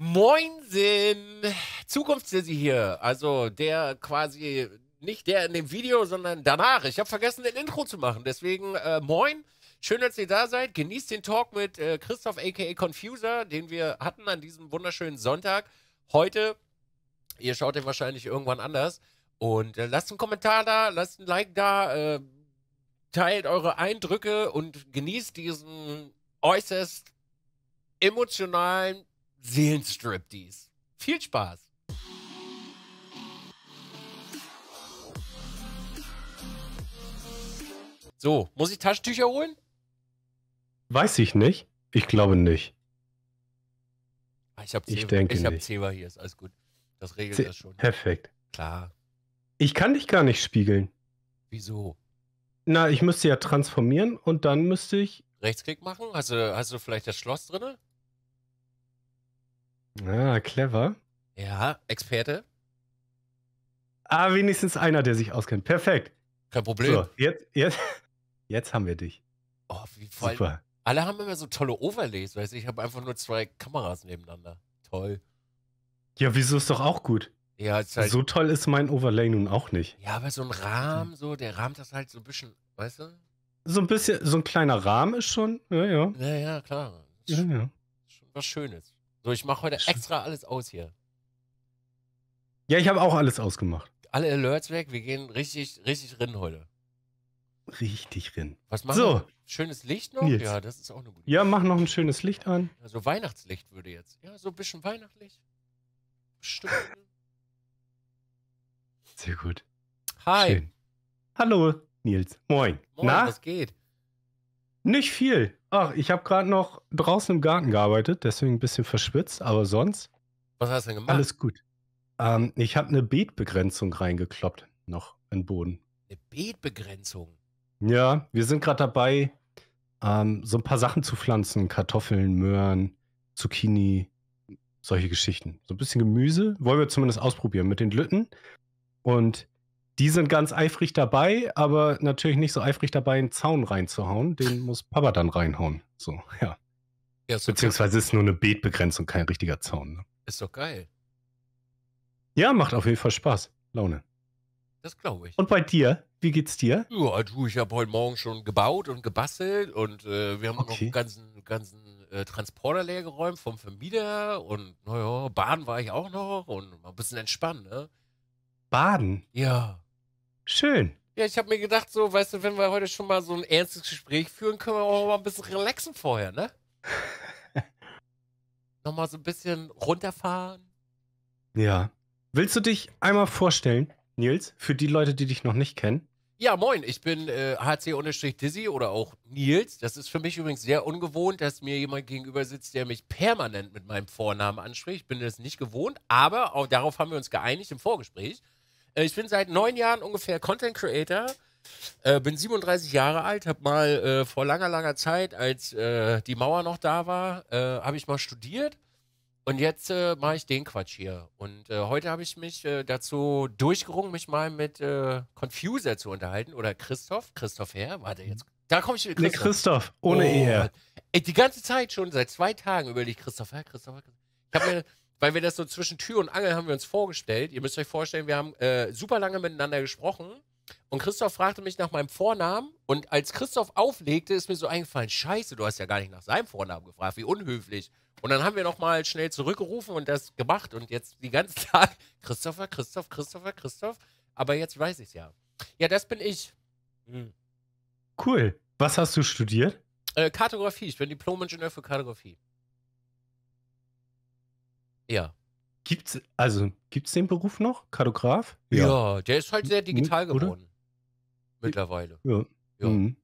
Moinsen! Zukunftsdizzy hier. Also der quasi, nicht der in dem Video, sondern danach. Ich habe vergessen, den Intro zu machen. Deswegen äh, moin. Schön, dass ihr da seid. Genießt den Talk mit äh, Christoph aka Confuser, den wir hatten an diesem wunderschönen Sonntag. Heute, ihr schaut den wahrscheinlich irgendwann anders. Und äh, lasst einen Kommentar da, lasst ein Like da, äh, teilt eure Eindrücke und genießt diesen äußerst emotionalen Seelenstriptease. Viel Spaß! So, muss ich Taschentücher holen? Weiß ich nicht. Ich glaube nicht. Ich ah, habe Zewa. Ich ich hab Zeber hier, ist alles gut. Das regelt Ze das schon. Perfekt. Klar. Ich kann dich gar nicht spiegeln. Wieso? Na, ich müsste ja transformieren und dann müsste ich. Rechtsklick machen? Hast du, hast du vielleicht das Schloss drin? Ah, clever. Ja, Experte. Ah, wenigstens einer, der sich auskennt. Perfekt. Kein Problem. So, jetzt, jetzt, jetzt haben wir dich. Oh, wie voll. Super. Alle haben immer so tolle Overlays, weißt du? Ich habe einfach nur zwei Kameras nebeneinander. Toll. Ja, wieso ist doch auch gut. Ja, halt so toll ist mein Overlay nun auch nicht. Ja, aber so ein Rahmen, so, der rahmt das halt so ein bisschen, weißt du? So ein bisschen, so ein kleiner Rahmen ist schon, ja, ja. Ja, ja, klar. Ja, ja. Schon was Schönes. So, ich mache heute extra alles aus hier. Ja, ich habe auch alles ausgemacht. Alle Alerts weg, wir gehen richtig, richtig rinnen heute. Richtig rinnen. Was machen so. wir? Schönes Licht noch? Jetzt. Ja, das ist auch eine gute Ja, mach noch ein schönes Licht an. Also Weihnachtslicht würde jetzt. Ja, so ein bisschen weihnachtlich. Bestimmt. Sehr gut. Hi. Schön. Hallo, Nils. Moin. Moin, Na? was geht? Nicht viel. Ach, ich habe gerade noch draußen im Garten gearbeitet, deswegen ein bisschen verschwitzt, aber sonst. Was hast du denn gemacht? Alles gut. Ähm, ich habe eine Beetbegrenzung reingekloppt, noch in den Boden. Eine Beetbegrenzung? Ja, wir sind gerade dabei, ähm, so ein paar Sachen zu pflanzen: Kartoffeln, Möhren, Zucchini, solche Geschichten. So ein bisschen Gemüse wollen wir zumindest ausprobieren mit den Lütten. Und die sind ganz eifrig dabei, aber natürlich nicht so eifrig dabei, einen Zaun reinzuhauen. Den muss Papa dann reinhauen. So, ja. ja so Beziehungsweise geil. ist nur eine Beetbegrenzung, kein richtiger Zaun. Ne? Ist doch geil. Ja, macht auf jeden Fall Spaß. Laune. Das glaube ich. Und bei dir? Wie geht's dir? Ja, du, ich habe heute Morgen schon gebaut und gebastelt und äh, wir haben okay. noch einen ganzen, ganzen äh, Transporter leer geräumt vom Vermieter und naja, Baden war ich auch noch und mal ein bisschen entspannt, ne? Baden? Ja. Schön. Ja, ich habe mir gedacht, so, weißt du, wenn wir heute schon mal so ein ernstes Gespräch führen, können wir auch mal ein bisschen relaxen vorher, ne? Nochmal so ein bisschen runterfahren. Ja. Willst du dich einmal vorstellen, Nils, für die Leute, die dich noch nicht kennen? Ja, moin, ich bin äh, HC-Dizzy oder auch Nils. Das ist für mich übrigens sehr ungewohnt, dass mir jemand gegenüber sitzt, der mich permanent mit meinem Vornamen anspricht. Ich bin das nicht gewohnt, aber auch darauf haben wir uns geeinigt im Vorgespräch. Äh, ich bin seit neun Jahren ungefähr Content Creator. Äh, bin 37 Jahre alt, habe mal äh, vor langer, langer Zeit, als äh, die Mauer noch da war, äh, habe ich mal studiert und jetzt äh, mache ich den Quatsch hier. Und heute habe ich mich dazu durchgerungen, mich mal mit Confuser zu unterhalten oder Christoph, Christoph Herr, warte jetzt. Da komme ich mit Christoph. Nee, Christoph, ohne oh, Ehe. Ey, die ganze Zeit schon, seit zwei Tagen überlege ich Christoph Herr, Christoph Herr. Ich habe mir weil wir das so zwischen Tür und Angel haben wir uns vorgestellt. Ihr müsst euch vorstellen, wir haben äh, super lange miteinander gesprochen. Und Christoph fragte mich nach meinem Vornamen. Und als Christoph auflegte, ist mir so eingefallen: Scheiße, du hast ja gar nicht nach seinem Vornamen gefragt. Wie unhöflich. Und dann haben wir nochmal schnell zurückgerufen und das gemacht. Und jetzt die ganzen Tag: Christopher, Christoph, Christopher, Christoph. Aber jetzt weiß ich es ja. Ja, das bin ich. Hm. Cool. Was hast du studiert? Äh, Kartografie. Ich bin Diplom-Ingenieur für Kartografie. Ja. Gibt's, also, gibt's den Beruf noch? Kartograf? Ja, ja der ist halt sehr hm, digital M geworden. Oder? Mittlerweile. Ja. ja. Mhm.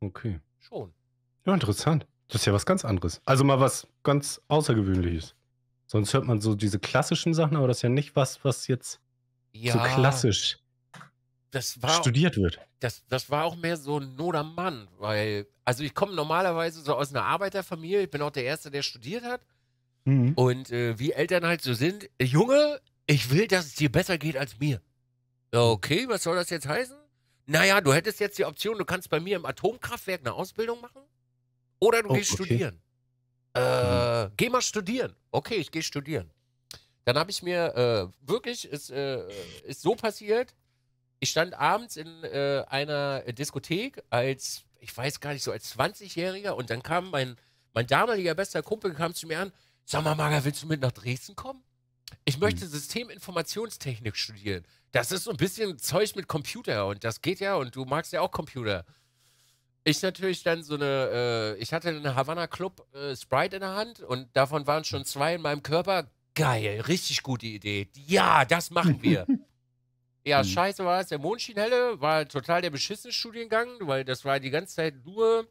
Okay. Schon. Ja, interessant. Das ist ja was ganz anderes. Also mal was ganz Außergewöhnliches. Sonst hört man so diese klassischen Sachen, aber das ist ja nicht was, was jetzt ja, so klassisch war, studiert wird. Das, das war auch mehr so ein Nodermann, weil, also ich komme normalerweise so aus einer Arbeiterfamilie, ich bin auch der Erste, der studiert hat. Mhm. Und äh, wie Eltern halt so sind, Junge, ich will, dass es dir besser geht als mir. Mhm. Okay, was soll das jetzt heißen? Naja, du hättest jetzt die Option, du kannst bei mir im Atomkraftwerk eine Ausbildung machen oder du oh, gehst okay. studieren. Äh, mhm. geh mal studieren. Okay, ich gehe studieren. Dann habe ich mir äh, wirklich, ist, äh, ist so passiert, ich stand abends in äh, einer Diskothek als, ich weiß gar nicht, so als 20-Jähriger und dann kam mein, mein damaliger bester Kumpel kam zu mir an, Sag mal, Marga, willst du mit nach Dresden kommen? Ich hm. möchte hm. Systeminformationstechnik studieren. Das ist so ein bisschen Zeug mit Computer und das geht ja und du magst ja auch Computer. Ich natürlich dann so eine, äh, ich hatte einen Havana Club äh, Sprite in der Hand und davon waren schon zwei in meinem Körper. Geil, richtig gute Idee. Ja, das machen wir. ja, hm. scheiße war es. Der Mond schien helle, war total der beschissene Studiengang, weil das war die ganze Zeit nur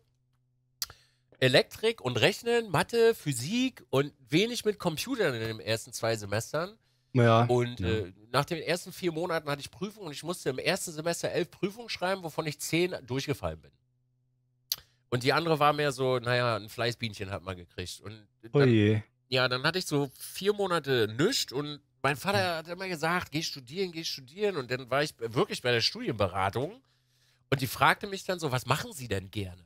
Elektrik und Rechnen, Mathe, Physik und wenig mit Computern in den ersten zwei Semestern. Ja. Und ja. Äh, nach den ersten vier Monaten hatte ich Prüfungen und ich musste im ersten Semester elf Prüfungen schreiben, wovon ich zehn durchgefallen bin. Und die andere war mehr so, naja, ein Fleißbienchen hat man gekriegt. Und dann, ja, dann hatte ich so vier Monate nüscht und mein Vater hat immer gesagt, geh studieren, geh studieren. Und dann war ich wirklich bei der Studienberatung und die fragte mich dann so, was machen Sie denn gerne?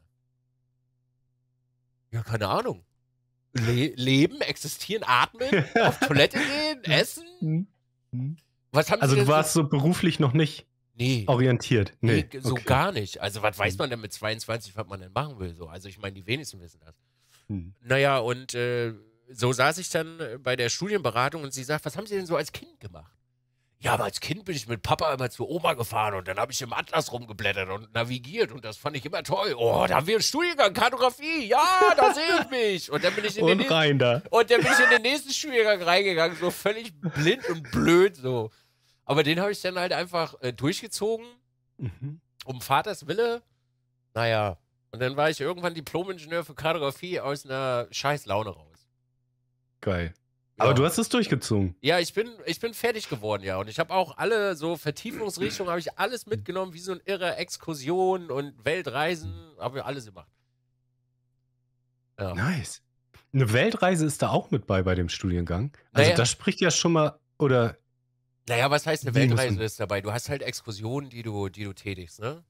Ja, keine Ahnung. Le leben, existieren, atmen, auf Toilette gehen, hm. essen. Hm. Hm. Was haben also du warst so beruflich noch nicht nee. orientiert. Nee, nee so okay. gar nicht. Also was weiß man denn mit 22, was man denn machen will? So? Also ich meine, die wenigsten wissen das. Hm. Naja, und äh, so saß ich dann äh, bei der Studienberatung und sie sagt, was haben Sie denn so als Kind gemacht? Ja, aber als Kind bin ich mit Papa immer zur Oma gefahren und dann habe ich im Atlas rumgeblättert und navigiert und das fand ich immer toll. Oh, da haben wir einen Studiengang, Kartografie. Ja, da sehe ich mich. Und dann bin ich in den, nächsten, da. und dann bin ich in den nächsten Studiengang reingegangen, so völlig blind und blöd so. Aber den habe ich dann halt einfach äh, durchgezogen. Mhm. Um Vaters Wille. Naja. Und dann war ich irgendwann Diplomingenieur für Kartografie aus einer scheiß Laune raus. Geil. Aber ja. du hast es durchgezogen. Ja, ich bin, ich bin fertig geworden, ja. Und ich habe auch alle so Vertiefungsrichtungen, habe ich alles mitgenommen, wie so ein irre Exkursion und Weltreisen, habe ich alles gemacht. Ja. Nice. Eine Weltreise ist da auch mit bei bei dem Studiengang. Also naja. das spricht ja schon mal, oder... Naja, was heißt eine Weltreise ist dabei? Du hast halt Exkursionen, die du, die du tätigst, ne?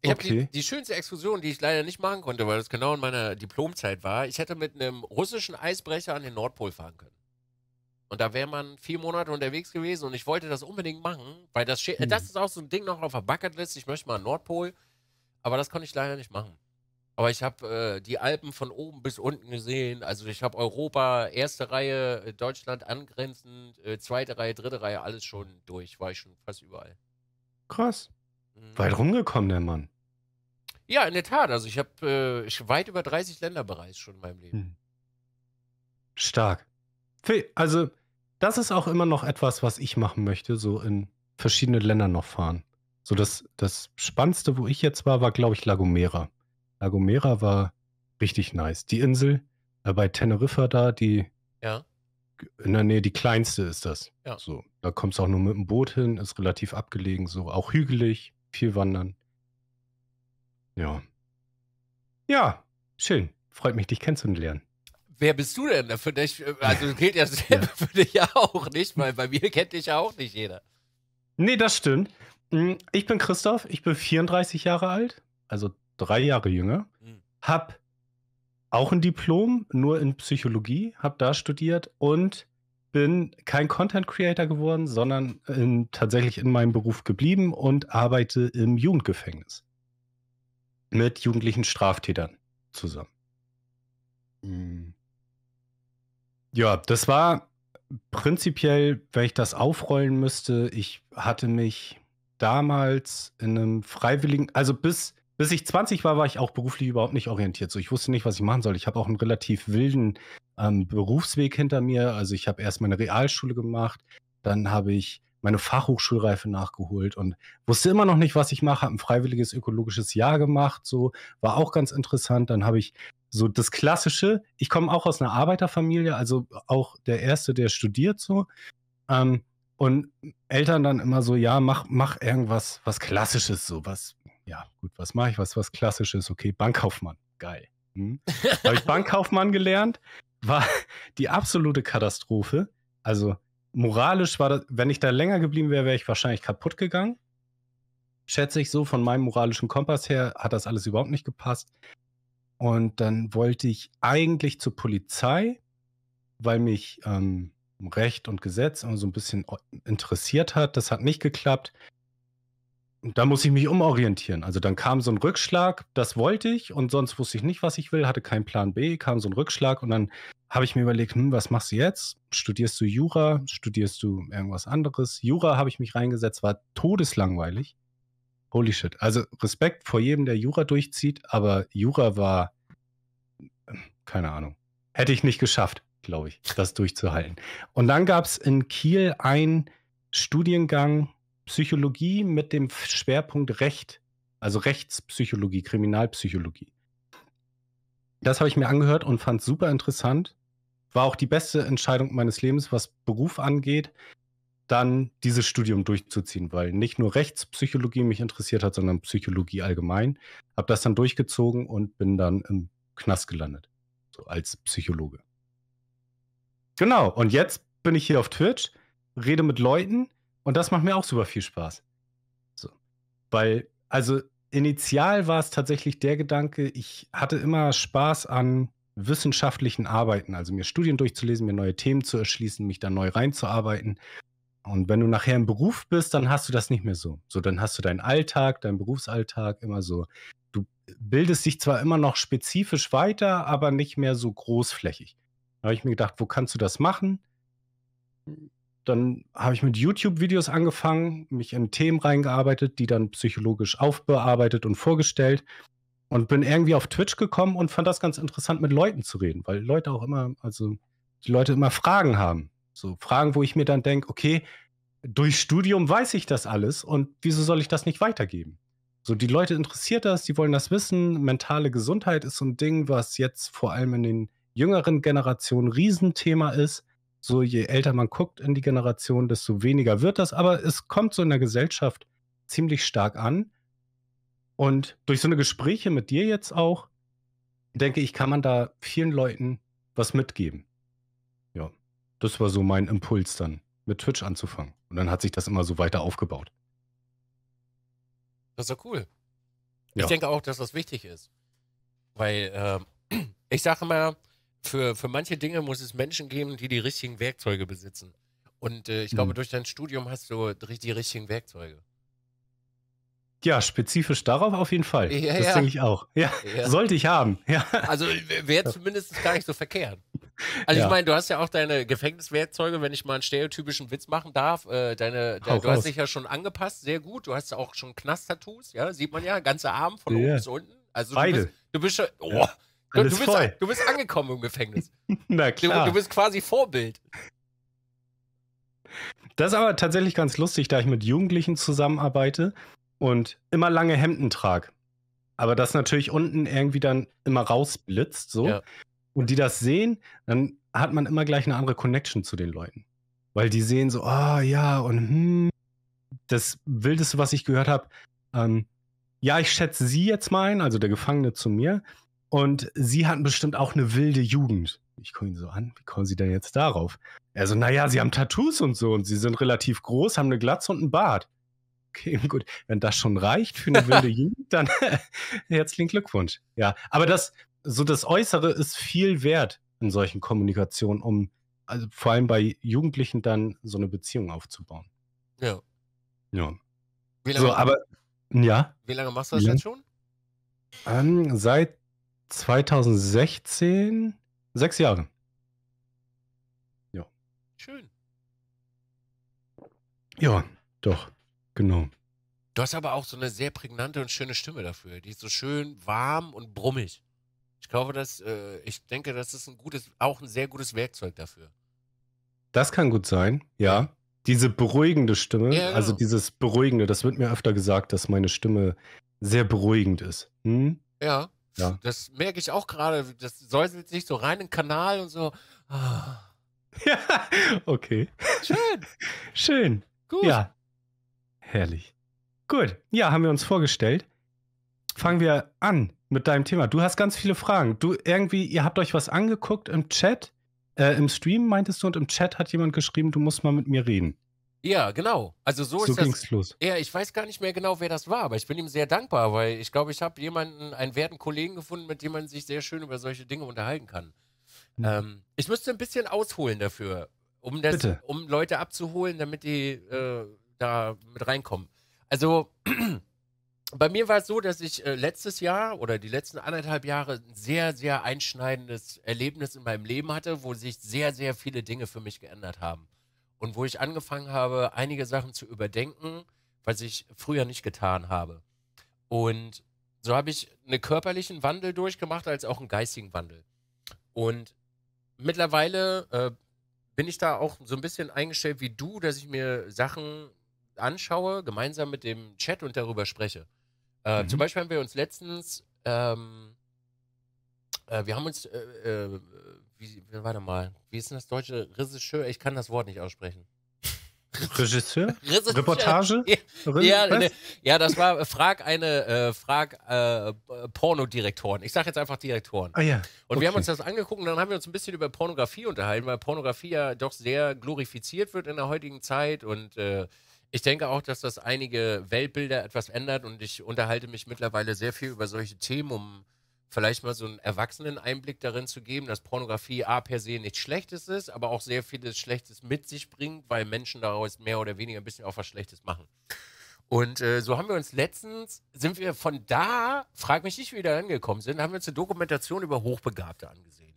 Ich okay. habe die, die, schönste Exkursion, die ich leider nicht machen konnte, weil das genau in meiner Diplomzeit war. Ich hätte mit einem russischen Eisbrecher an den Nordpol fahren können. Und da wäre man vier Monate unterwegs gewesen und ich wollte das unbedingt machen, weil das, mhm. das ist auch so ein Ding noch auf der Bucketlist. Ich möchte mal Nordpol, aber das konnte ich leider nicht machen. Aber ich habe äh, die Alpen von oben bis unten gesehen. Also ich habe Europa, erste Reihe, äh, Deutschland angrenzend, äh, zweite Reihe, dritte Reihe, alles schon durch. War ich schon fast überall. Krass. Mhm. Weit rumgekommen, der Mann. Ja, in der Tat. Also ich habe äh, weit über 30 Länder bereist schon in meinem Leben. Hm. Stark also das ist auch immer noch etwas, was ich machen möchte, so in verschiedene Länder noch fahren. So das, das Spannendste, wo ich jetzt war, war, glaube ich, Lagomera. Lagomera war richtig nice. Die Insel äh, bei Teneriffa da, die ja. in der Nähe die kleinste ist das. Ja. So, da kommst du auch nur mit dem Boot hin, ist relativ abgelegen, so auch hügelig, viel wandern. Ja. Ja, schön. Freut mich, dich kennenzulernen wer bist du denn? Für dich, äh, also gilt ja, ja für dich auch nicht, weil bei mir kennt dich ja auch nicht jeder. Nee, das stimmt. Hm, ich bin Christoph, ich bin 34 Jahre alt, also drei Jahre jünger, hm. hab auch ein Diplom, nur in Psychologie, hab da studiert und bin kein Content Creator geworden, sondern äh, in, tatsächlich in meinem Beruf geblieben und arbeite im Jugendgefängnis mit jugendlichen Straftätern zusammen. Hm. Ja, das war prinzipiell, wenn ich das aufrollen müsste, ich hatte mich damals in einem freiwilligen, also bis, bis ich 20 war, war ich auch beruflich überhaupt nicht orientiert. So, ich wusste nicht, was ich machen soll. Ich habe auch einen relativ wilden ähm, Berufsweg hinter mir. Also ich habe erst meine Realschule gemacht, dann habe ich meine Fachhochschulreife nachgeholt und wusste immer noch nicht, was ich mache. Habe ein freiwilliges ökologisches Jahr gemacht, so war auch ganz interessant. Dann habe ich so das Klassische. Ich komme auch aus einer Arbeiterfamilie, also auch der Erste, der studiert so. Ähm, und Eltern dann immer so, ja, mach, mach irgendwas, was Klassisches, so was, ja, gut, was mache ich, was, was Klassisches, okay, Bankkaufmann, geil. Hm? Habe ich Bankkaufmann gelernt, war die absolute Katastrophe. Also moralisch war das, wenn ich da länger geblieben wäre, wäre ich wahrscheinlich kaputt gegangen. Schätze ich so, von meinem moralischen Kompass her hat das alles überhaupt nicht gepasst. Und dann wollte ich eigentlich zur Polizei, weil mich ähm, Recht und Gesetz immer so ein bisschen interessiert hat. Das hat nicht geklappt. Und da muss ich mich umorientieren. Also dann kam so ein Rückschlag, das wollte ich und sonst wusste ich nicht, was ich will, hatte keinen Plan B, kam so ein Rückschlag und dann habe ich mir überlegt, hm, was machst du jetzt? Studierst du Jura? Studierst du irgendwas anderes? Jura habe ich mich reingesetzt, war todeslangweilig holy shit. Also Respekt vor jedem, der Jura durchzieht, aber Jura war, keine Ahnung, hätte ich nicht geschafft, glaube ich, das durchzuhalten. Und dann gab es in Kiel einen Studiengang Psychologie mit dem Schwerpunkt Recht, also Rechtspsychologie, Kriminalpsychologie. Das habe ich mir angehört und fand super interessant. War auch die beste Entscheidung meines Lebens, was Beruf angeht, dann dieses Studium durchzuziehen, weil nicht nur Rechtspsychologie mich interessiert hat, sondern Psychologie allgemein. Habe das dann durchgezogen und bin dann im Knast gelandet, so als Psychologe. Genau, und jetzt bin ich hier auf Twitch, rede mit Leuten und das macht mir auch super viel Spaß. So. Weil, also initial war es tatsächlich der Gedanke, ich hatte immer Spaß an wissenschaftlichen Arbeiten, also mir Studien durchzulesen, mir neue Themen zu erschließen, mich da neu reinzuarbeiten. Und wenn du nachher im Beruf bist, dann hast du das nicht mehr so. So, dann hast du deinen Alltag, deinen Berufsalltag immer so. Du bildest dich zwar immer noch spezifisch weiter, aber nicht mehr so großflächig. Da habe ich mir gedacht, wo kannst du das machen? Dann habe ich mit YouTube-Videos angefangen, mich in Themen reingearbeitet, die dann psychologisch aufbearbeitet und vorgestellt. Und bin irgendwie auf Twitch gekommen und fand das ganz interessant, mit Leuten zu reden, weil Leute auch immer, also die Leute immer Fragen haben. So Fragen, wo ich mir dann denke, okay, durch Studium weiß ich das alles und wieso soll ich das nicht weitergeben? So, die Leute interessiert das, die wollen das wissen. Mentale Gesundheit ist so ein Ding, was jetzt vor allem in den jüngeren Generationen Riesenthema ist. So, je älter man guckt in die Generation, desto weniger wird das. Aber es kommt so in der Gesellschaft ziemlich stark an. Und durch so eine Gespräche mit dir jetzt auch, denke ich, kann man da vielen Leuten was mitgeben. Das war so mein Impuls dann, mit Twitch anzufangen. Und dann hat sich das immer so weiter aufgebaut. Das ist ja cool. Ja. Ich denke auch, dass das wichtig ist. Weil äh, ich sage mal, für, für manche Dinge muss es Menschen geben, die die richtigen Werkzeuge besitzen. Und äh, ich glaube, mhm. durch dein Studium hast du die richtigen Werkzeuge. Ja, spezifisch darauf auf jeden Fall. Ja, das ja. denke ich auch. Ja, ja, sollte ich haben. Ja. Also wäre zumindest gar nicht so verkehrt. Also ich meine, du hast ja auch deine Gefängniswerkzeuge, wenn ich mal einen stereotypischen Witz machen darf. Äh, deine, de, du hast dich ja schon angepasst, sehr gut. Du hast auch schon Knast-Tattoos, ja, sieht man ja, ganze Arme von oben bis unten. Also Beide. Du bist, du bist schon, oh, du, du, du, bist, angekommen im Gefängnis. Na klar. Du, du bist quasi Vorbild. Das ist aber tatsächlich ganz lustig, da ich mit Jugendlichen zusammenarbeite und immer lange Hemden trage. Aber das natürlich unten irgendwie dann immer rausblitzt, so. Ja. Und die das sehen, dann hat man immer gleich eine andere Connection zu den Leuten. Weil die sehen so, ah oh, ja, und hm, das Wildeste, was ich gehört habe, ähm, ja, ich schätze sie jetzt mal ein, also der Gefangene zu mir. Und sie hatten bestimmt auch eine wilde Jugend. Ich gucke ihn so an, wie kommen sie denn jetzt darauf? Er so, naja, sie haben Tattoos und so und sie sind relativ groß, haben eine Glatze und einen Bart okay, gut, wenn das schon reicht für eine wilde Jugend, dann herzlichen Glückwunsch. Ja, aber das, so das Äußere ist viel wert in solchen Kommunikationen, um also vor allem bei Jugendlichen dann so eine Beziehung aufzubauen. Ja. Ja. Wie lange, so, aber, ja. Wie lange machst du das jetzt schon? Ähm, seit 2016, sechs Jahre. Ja. Schön. Ja, doch. Genau. Du hast aber auch so eine sehr prägnante und schöne Stimme dafür. Die ist so schön warm und brummig. Ich glaube, dass, äh, ich denke, das ist ein gutes, auch ein sehr gutes Werkzeug dafür. Das kann gut sein, ja. Diese beruhigende Stimme, ja, genau. also dieses Beruhigende, das wird mir öfter gesagt, dass meine Stimme sehr beruhigend ist. Hm? Ja. ja. Das merke ich auch gerade. Das säuselt sich so rein in den Kanal und so. Ah. Ja, okay. Schön. Schön. Gut. Ja, Herrlich. Gut, ja, haben wir uns vorgestellt. Fangen wir an mit deinem Thema. Du hast ganz viele Fragen. Du irgendwie, ihr habt euch was angeguckt im Chat, äh, im Stream meintest du und im Chat hat jemand geschrieben, du musst mal mit mir reden. Ja, genau. Also so, so ist ging's das. los. Ja, ich weiß gar nicht mehr genau, wer das war, aber ich bin ihm sehr dankbar, weil ich glaube, ich habe jemanden, einen werten Kollegen gefunden, mit dem man sich sehr schön über solche Dinge unterhalten kann. Mhm. Ähm, ich müsste ein bisschen ausholen dafür, um das, Bitte. um Leute abzuholen, damit die äh, da mit reinkommen. Also bei mir war es so, dass ich äh, letztes Jahr oder die letzten anderthalb Jahre ein sehr, sehr einschneidendes Erlebnis in meinem Leben hatte, wo sich sehr, sehr viele Dinge für mich geändert haben. Und wo ich angefangen habe, einige Sachen zu überdenken, was ich früher nicht getan habe. Und so habe ich einen körperlichen Wandel durchgemacht, als auch einen geistigen Wandel. Und mittlerweile äh, bin ich da auch so ein bisschen eingestellt wie du, dass ich mir Sachen anschaue, gemeinsam mit dem Chat und darüber spreche. Äh, mhm. Zum Beispiel haben wir uns letztens, ähm, äh, wir haben uns, äh, äh wie, warte mal, wie ist denn das deutsche Regisseur? Ich kann das Wort nicht aussprechen. Regisseur? Regisseur? Reportage? Ja, ja, ne, ja, das war Frag eine, äh, Frag äh, Pornodirektoren. Ich sage jetzt einfach Direktoren. Ah ja. Und okay. wir haben uns das angeguckt und dann haben wir uns ein bisschen über Pornografie unterhalten, weil Pornografie ja doch sehr glorifiziert wird in der heutigen Zeit und äh, ich denke auch, dass das einige Weltbilder etwas ändert und ich unterhalte mich mittlerweile sehr viel über solche Themen, um vielleicht mal so einen erwachsenen Einblick darin zu geben, dass Pornografie A per se nichts Schlechtes ist, aber auch sehr vieles Schlechtes mit sich bringt, weil Menschen daraus mehr oder weniger ein bisschen auch was Schlechtes machen. Und äh, so haben wir uns letztens, sind wir von da, frag mich nicht, wie wir da angekommen sind, haben wir uns eine Dokumentation über Hochbegabte angesehen.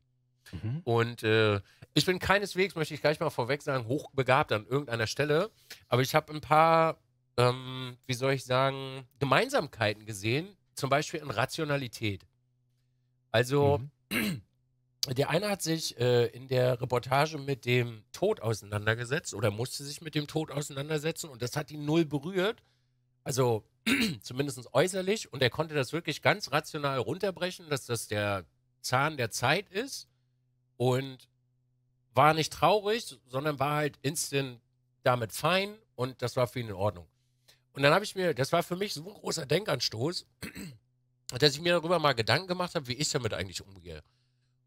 Mhm. Und äh, ich bin keineswegs, möchte ich gleich mal vorweg sagen, hochbegabt an irgendeiner Stelle, aber ich habe ein paar, ähm, wie soll ich sagen, Gemeinsamkeiten gesehen, zum Beispiel in Rationalität. Also, mhm. der eine hat sich äh, in der Reportage mit dem Tod auseinandergesetzt oder musste sich mit dem Tod auseinandersetzen und das hat ihn null berührt. Also, zumindest äußerlich, und er konnte das wirklich ganz rational runterbrechen, dass das der Zahn der Zeit ist und war nicht traurig, sondern war halt instant damit fein und das war für ihn in Ordnung. Und dann habe ich mir, das war für mich so ein großer Denkanstoß, dass ich mir darüber mal Gedanken gemacht habe, wie ich damit eigentlich umgehe.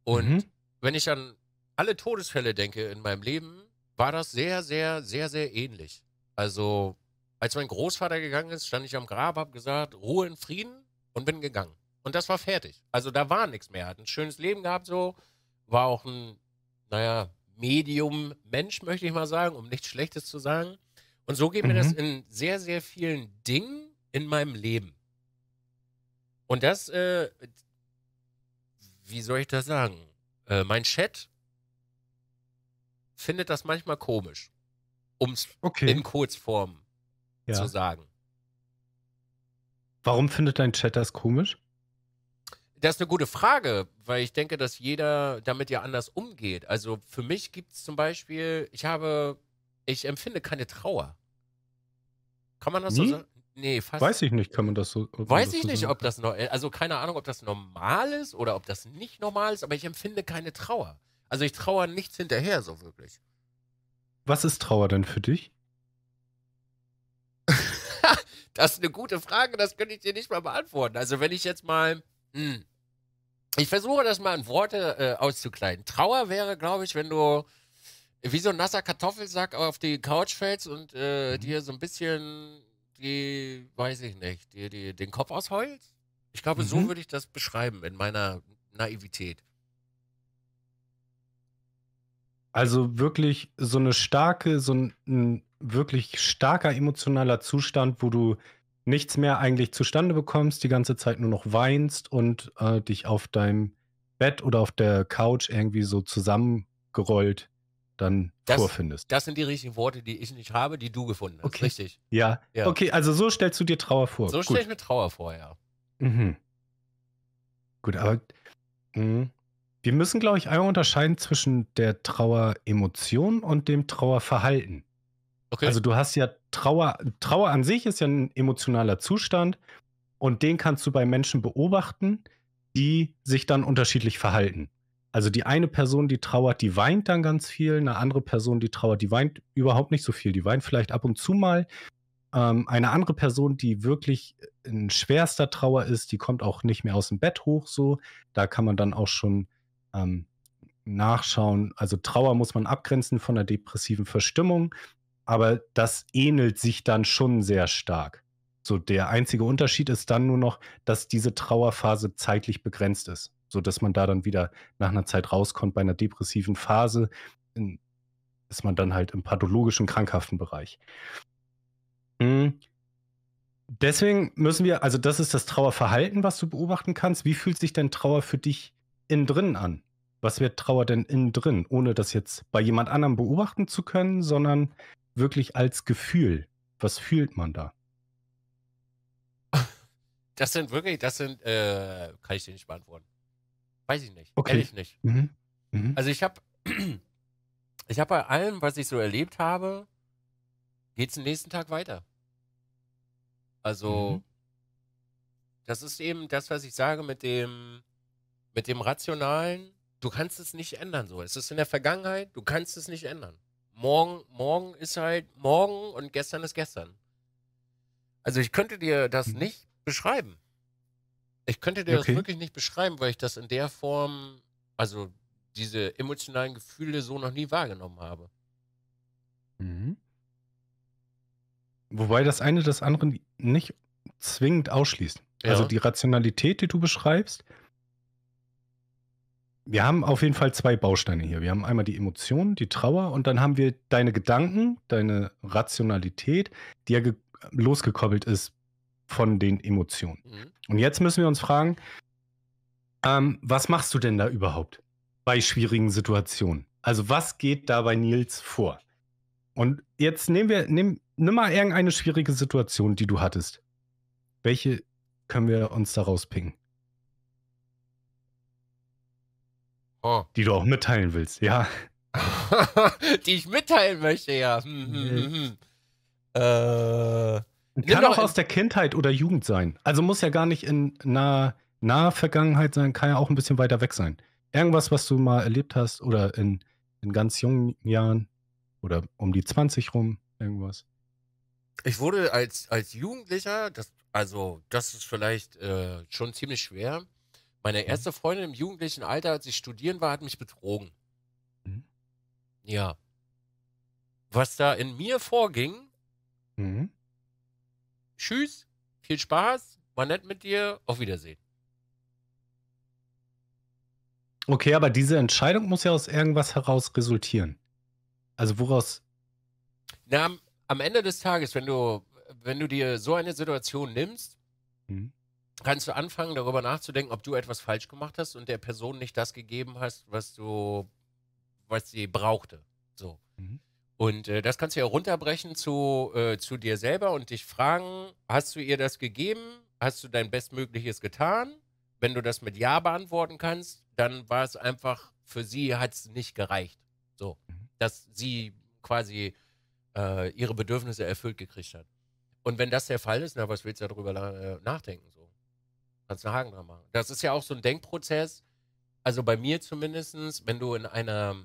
Und mhm. wenn ich an alle Todesfälle denke in meinem Leben, war das sehr, sehr, sehr, sehr ähnlich. Also, als mein Großvater gegangen ist, stand ich am Grab, habe gesagt, Ruhe in Frieden und bin gegangen. Und das war fertig. Also, da war nichts mehr. Hat ein schönes Leben gehabt, so war auch ein, naja, Medium-Mensch, möchte ich mal sagen, um nichts Schlechtes zu sagen. Und so geht mhm. mir das mhm. in sehr, sehr vielen Dingen in meinem Leben. Und das, äh, wie soll ich das sagen? Äh, mein Chat findet das manchmal komisch, um es okay. in Kurzform ja. zu sagen. Warum findet dein Chat das komisch? Das ist eine gute Frage, weil ich denke, dass jeder damit ja anders umgeht. Also für mich gibt es zum Beispiel, ich habe, ich empfinde keine Trauer. Kann man das Nie? so sagen? Nee, fast. Weiß ich nicht, kann man das so. Weiß das ich so nicht, sagen. ob das noch, also keine Ahnung, ob das normal ist oder ob das nicht normal ist, aber ich empfinde keine Trauer. Also ich trauere nichts hinterher, so wirklich. Was ist Trauer denn für dich? das ist eine gute Frage, das könnte ich dir nicht mal beantworten. Also wenn ich jetzt mal, mh, hm, ich versuche das mal in Worte äh, auszukleiden. Trauer wäre, glaube ich, wenn du wie so ein nasser Kartoffelsack auf die Couch fällst und äh, mhm. dir so ein bisschen die, weiß ich nicht, dir die, den Kopf ausheult. Ich glaube, mhm. so würde ich das beschreiben in meiner Naivität. Also wirklich so eine starke, so ein, ein wirklich starker emotionaler Zustand, wo du nichts mehr eigentlich zustande bekommst, die ganze Zeit nur noch weinst und äh, dich auf deinem Bett oder auf der Couch irgendwie so zusammengerollt dann das, vorfindest. Das sind die richtigen Worte, die ich nicht habe, die du gefunden hast. Okay. Richtig. Ja. ja. Okay, also so stellst du dir Trauer vor. So stelle ich mir Trauer vor, ja. Mhm. Gut, aber mh. Hm, wir müssen, glaube ich, einmal unterscheiden zwischen der Traueremotion und dem Trauerverhalten. Okay. Also du hast ja Trauer, Trauer an sich ist ja ein emotionaler Zustand und den kannst du bei Menschen beobachten, die sich dann unterschiedlich verhalten. Also die eine Person, die trauert, die weint dann ganz viel, eine andere Person, die trauert, die weint überhaupt nicht so viel, die weint vielleicht ab und zu mal. Ähm, eine andere Person, die wirklich in schwerster Trauer ist, die kommt auch nicht mehr aus dem Bett hoch so. Da kann man dann auch schon ähm, nachschauen. Also Trauer muss man abgrenzen von der depressiven Verstimmung aber das ähnelt sich dann schon sehr stark. So der einzige Unterschied ist dann nur noch, dass diese Trauerphase zeitlich begrenzt ist, so dass man da dann wieder nach einer Zeit rauskommt. Bei einer depressiven Phase ist man dann halt im pathologischen krankhaften Bereich. Mhm. Deswegen müssen wir, also das ist das Trauerverhalten, was du beobachten kannst. Wie fühlt sich denn Trauer für dich innen drin an? was wird Trauer denn innen drin, ohne das jetzt bei jemand anderem beobachten zu können, sondern wirklich als Gefühl. Was fühlt man da? Das sind wirklich, das sind, äh, kann ich dir nicht beantworten. Weiß ich nicht. Okay. Ehrlich nicht. Mhm. Mhm. Also ich habe, ich habe bei allem, was ich so erlebt habe, geht es den nächsten Tag weiter. Also, mhm. das ist eben das, was ich sage mit dem, mit dem Rationalen du kannst es nicht ändern so. Es ist in der Vergangenheit, du kannst es nicht ändern. Morgen, morgen ist halt morgen und gestern ist gestern. Also ich könnte dir das mhm. nicht beschreiben. Ich könnte dir okay. das wirklich nicht beschreiben, weil ich das in der Form, also diese emotionalen Gefühle so noch nie wahrgenommen habe. Mhm. Wobei das eine das andere nicht zwingend ausschließt. Also ja. Also die Rationalität, die du beschreibst, wir haben auf jeden Fall zwei Bausteine hier. Wir haben einmal die Emotionen, die Trauer und dann haben wir deine Gedanken, deine Rationalität, die ja losgekoppelt ist von den Emotionen. Mhm. Und jetzt müssen wir uns fragen, ähm, was machst du denn da überhaupt bei schwierigen Situationen? Also was geht da bei Nils vor? Und jetzt nehmen wir, nehm, nimm mal irgendeine schwierige Situation, die du hattest. Welche können wir uns daraus pingen? Oh. Die du auch mitteilen willst, ja. die ich mitteilen möchte, ja. Hm, hm, hm, hm. äh, Kann auch aus der Kindheit oder Jugend sein. Also muss ja gar nicht in naher, naher Vergangenheit sein, kann ja auch ein bisschen weiter weg sein. Irgendwas, was du mal erlebt hast oder in, in ganz jungen Jahren oder um die 20 rum, irgendwas. Ich wurde als, als Jugendlicher, das, also das ist vielleicht äh, schon ziemlich schwer, meine erste Freundin im jugendlichen Alter, als ich studieren war, hat mich betrogen. Mhm. Ja. Was da in mir vorging, mhm. tschüss, viel Spaß, war nett mit dir, auf Wiedersehen. Okay, aber diese Entscheidung muss ja aus irgendwas heraus resultieren. Also woraus? Na, am, Ende des Tages, wenn du, wenn du dir so eine Situation nimmst, mhm kannst du anfangen, darüber nachzudenken, ob du etwas falsch gemacht hast und der Person nicht das gegeben hast, was du, was sie brauchte. So. Mhm. Und äh, das kannst du ja runterbrechen zu, äh, zu dir selber und dich fragen, hast du ihr das gegeben? Hast du dein Bestmögliches getan? Wenn du das mit Ja beantworten kannst, dann war es einfach, für sie hat es nicht gereicht. So, mhm. dass sie quasi äh, ihre Bedürfnisse erfüllt gekriegt hat. Und wenn das der Fall ist, na, was willst du darüber äh, nachdenken? So. Kannst einen Haken dran machen. Das ist ja auch so ein Denkprozess. Also bei mir zumindest, wenn du in einer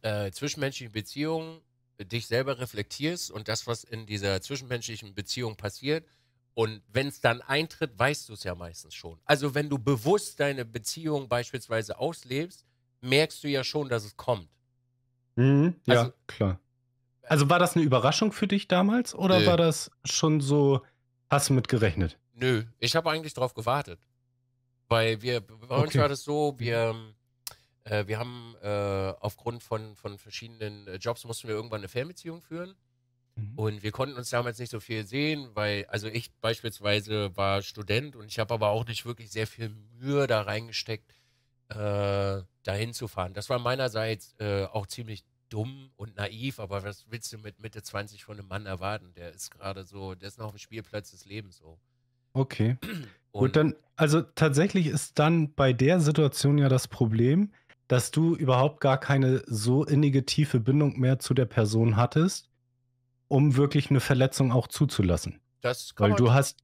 äh, zwischenmenschlichen Beziehung dich selber reflektierst und das, was in dieser zwischenmenschlichen Beziehung passiert, und wenn es dann eintritt, weißt du es ja meistens schon. Also wenn du bewusst deine Beziehung beispielsweise auslebst, merkst du ja schon, dass es kommt. Mhm, also, ja, klar. Also war das eine Überraschung für dich damals oder nö. war das schon so, hast du mit gerechnet? Nö, ich habe eigentlich darauf gewartet. Weil wir, bei okay. uns war das so, wir, mhm. äh, wir haben äh, aufgrund von, von verschiedenen äh, Jobs mussten wir irgendwann eine Fernbeziehung führen. Mhm. Und wir konnten uns damals nicht so viel sehen, weil, also ich beispielsweise war Student und ich habe aber auch nicht wirklich sehr viel Mühe da reingesteckt, äh, dahin zu fahren. Das war meinerseits äh, auch ziemlich dumm und naiv, aber was willst du mit Mitte 20 von einem Mann erwarten? Der ist gerade so, der ist noch auf dem Spielplatz des Lebens so. Okay. Und Gut, dann, also tatsächlich ist dann bei der Situation ja das Problem, dass du überhaupt gar keine so innige tiefe Bindung mehr zu der Person hattest, um wirklich eine Verletzung auch zuzulassen. Das kann Weil du hast,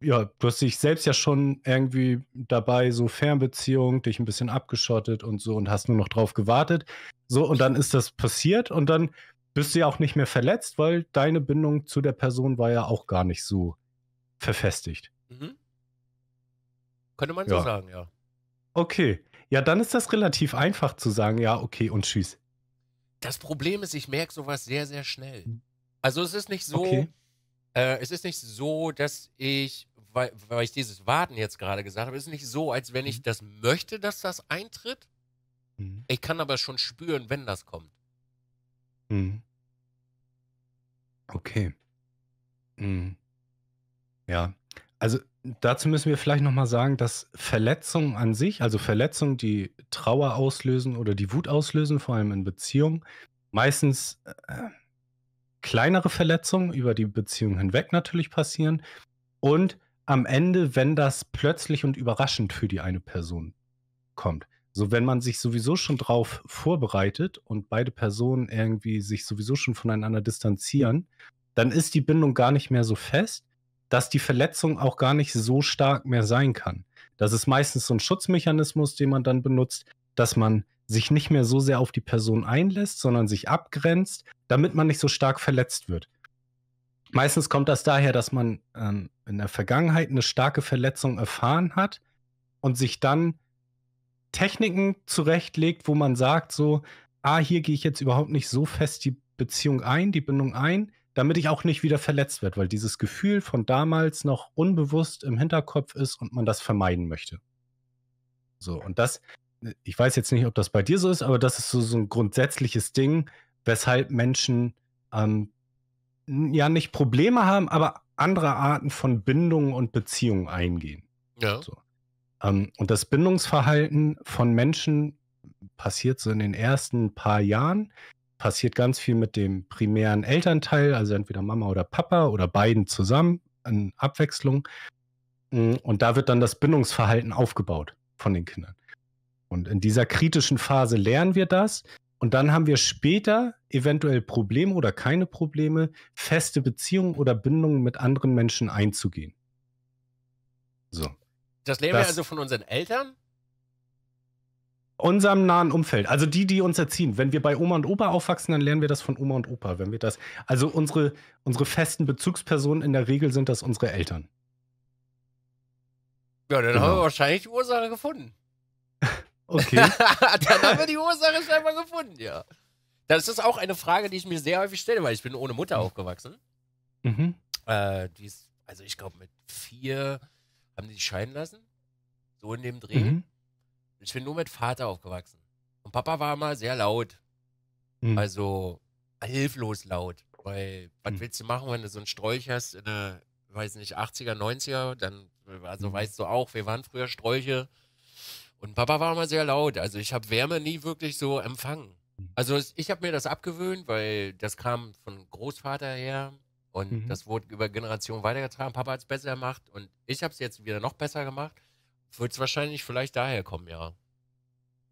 ja, du hast dich selbst ja schon irgendwie dabei, so Fernbeziehung, dich ein bisschen abgeschottet und so und hast nur noch drauf gewartet. So, und dann ist das passiert und dann bist du ja auch nicht mehr verletzt, weil deine Bindung zu der Person war ja auch gar nicht so verfestigt. Mhm. Könnte man so sagen, ja. Okay. Ja, dann ist das relativ einfach zu sagen, ja, okay und tschüss. Das Problem ist, ich merke sowas sehr, sehr schnell. Hm. Also es ist nicht so, okay. äh, es ist nicht so, dass ich, weil, weil ich dieses Warten jetzt gerade gesagt habe, es ist nicht so, als wenn ich mhm. das möchte, dass das eintritt. Mhm. Ich kann aber schon spüren, wenn das kommt. Mhm. Okay. Mhm. Ja, also dazu müssen wir vielleicht nochmal sagen, dass Verletzungen an sich, also Verletzungen, die Trauer auslösen oder die Wut auslösen, vor allem in Beziehungen, meistens äh, kleinere Verletzungen über die Beziehung hinweg natürlich passieren und am Ende, wenn das plötzlich und überraschend für die eine Person kommt. So, wenn man sich sowieso schon drauf vorbereitet und beide Personen irgendwie sich sowieso schon voneinander distanzieren, dann ist die Bindung gar nicht mehr so fest dass die Verletzung auch gar nicht so stark mehr sein kann. Das ist meistens so ein Schutzmechanismus, den man dann benutzt, dass man sich nicht mehr so sehr auf die Person einlässt, sondern sich abgrenzt, damit man nicht so stark verletzt wird. Meistens kommt das daher, dass man ähm, in der Vergangenheit eine starke Verletzung erfahren hat und sich dann Techniken zurechtlegt, wo man sagt so, ah, hier gehe ich jetzt überhaupt nicht so fest die Beziehung ein, die Bindung ein, damit ich auch nicht wieder verletzt werde, weil dieses Gefühl von damals noch unbewusst im Hinterkopf ist und man das vermeiden möchte. So, und das, ich weiß jetzt nicht, ob das bei dir so ist, aber das ist so, so ein grundsätzliches Ding, weshalb Menschen ähm, ja nicht Probleme haben, aber andere Arten von Bindungen und Beziehungen eingehen. Ja. So. Ähm, und das Bindungsverhalten von Menschen passiert so in den ersten paar Jahren, passiert ganz viel mit dem primären Elternteil, also entweder Mama oder Papa oder beiden zusammen in Abwechslung. Mm, und da wird dann das Bindungsverhalten aufgebaut von den Kindern. Und in dieser kritischen Phase lernen wir das. Und dann haben wir später eventuell Probleme oder keine Probleme, feste Beziehungen oder Bindungen mit anderen Menschen einzugehen. So. Das lernen das, wir also von unseren Eltern? unserem nahen Umfeld, also die, die uns erziehen. Wenn wir bei Oma und Opa aufwachsen, dann lernen wir das von Oma und Opa. Wenn wir das, also unsere, unsere festen Bezugspersonen in der Regel sind das unsere Eltern. Ja, dann genau. haben wir genau. wahrscheinlich die Ursache gefunden. Okay. dann haben wir die Ursache scheinbar gefunden, ja. Das ist auch eine Frage, die ich mir sehr häufig stelle, weil ich bin ohne Mutter mhm. aufgewachsen. Mhm. Äh, die ist, also ich glaube, mit vier haben die scheiden lassen. So in dem Dreh. Mhm ich bin nur mit Vater aufgewachsen. Und Papa war immer sehr laut. Mhm. Also hilflos laut. Weil, was mhm. willst du machen, wenn du so einen Strolch hast in der, weiß nicht, 80er, 90er? Dann, also mhm. weißt du auch, wir waren früher Strolche. Und Papa war immer sehr laut. Also ich habe Wärme nie wirklich so empfangen. Hm. Also ich habe mir das abgewöhnt, weil das kam von Großvater her und mhm. das wurde über Generationen weitergetragen. Papa hat es besser gemacht und ich habe es jetzt wieder noch besser gemacht. Wird es wahrscheinlich vielleicht daher kommen, ja.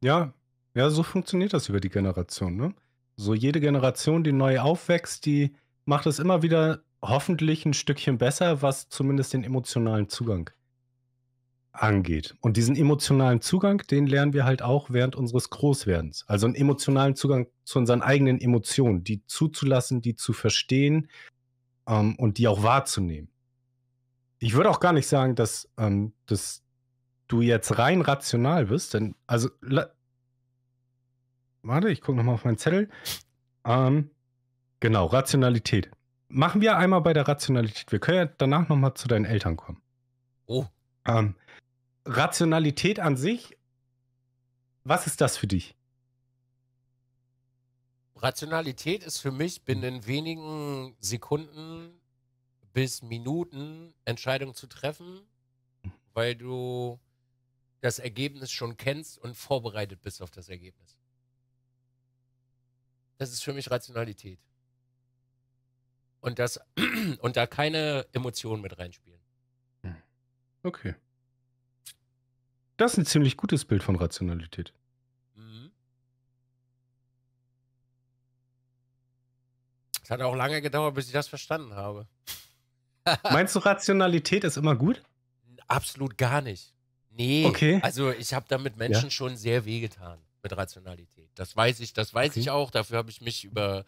Ja, ja, so funktioniert das über die Generation, ne? So jede Generation, die neu aufwächst, die macht es immer wieder hoffentlich ein Stückchen besser, was zumindest den emotionalen Zugang angeht. Und diesen emotionalen Zugang, den lernen wir halt auch während unseres Großwerdens. Also einen emotionalen Zugang zu unseren eigenen Emotionen, die zuzulassen, die zu verstehen ähm, und die auch wahrzunehmen. Ich würde auch gar nicht sagen, dass ähm, das du jetzt rein rational bist, denn, also, warte, ich gucke nochmal auf meinen Zettel. Ähm, genau, Rationalität. Machen wir einmal bei der Rationalität. Wir können ja danach nochmal zu deinen Eltern kommen. Oh. Ähm, Rationalität an sich, was ist das für dich? Rationalität ist für mich, binnen hm. wenigen Sekunden bis Minuten Entscheidungen zu treffen, hm. weil du das Ergebnis schon kennst und vorbereitet bist auf das Ergebnis. Das ist für mich Rationalität. Und, das, und da keine Emotionen mit reinspielen. Hm. Okay. Das ist ein ziemlich gutes Bild von Rationalität. Mhm. Es hat auch lange gedauert, bis ich das verstanden habe. Meinst du, Rationalität ist immer gut? Absolut gar nicht. Nee, okay. also ich habe damit Menschen ja. schon sehr wehgetan mit Rationalität. Das weiß ich, das weiß okay. ich auch. Dafür habe ich mich über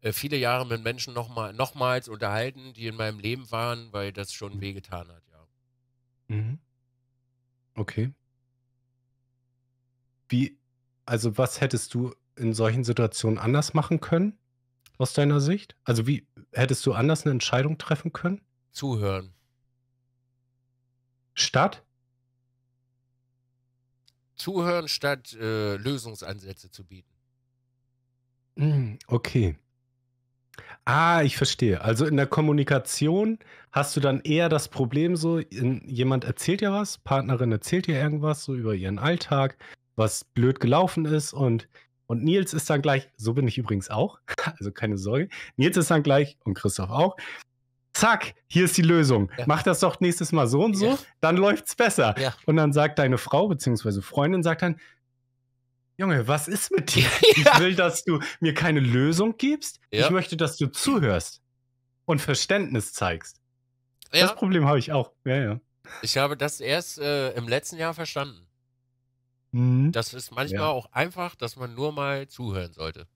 äh, viele Jahre mit Menschen noch mal, nochmals unterhalten, die in meinem Leben waren, weil das schon mhm. wehgetan hat, ja. Mhm. Okay. Wie, also was hättest du in solchen Situationen anders machen können, aus deiner Sicht? Also wie hättest du anders eine Entscheidung treffen können? Zuhören. Statt? zuhören, statt äh, Lösungsansätze zu bieten. Hm, okay. Ah, ich verstehe. Also in der Kommunikation hast du dann eher das Problem so, in, jemand erzählt dir was, Partnerin erzählt dir irgendwas so über ihren Alltag, was blöd gelaufen ist und und Nils ist dann gleich, so bin ich übrigens auch, also keine Sorge, Nils ist dann gleich und Christoph auch, zack, hier ist die Lösung. Ja. Mach das doch nächstes Mal so und so, ja. dann läuft's besser. Ja. Und dann sagt deine Frau bzw. Freundin sagt dann, Junge, was ist mit dir? Ich will, dass du mir keine Lösung gibst. Ich möchte, dass du zuhörst und Verständnis zeigst. Das Problem habe ich auch. Ich habe das erst äh, im letzten Jahr verstanden. Mhm. Das ist manchmal auch einfach, dass man nur mal zuhören sollte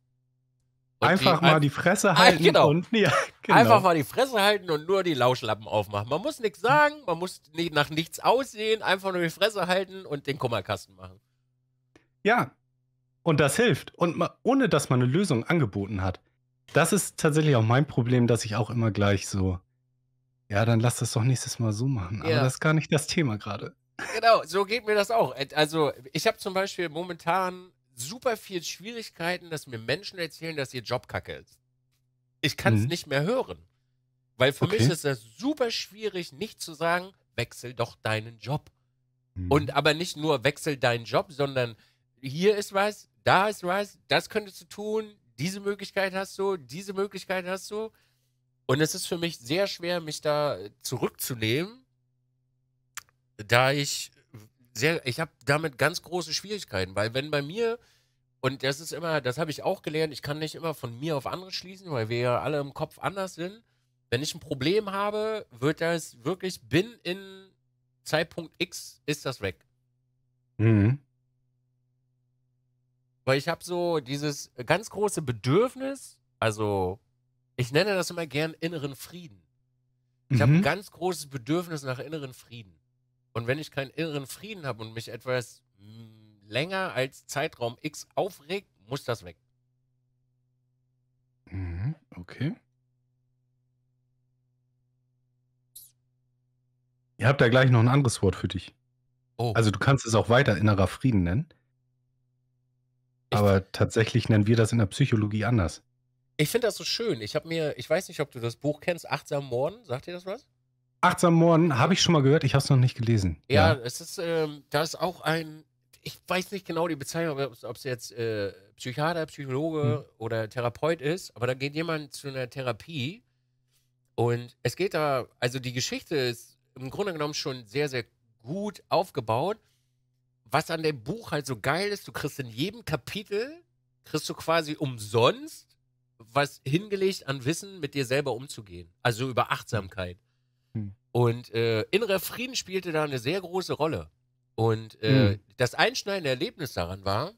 einfach die, mal die Fresse halten. Genau. Und, ja, genau. Einfach mal die Fresse halten und nur die Lauschlappen aufmachen. Man muss nichts sagen, man muss nicht, nach nichts aussehen, einfach nur die Fresse halten und den Kummerkasten machen. Ja, und das hilft. Und ma, ohne, dass man eine Lösung angeboten hat. Das ist tatsächlich auch mein Problem, dass ich auch immer gleich so, ja, dann lass das doch nächstes Mal so machen. Ja. Aber das ist gar nicht das Thema gerade. Genau, so geht mir das auch. Also ich habe zum Beispiel momentan super viel Schwierigkeiten, dass mir Menschen erzählen, dass ihr Job kacke ist. Ich kann es mhm. nicht mehr hören. Weil für okay. mich ist das super schwierig, nicht zu sagen, wechsel doch deinen Job. Mhm. Und aber nicht nur wechsel deinen Job, sondern hier ist was, da ist was, das könntest du tun, diese Möglichkeit hast du, diese Möglichkeit hast du. Und es ist für mich sehr schwer, mich da zurückzunehmen, da ich sehr, ich habe damit ganz große Schwierigkeiten, weil wenn bei mir, und das ist immer, das habe ich auch gelernt, ich kann nicht immer von mir auf andere schließen, weil wir ja alle im Kopf anders sind. Wenn ich ein Problem habe, wird das wirklich bin in Zeitpunkt X ist das weg. Mhm. Weil ich habe so dieses ganz große Bedürfnis, also ich nenne das immer gern inneren Frieden. Ich mhm. habe ein mhm. ganz großes Bedürfnis nach inneren Frieden. Und wenn ich keinen inneren Frieden habe und mich etwas mm, länger als Zeitraum X aufregt, muss das weg. Mhm, okay. Ihr habt da gleich noch ein anderes Wort für dich. Oh. Also du kannst es auch weiter innerer Frieden nennen. Ich aber tatsächlich nennen wir das in der Psychologie anders. Ich finde das so schön. Ich habe mir, ich weiß nicht, ob du das Buch kennst, Achtsam Morden, sagt dir das was? Achtsam Morden habe ich schon mal gehört, ich habe es noch nicht gelesen. Ja, ja. es ist, ähm, da ist auch ein, ich weiß nicht genau die Bezeichnung, ob es jetzt äh, Psychiater, Psychologe hm. oder Therapeut ist, aber da geht jemand zu einer Therapie und es geht da, also die Geschichte ist im Grunde genommen schon sehr, sehr gut aufgebaut. Was an dem Buch halt so geil ist, du kriegst in jedem Kapitel, kriegst du quasi umsonst was hingelegt an Wissen, mit dir selber umzugehen. Also über Achtsamkeit. Und äh, innerer Frieden spielte da eine sehr große Rolle. Und äh, hm. das einschneidende Erlebnis daran war,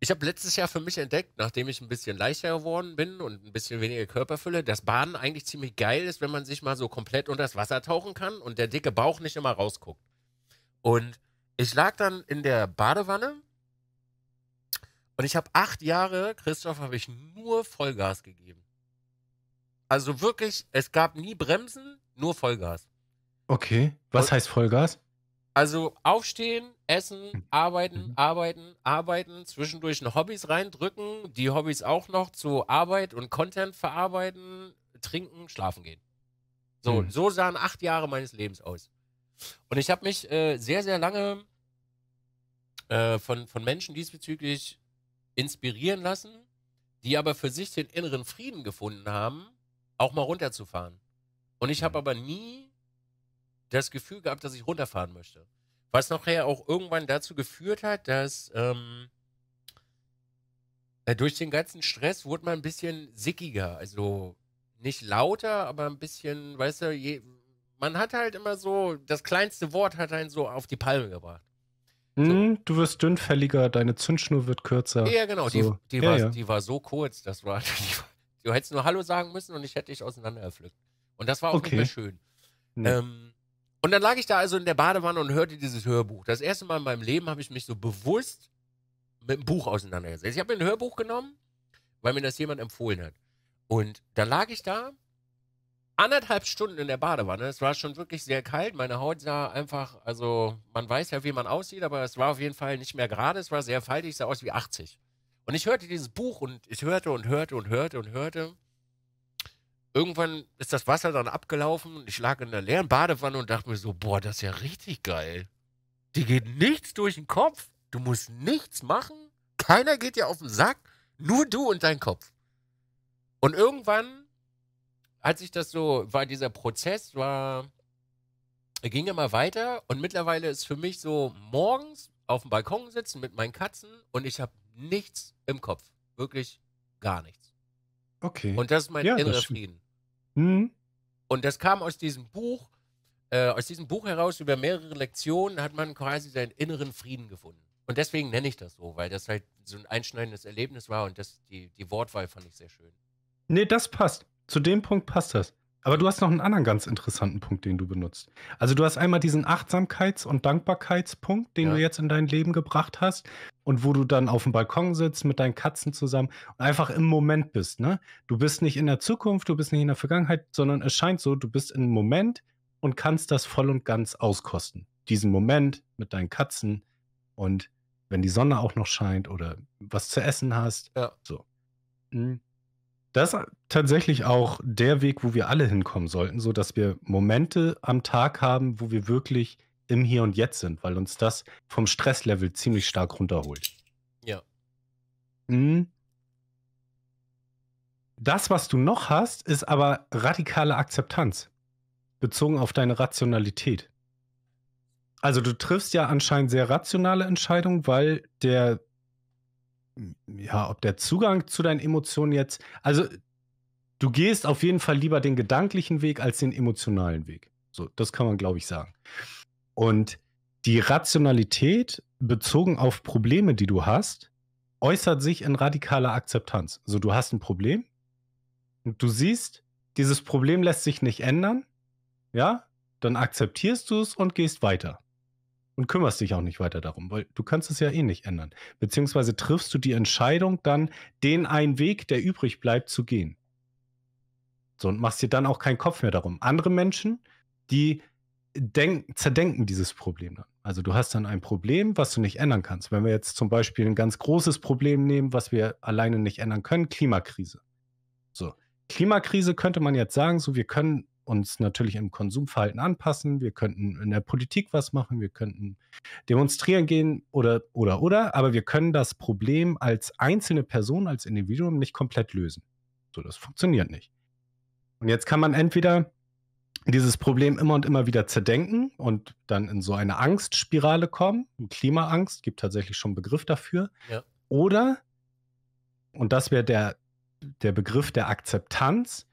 ich habe letztes Jahr für mich entdeckt, nachdem ich ein bisschen leichter geworden bin und ein bisschen weniger Körperfülle, dass Baden eigentlich ziemlich geil ist, wenn man sich mal so komplett unter das Wasser tauchen kann und der dicke Bauch nicht immer rausguckt. Und ich lag dann in der Badewanne und ich habe acht Jahre, Christoph, habe ich nur Vollgas gegeben. Also wirklich, es gab nie Bremsen, nur Vollgas. Okay. Was Und heißt Vollgas? Also aufstehen, essen, hm. arbeiten, mhm. arbeiten, arbeiten, zwischendurch in Hobbys reindrücken, die Hobbys auch noch zu Arbeit und Content verarbeiten, trinken, schlafen gehen. So, hm. so sahen acht Jahre meines Lebens aus. Und ich habe mich äh, sehr, sehr lange äh, von, von Menschen diesbezüglich inspirieren lassen, die aber für sich den inneren Frieden gefunden haben, auch mal runterzufahren. Und ich habe aber nie das Gefühl gehabt, dass ich runterfahren möchte. Was nachher auch irgendwann dazu geführt hat, dass ähm, äh, durch den ganzen Stress wurde man ein bisschen sickiger. Also nicht lauter, aber ein bisschen, weißt du, je, man hat halt immer so, das kleinste Wort hat einen so auf die Palme gebracht. So. Hm, du wirst dünnfälliger, deine Zündschnur wird kürzer. Ja, genau, so. die, die, ja, war, ja. die war so kurz, das war, die, du hättest nur Hallo sagen müssen und ich hätte dich auseinanderpflückt. Und das war auch okay. nicht mehr schön. Nee. Ähm, und dann lag ich da also in der Badewanne und hörte dieses Hörbuch. Das erste Mal in meinem Leben habe ich mich so bewusst mit einem Buch auseinandergesetzt. Ich habe mir ein Hörbuch genommen, weil mir das jemand empfohlen hat. Und dann lag ich da anderthalb Stunden in der Badewanne. Es war schon wirklich sehr kalt. Meine Haut sah einfach, also man weiß ja, wie man aussieht, aber es war auf jeden Fall nicht mehr gerade. Es war sehr faltig, ich sah aus wie 80. Und ich hörte dieses Buch und ich hörte und hörte und hörte und hörte irgendwann ist das Wasser dann abgelaufen und ich lag in der leeren Badewanne und dachte mir so, boah, das ist ja richtig geil. Die geht nichts durch den Kopf. Du musst nichts machen. Keiner geht dir auf den Sack. Nur du und dein Kopf. Und irgendwann, als ich das so, war dieser Prozess, war, ging immer weiter und mittlerweile ist für mich so morgens auf dem Balkon sitzen mit meinen Katzen und ich habe nichts im Kopf. Wirklich gar nichts. Okay. Und das ist mein ja, innerer Frieden. Mhm. Und das kam aus diesem Buch. Äh, aus diesem Buch heraus über mehrere Lektionen hat man quasi seinen inneren Frieden gefunden. Und deswegen nenne ich das so, weil das halt so ein einschneidendes Erlebnis war und das, die, die Wortwahl fand ich sehr schön. Nee, das passt. Zu dem Punkt passt das. Aber du hast noch einen anderen ganz interessanten Punkt, den du benutzt. Also du hast einmal diesen Achtsamkeits- und Dankbarkeitspunkt, den ja. du jetzt in dein Leben gebracht hast und wo du dann auf dem Balkon sitzt mit deinen Katzen zusammen und einfach im Moment bist. Ne? Du bist nicht in der Zukunft, du bist nicht in der Vergangenheit, sondern es scheint so, du bist im Moment und kannst das voll und ganz auskosten. Diesen Moment mit deinen Katzen und wenn die Sonne auch noch scheint oder was zu essen hast. Ja. So. Mhm. Das ist tatsächlich auch der Weg, wo wir alle hinkommen sollten, sodass wir Momente am Tag haben, wo wir wirklich im Hier und Jetzt sind, weil uns das vom Stresslevel ziemlich stark runterholt. Ja. Hm. Das, was du noch hast, ist aber radikale Akzeptanz bezogen auf deine Rationalität. Also du triffst ja anscheinend sehr rationale Entscheidungen, weil der ja, ob der Zugang zu deinen Emotionen jetzt, also du gehst auf jeden Fall lieber den gedanklichen Weg als den emotionalen Weg. So, das kann man, glaube ich, sagen. Und die Rationalität bezogen auf Probleme, die du hast, äußert sich in radikaler Akzeptanz. So, also du hast ein Problem und du siehst, dieses Problem lässt sich nicht ändern. Ja, dann akzeptierst du es und gehst weiter und kümmerst dich auch nicht weiter darum, weil du kannst es ja eh nicht ändern. Beziehungsweise triffst du die Entscheidung dann, den einen Weg, der übrig bleibt, zu gehen. So, und machst dir dann auch keinen Kopf mehr darum. Andere Menschen, die denk, zerdenken dieses Problem dann. Also du hast dann ein Problem, was du nicht ändern kannst. Wenn wir jetzt zum Beispiel ein ganz großes Problem nehmen, was wir alleine nicht ändern können, Klimakrise. So, Klimakrise könnte man jetzt sagen, so wir können uns natürlich im Konsumverhalten anpassen, wir könnten in der Politik was machen, wir könnten demonstrieren gehen oder oder oder, aber wir können das Problem als einzelne Person, als Individuum nicht komplett lösen. So, das funktioniert nicht. Und jetzt kann man entweder dieses Problem immer und immer wieder zerdenken und dann in so eine Angstspirale kommen. Klimaangst gibt tatsächlich schon einen Begriff dafür. Ja. Oder, und das wäre der, der Begriff der Akzeptanz,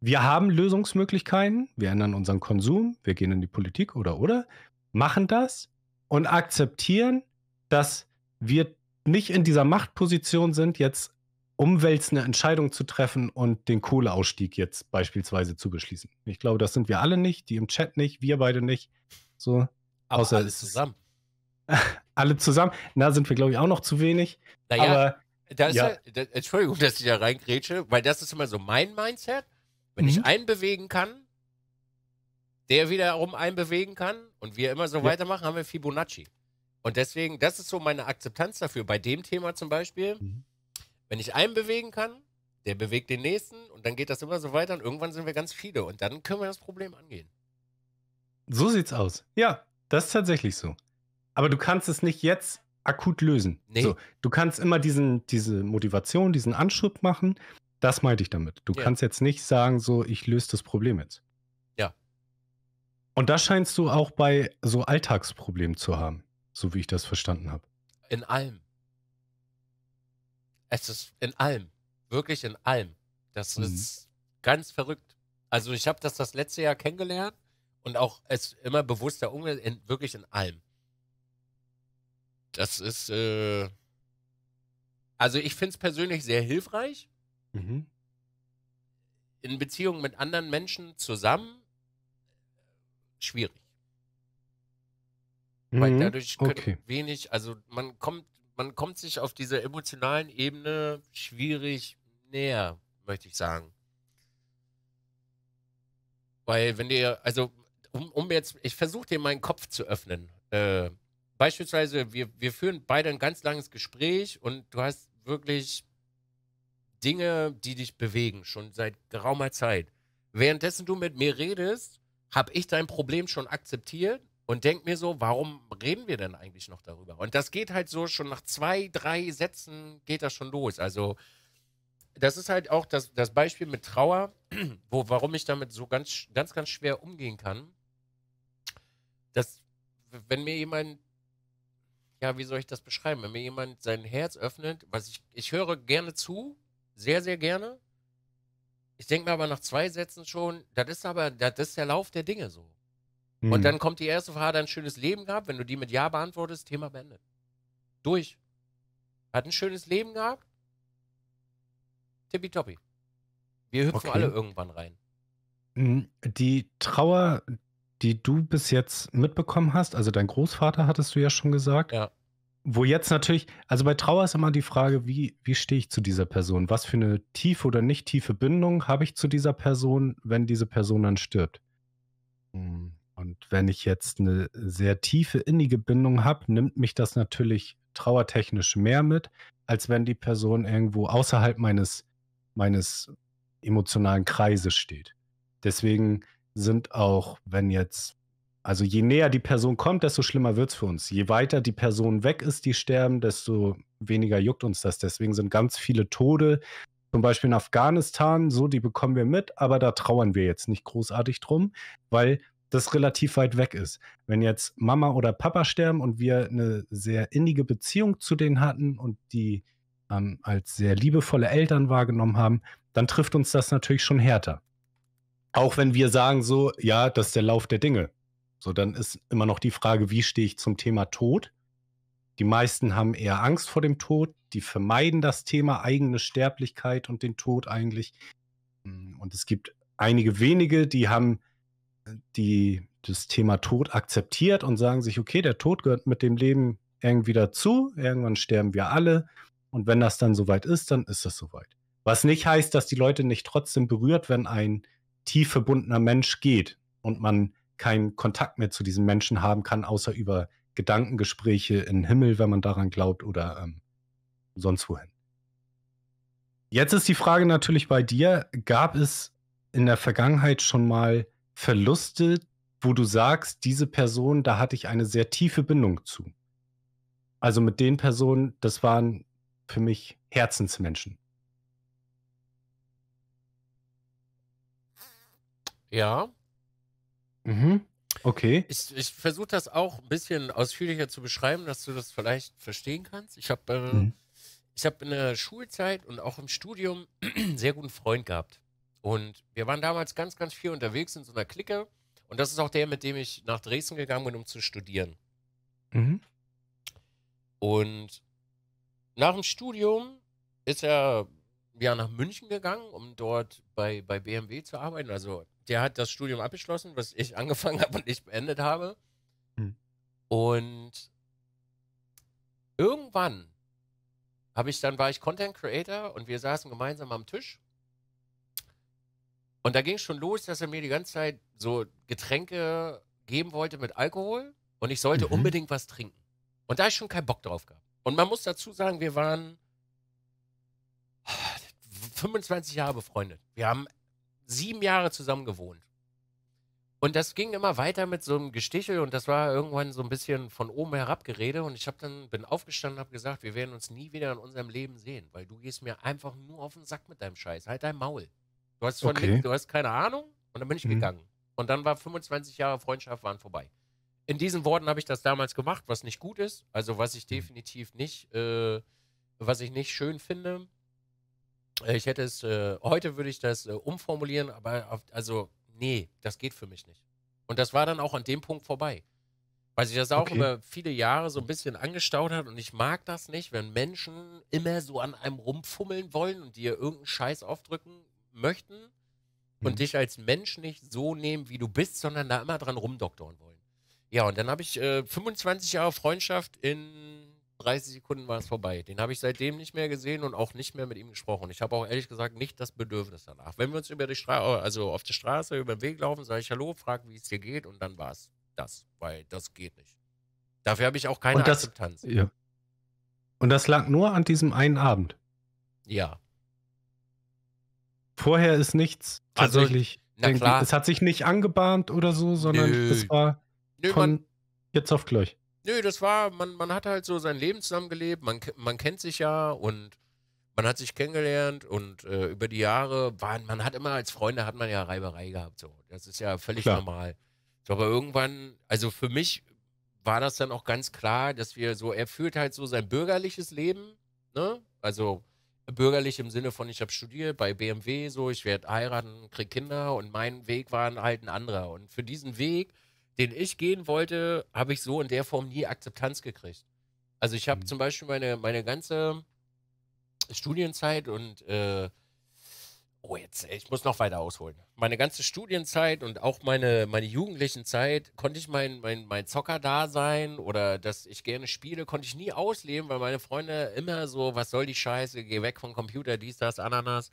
wir haben Lösungsmöglichkeiten, wir ändern unseren Konsum, wir gehen in die Politik oder oder, machen das und akzeptieren, dass wir nicht in dieser Machtposition sind, jetzt umwälzende Entscheidungen zu treffen und den Kohleausstieg jetzt beispielsweise zu beschließen. Ich glaube, das sind wir alle nicht, die im Chat nicht, wir beide nicht. So, Aber außer alle zusammen. alle zusammen. Na, sind wir, glaube ich, auch noch zu wenig. Naja, Aber, das ja. ja. Entschuldigung, dass ich da reingrätsche, weil das ist immer so mein Mindset. Wenn mhm. ich einen bewegen kann, der wiederum einen bewegen kann und wir immer so ja. weitermachen, haben wir Fibonacci. Und deswegen, das ist so meine Akzeptanz dafür. Bei dem Thema zum Beispiel, mhm. wenn ich einen bewegen kann, der bewegt den nächsten und dann geht das immer so weiter und irgendwann sind wir ganz viele und dann können wir das Problem angehen. So sieht's aus. Ja, das ist tatsächlich so. Aber du kannst es nicht jetzt akut lösen. Nee. So, du kannst immer diesen, diese Motivation, diesen Anschub machen, das meinte ich damit. Du ja. kannst jetzt nicht sagen, so, ich löse das Problem jetzt. Ja. Und das scheinst du auch bei so Alltagsproblemen zu haben, so wie ich das verstanden habe. In allem. Es ist in allem. Wirklich in allem. Das mhm. ist ganz verrückt. Also ich habe das das letzte Jahr kennengelernt und auch es immer bewusster umgesetzt, wirklich in allem. Das ist, äh also ich finde es persönlich sehr hilfreich, Mhm. In Beziehung mit anderen Menschen zusammen schwierig. Mhm. Weil dadurch okay. wenig, also man kommt, man kommt sich auf dieser emotionalen Ebene schwierig näher, möchte ich sagen. Weil wenn dir, also um, um jetzt, ich versuche dir meinen Kopf zu öffnen. Äh, beispielsweise, wir, wir führen beide ein ganz langes Gespräch und du hast wirklich Dinge, die dich bewegen, schon seit geraumer Zeit. Währenddessen du mit mir redest, habe ich dein Problem schon akzeptiert und denke mir so, warum reden wir denn eigentlich noch darüber? Und das geht halt so schon nach zwei, drei Sätzen geht das schon los. Also das ist halt auch das, das Beispiel mit Trauer, wo, warum ich damit so ganz, ganz, ganz schwer umgehen kann. Dass, wenn mir jemand, ja, wie soll ich das beschreiben, wenn mir jemand sein Herz öffnet, was ich, ich höre gerne zu, sehr, sehr gerne. Ich denke mir aber nach zwei Sätzen schon, das ist aber, das ist der Lauf der Dinge so. Hm. Und dann kommt die erste Frage, ein schönes Leben gehabt. Wenn du die mit Ja beantwortest, Thema beendet. Durch. Hat ein schönes Leben gehabt. Tippitoppi. Wir hüpfen okay. alle irgendwann rein. Hm, die Trauer, die du bis jetzt mitbekommen hast, also dein Großvater hattest du ja schon gesagt. Ja wo jetzt natürlich, also bei Trauer ist immer die Frage, wie, wie stehe ich zu dieser Person? Was für eine tiefe oder nicht tiefe Bindung habe ich zu dieser Person, wenn diese Person dann stirbt? Mhm. Und wenn ich jetzt eine sehr tiefe, innige Bindung habe, nimmt mich das natürlich trauertechnisch mehr mit, als wenn die Person irgendwo außerhalb meines, meines emotionalen Kreises steht. Deswegen sind auch, wenn jetzt also je näher die Person kommt, desto schlimmer wird es für uns. Je weiter die Person weg ist, die sterben, desto weniger juckt uns das. Deswegen sind ganz viele Tode, zum Beispiel in Afghanistan, so, die bekommen wir mit, aber da trauern wir jetzt nicht großartig drum, weil das relativ weit weg ist. Wenn jetzt Mama oder Papa sterben und wir eine sehr innige Beziehung zu denen hatten und die ähm, als sehr liebevolle Eltern wahrgenommen haben, dann trifft uns das natürlich schon härter. Auch wenn wir sagen so, ja, das ist der Lauf der Dinge so, dann ist immer noch die Frage, wie stehe ich zum Thema Tod? Die meisten haben eher Angst vor dem Tod, die vermeiden das Thema eigene Sterblichkeit und den Tod eigentlich. Hm, und es gibt einige wenige, die haben äh, die, das Thema Tod akzeptiert und sagen sich, okay, der Tod gehört mit dem Leben irgendwie dazu, irgendwann sterben wir alle. Und wenn das dann soweit ist, dann ist das soweit. Was nicht heißt, dass die Leute nicht trotzdem berührt, wenn ein tief verbundener Mensch geht und man keinen Kontakt mehr zu diesen Menschen haben kann, außer über Gedankengespräche in Himmel, wenn man daran glaubt, oder ähm, sonst wohin. Jetzt ist die Frage natürlich bei dir, gab es in der Vergangenheit schon mal Verluste, wo du sagst, diese Person, da hatte ich eine sehr tiefe Bindung zu? Also mit den Personen, das waren für mich Herzensmenschen. Ja, Mhm. Okay. Ich, ich versuche das auch ein bisschen ausführlicher zu beschreiben, dass du das vielleicht verstehen kannst. Ich habe äh, mhm. hab in der Schulzeit und auch im Studium einen sehr guten Freund gehabt. Und wir waren damals ganz, ganz viel unterwegs in so einer Clique. Und das ist auch der, mit dem ich nach Dresden gegangen bin, um zu studieren. Mhm. Und nach dem Studium ist er ja nach München gegangen, um dort bei, bei BMW zu arbeiten, also der hat das Studium abgeschlossen, was ich angefangen habe und ich beendet habe. Hm. Und irgendwann habe ich dann war ich Content Creator und wir saßen gemeinsam am Tisch. Und da ging es schon los, dass er mir die ganze Zeit so Getränke geben wollte mit Alkohol und ich sollte mhm. unbedingt was trinken. Und da ich schon keinen Bock drauf gehabt. Und man muss dazu sagen, wir waren 25 Jahre befreundet. Wir haben sieben Jahre zusammen gewohnt. Und das ging immer weiter mit so einem Gestichel und das war irgendwann so ein bisschen von oben herab geredet und ich habe dann bin aufgestanden und habe gesagt, wir werden uns nie wieder in unserem Leben sehen, weil du gehst mir einfach nur auf den Sack mit deinem Scheiß, halt dein Maul. Du hast von okay. du hast keine Ahnung und dann bin ich mhm. gegangen. Und dann war 25 Jahre Freundschaft waren vorbei. In diesen Worten habe ich das damals gemacht, was nicht gut ist, also was ich mhm. definitiv nicht äh, was ich nicht schön finde. Äh, ich hätte es, äh, heute würde ich das äh, umformulieren, aber auf, also nee, das geht für mich nicht. Und das war dann auch an dem Punkt vorbei. Weil sich das auch okay. über viele Jahre so ein bisschen angestaut hat und ich mag das nicht, wenn Menschen immer so an einem rumfummeln wollen und dir irgendeinen Scheiß aufdrücken möchten und mhm. dich als Mensch nicht so nehmen, wie du bist, sondern da immer dran rumdoktoren wollen. Ja, und dann habe ich äh, 25 Jahre Freundschaft in 30 Sekunden war es vorbei. Den habe ich seitdem nicht mehr gesehen und auch nicht mehr mit ihm gesprochen. Ich habe auch ehrlich gesagt nicht das Bedürfnis danach. Wenn wir uns über die Straße, also auf der Straße über den Weg laufen, sage ich Hallo, frage, wie es dir geht und dann war es das, weil das geht nicht. Dafür habe ich auch keine und das, Akzeptanz. Ja. Und das lag nur an diesem einen Abend. Ja. Vorher ist nichts also, tatsächlich. Also, na klar. Es hat sich nicht angebahnt oder so, sondern Nö. es war Nö, von man, jetzt auf gleich nö, das war, man, man hat halt so sein Leben zusammengelebt, man, man kennt sich ja und man hat sich kennengelernt und äh, über die Jahre waren, man hat immer als Freunde hat man ja Reiberei gehabt. So. Das ist ja völlig klar. normal. So, aber irgendwann, also für mich war das dann auch ganz klar, dass wir so, er führt halt so sein bürgerliches Leben, ne? Also bürgerlich im Sinne von, ich habe studiert bei BMW, so, ich werde heiraten, krieg Kinder und mein Weg war halt ein anderer. Und für diesen Weg den ich gehen wollte, habe ich so in der Form nie Akzeptanz gekriegt. Also ich habe mhm. zum Beispiel meine, meine ganze Studienzeit und äh, oh jetzt, ich muss noch weiter ausholen. Meine ganze Studienzeit und auch meine, meine jugendlichen Zeit konnte ich mein, mein, mein Zocker-Dasein oder dass ich gerne spiele, konnte ich nie ausleben, weil meine Freunde immer so, was soll die Scheiße, geh weg vom Computer, dies, das, Ananas.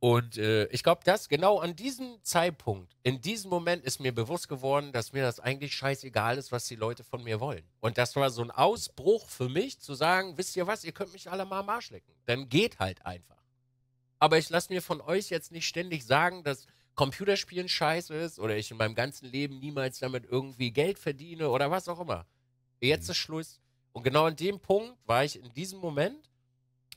Und äh, ich glaube, dass genau an diesem Zeitpunkt, in diesem Moment ist mir bewusst geworden, dass mir das eigentlich scheißegal ist, was die Leute von mir wollen. Und das war so ein Ausbruch für mich, zu sagen, wisst ihr was, ihr könnt mich alle mal am Arsch lecken. Dann geht halt einfach. Aber ich lasse mir von euch jetzt nicht ständig sagen, dass Computerspielen scheiße ist oder ich in meinem ganzen Leben niemals damit irgendwie Geld verdiene oder was auch immer. Jetzt mhm. ist Schluss. Und genau an dem Punkt war ich in diesem Moment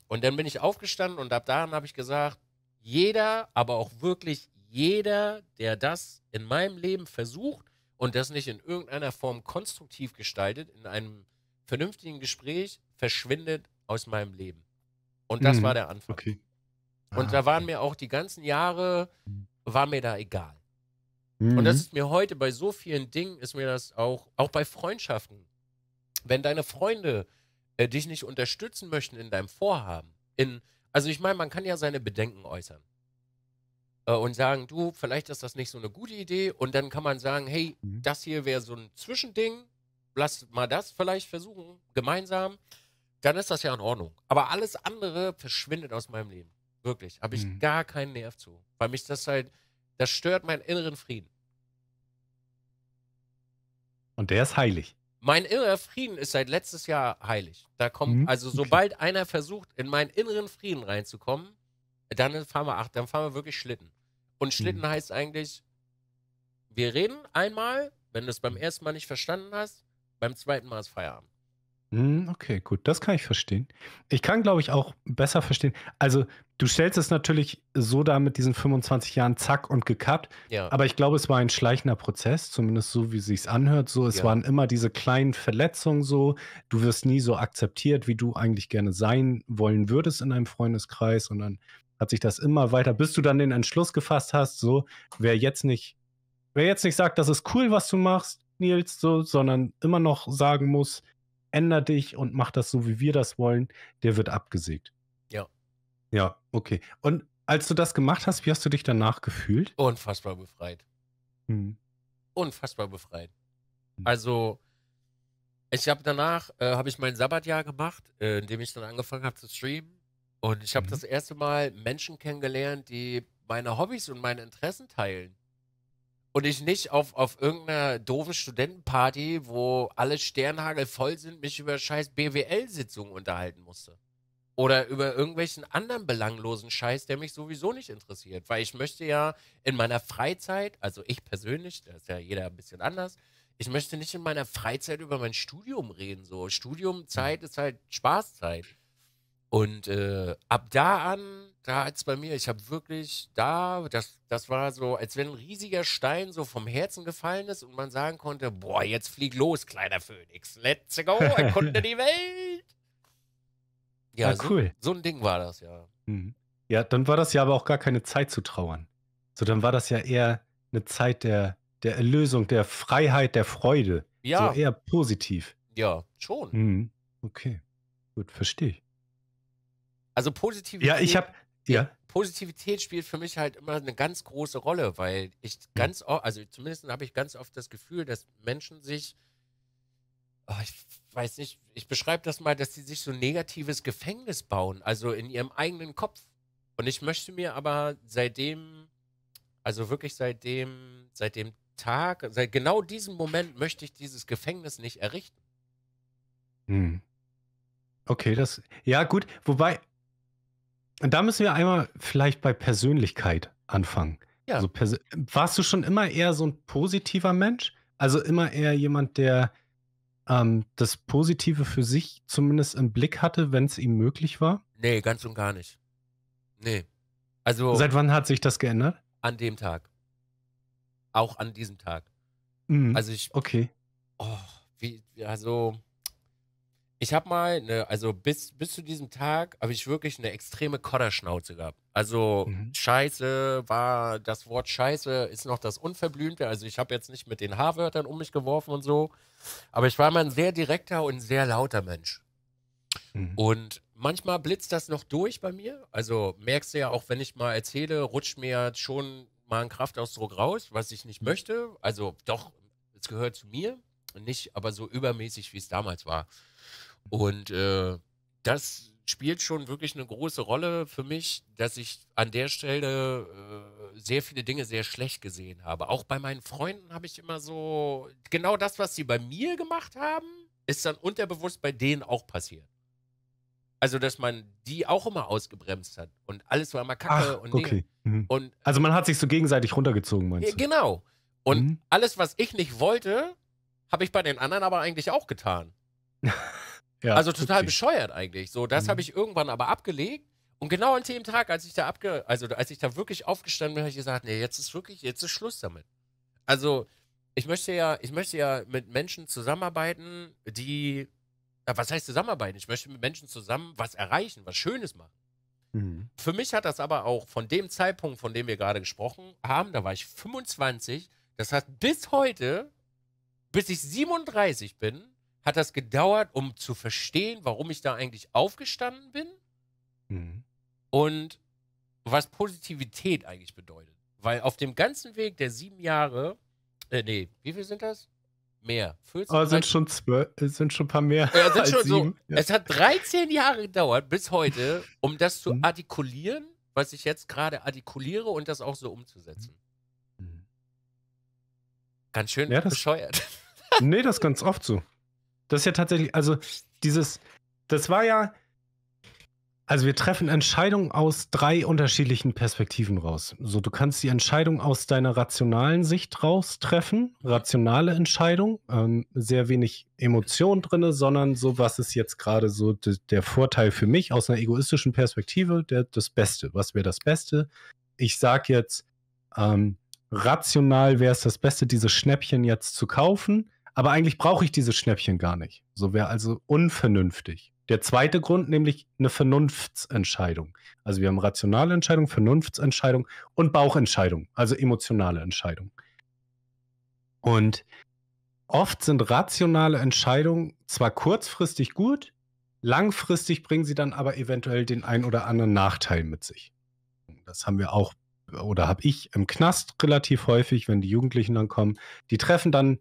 und dann bin ich aufgestanden und ab daran habe ich gesagt, jeder, aber auch wirklich jeder, der das in meinem Leben versucht und das nicht in irgendeiner Form konstruktiv gestaltet, in einem vernünftigen Gespräch, verschwindet aus meinem Leben. Und das hm. war der Anfang. Okay. Ah, und da waren okay. mir auch die ganzen Jahre, war mir da egal. Mhm. Und das mhm. ist mir heute bei so vielen Dingen, ist mir das auch, auch bei Freundschaften. Wenn deine Freunde äh, dich nicht unterstützen möchten in deinem Vorhaben, in also ich meine, man kann ja seine Bedenken äußern äh, und sagen, du, vielleicht ist das nicht so eine gute Idee und dann kann man sagen, hey, mhm. das hier wäre so ein Zwischending, lass mal das vielleicht versuchen, gemeinsam, dann ist das ja in Ordnung. Aber alles andere verschwindet aus meinem Leben. Wirklich, habe ich mhm. gar keinen Nerv zu, weil mich das halt, das stört meinen inneren Frieden. Und der ist heilig. Mein innerer Frieden ist seit letztes Jahr heilig. Da kommt, mhm, also sobald okay. einer versucht, in meinen inneren Frieden reinzukommen, dann fahren wir ach, dann fahren wir wirklich Schlitten. Und mhm. Schlitten mhm. heißt eigentlich, wir reden einmal, wenn du es beim ersten Mal nicht verstanden hast, beim zweiten Mal ist Feierabend. Hm, okay, gut, das kann ich verstehen. Ich kann, glaube ich, auch besser verstehen. Also, du stellst es natürlich so da mit diesen 25 Jahren zack und gekappt, Ja, aber ich glaube, es war ein schleichender Prozess, zumindest so, wie sich's anhört. So, es ja, waren immer diese kleinen Verletzungen so. Du wirst nie so akzeptiert, wie du eigentlich gerne sein wollen würdest in einem Freundeskreis. Und dann hat sich das immer weiter, bis du dann den Entschluss gefasst hast, so, wer jetzt nicht wer jetzt nicht sagt, das ist cool, was du machst, Nils, so, sondern immer noch sagen muss, änder dich und mach das so, wie wir das wollen, der wird abgesägt. Ja. Ja, okay. Und als du das gemacht hast, wie hast du dich danach gefühlt? Unfassbar befreit. Hm. Unfassbar befreit. Mhm. Also, ich habe danach, äh, habe ich mein Sabbatjahr gemacht, äh, in dem ich dann angefangen habe zu streamen. Und ich habe mhm. das erste Mal Menschen kennengelernt, die meine Hobbys und meine Interessen teilen und ich nicht auf, auf irgendeiner doofen Studentenparty, wo alle Sternhagel voll sind, mich über scheiß BWL-Sitzungen unterhalten musste. Oder über irgendwelchen anderen belanglosen Scheiß, der mich sowieso nicht interessiert. Weil ich möchte ja in meiner Freizeit, also ich persönlich, da ist ja jeder ein bisschen anders, ich möchte nicht in meiner Freizeit über mein Studium reden. So, Studiumzeit mhm. ist halt Spaßzeit. Und äh, ab da an, da hat es bei mir, ich habe wirklich da, das, das war so, als wenn ein riesiger Stein so vom Herzen gefallen ist und man sagen konnte, boah, jetzt flieg los, kleiner Phönix, let's go, erkunde die Welt. Ja, ja cool. So, so, ein Ding war das, ja. Mhm. Ja, dann war das ja aber auch gar keine Zeit zu trauern. So, dann war das ja eher eine Zeit der, der Erlösung, der Freiheit, der Freude. Ja. So eher positiv. Ja, schon. Mhm. Okay, gut, verstehe ich. Also Positivität. Ja, ich habe. Ja. Positivität spielt für mich halt immer eine ganz große Rolle, weil ich hm. ganz mhm. oft, also zumindest habe ich ganz oft das Gefühl, dass Menschen sich, oh, ich weiß nicht, ich beschreibe das mal, dass sie sich so ein negatives Gefängnis bauen, also in ihrem eigenen Kopf. Und ich möchte mir aber seitdem, also wirklich seitdem, seit dem Tag, seit genau diesem Moment möchte ich dieses Gefängnis nicht errichten. Hm. Okay, das, ja gut, wobei, und da müssen wir einmal vielleicht bei Persönlichkeit anfangen. Ja. Also Pers warst du schon immer eher so ein positiver Mensch? Also immer eher jemand, der ähm, das Positive für sich zumindest im Blick hatte, wenn es ihm möglich war? Nee, ganz und gar nicht. Nee. Also. Seit wann hat sich das geändert? An dem Tag. Auch an diesem Tag. Mhm. Also ich. Okay. Oh, wie, also ich habe mal, eine, also bis, bis zu diesem Tag habe ich wirklich eine extreme Kodderschnauze gehabt. Also mhm. Scheiße war, das Wort Scheiße ist noch das Unverblümte. Also ich habe jetzt nicht mit den H-Wörtern um mich geworfen und so. Aber ich war mal ein sehr direkter und sehr lauter Mensch. Mhm. Und manchmal blitzt das noch durch bei mir. Also merkst du ja auch, wenn ich mal erzähle, rutscht mir schon mal ein Kraftausdruck raus, was ich nicht möchte. Also doch, es gehört zu mir. Nicht aber so übermäßig, wie es damals war. Und äh, das spielt schon wirklich eine große Rolle für mich, dass ich an der Stelle äh, sehr viele Dinge sehr schlecht gesehen habe. Auch bei meinen Freunden habe ich immer so, genau das, was sie bei mir gemacht haben, ist dann unterbewusst bei denen auch passiert. Also, dass man die auch immer ausgebremst hat und alles war immer kacke Ach, und, okay. mhm. und, äh, Also man hat sich so gegenseitig runtergezogen, meinst ja, du? Genau. Und mhm. alles, was ich nicht wollte, habe ich bei den anderen aber eigentlich auch getan. Ja, also total wirklich. bescheuert eigentlich. So, das mhm. habe ich irgendwann aber abgelegt. Und genau an dem Tag, als ich da abge, also als ich da wirklich aufgestanden bin, habe ich gesagt, nee, jetzt ist wirklich, jetzt ist Schluss damit. Also ich möchte ja, ich möchte ja mit Menschen zusammenarbeiten, die, was heißt zusammenarbeiten? Ich möchte mit Menschen zusammen was erreichen, was Schönes machen. Mhm. Für mich hat das aber auch von dem Zeitpunkt, von dem wir gerade gesprochen haben, da war ich 25, das hat bis heute, bis ich 37 bin, hat das gedauert, um zu verstehen, warum ich da eigentlich aufgestanden bin mhm. und was Positivität eigentlich bedeutet. Weil auf dem ganzen Weg der sieben Jahre, äh, nee, wie viel sind das? Mehr. 14, oh, sind schon zwölf, sind schon ein paar mehr. Ja, sind schon so. Ja. Es hat 13 Jahre gedauert bis heute, um das zu mhm. artikulieren, was ich jetzt gerade artikuliere und das auch so umzusetzen. Mhm. Ganz schön ja, das, bescheuert. Nee, das ist ganz oft so. Das ist ja tatsächlich, also dieses, das war ja, also wir treffen Entscheidungen aus drei unterschiedlichen Perspektiven raus. So, du kannst die Entscheidung aus deiner rationalen Sicht raus treffen, rationale Entscheidung, ähm, sehr wenig Emotion drin, sondern so, was ist jetzt gerade so de, der Vorteil für mich aus einer egoistischen Perspektive, der, das Beste. Was wäre das Beste? Ich sage jetzt, ähm, rational wäre es das Beste, dieses Schnäppchen jetzt zu kaufen. Aber eigentlich brauche ich diese Schnäppchen gar nicht. So wäre also unvernünftig. Der zweite Grund, nämlich eine Vernunftsentscheidung. Also wir haben rationale Entscheidung, Vernunftsentscheidung und Bauchentscheidung, also emotionale Entscheidung. Und oft sind rationale Entscheidungen zwar kurzfristig gut, langfristig bringen sie dann aber eventuell den ein oder anderen Nachteil mit sich. Das haben wir auch oder habe ich im Knast relativ häufig, wenn die Jugendlichen dann kommen. Die treffen dann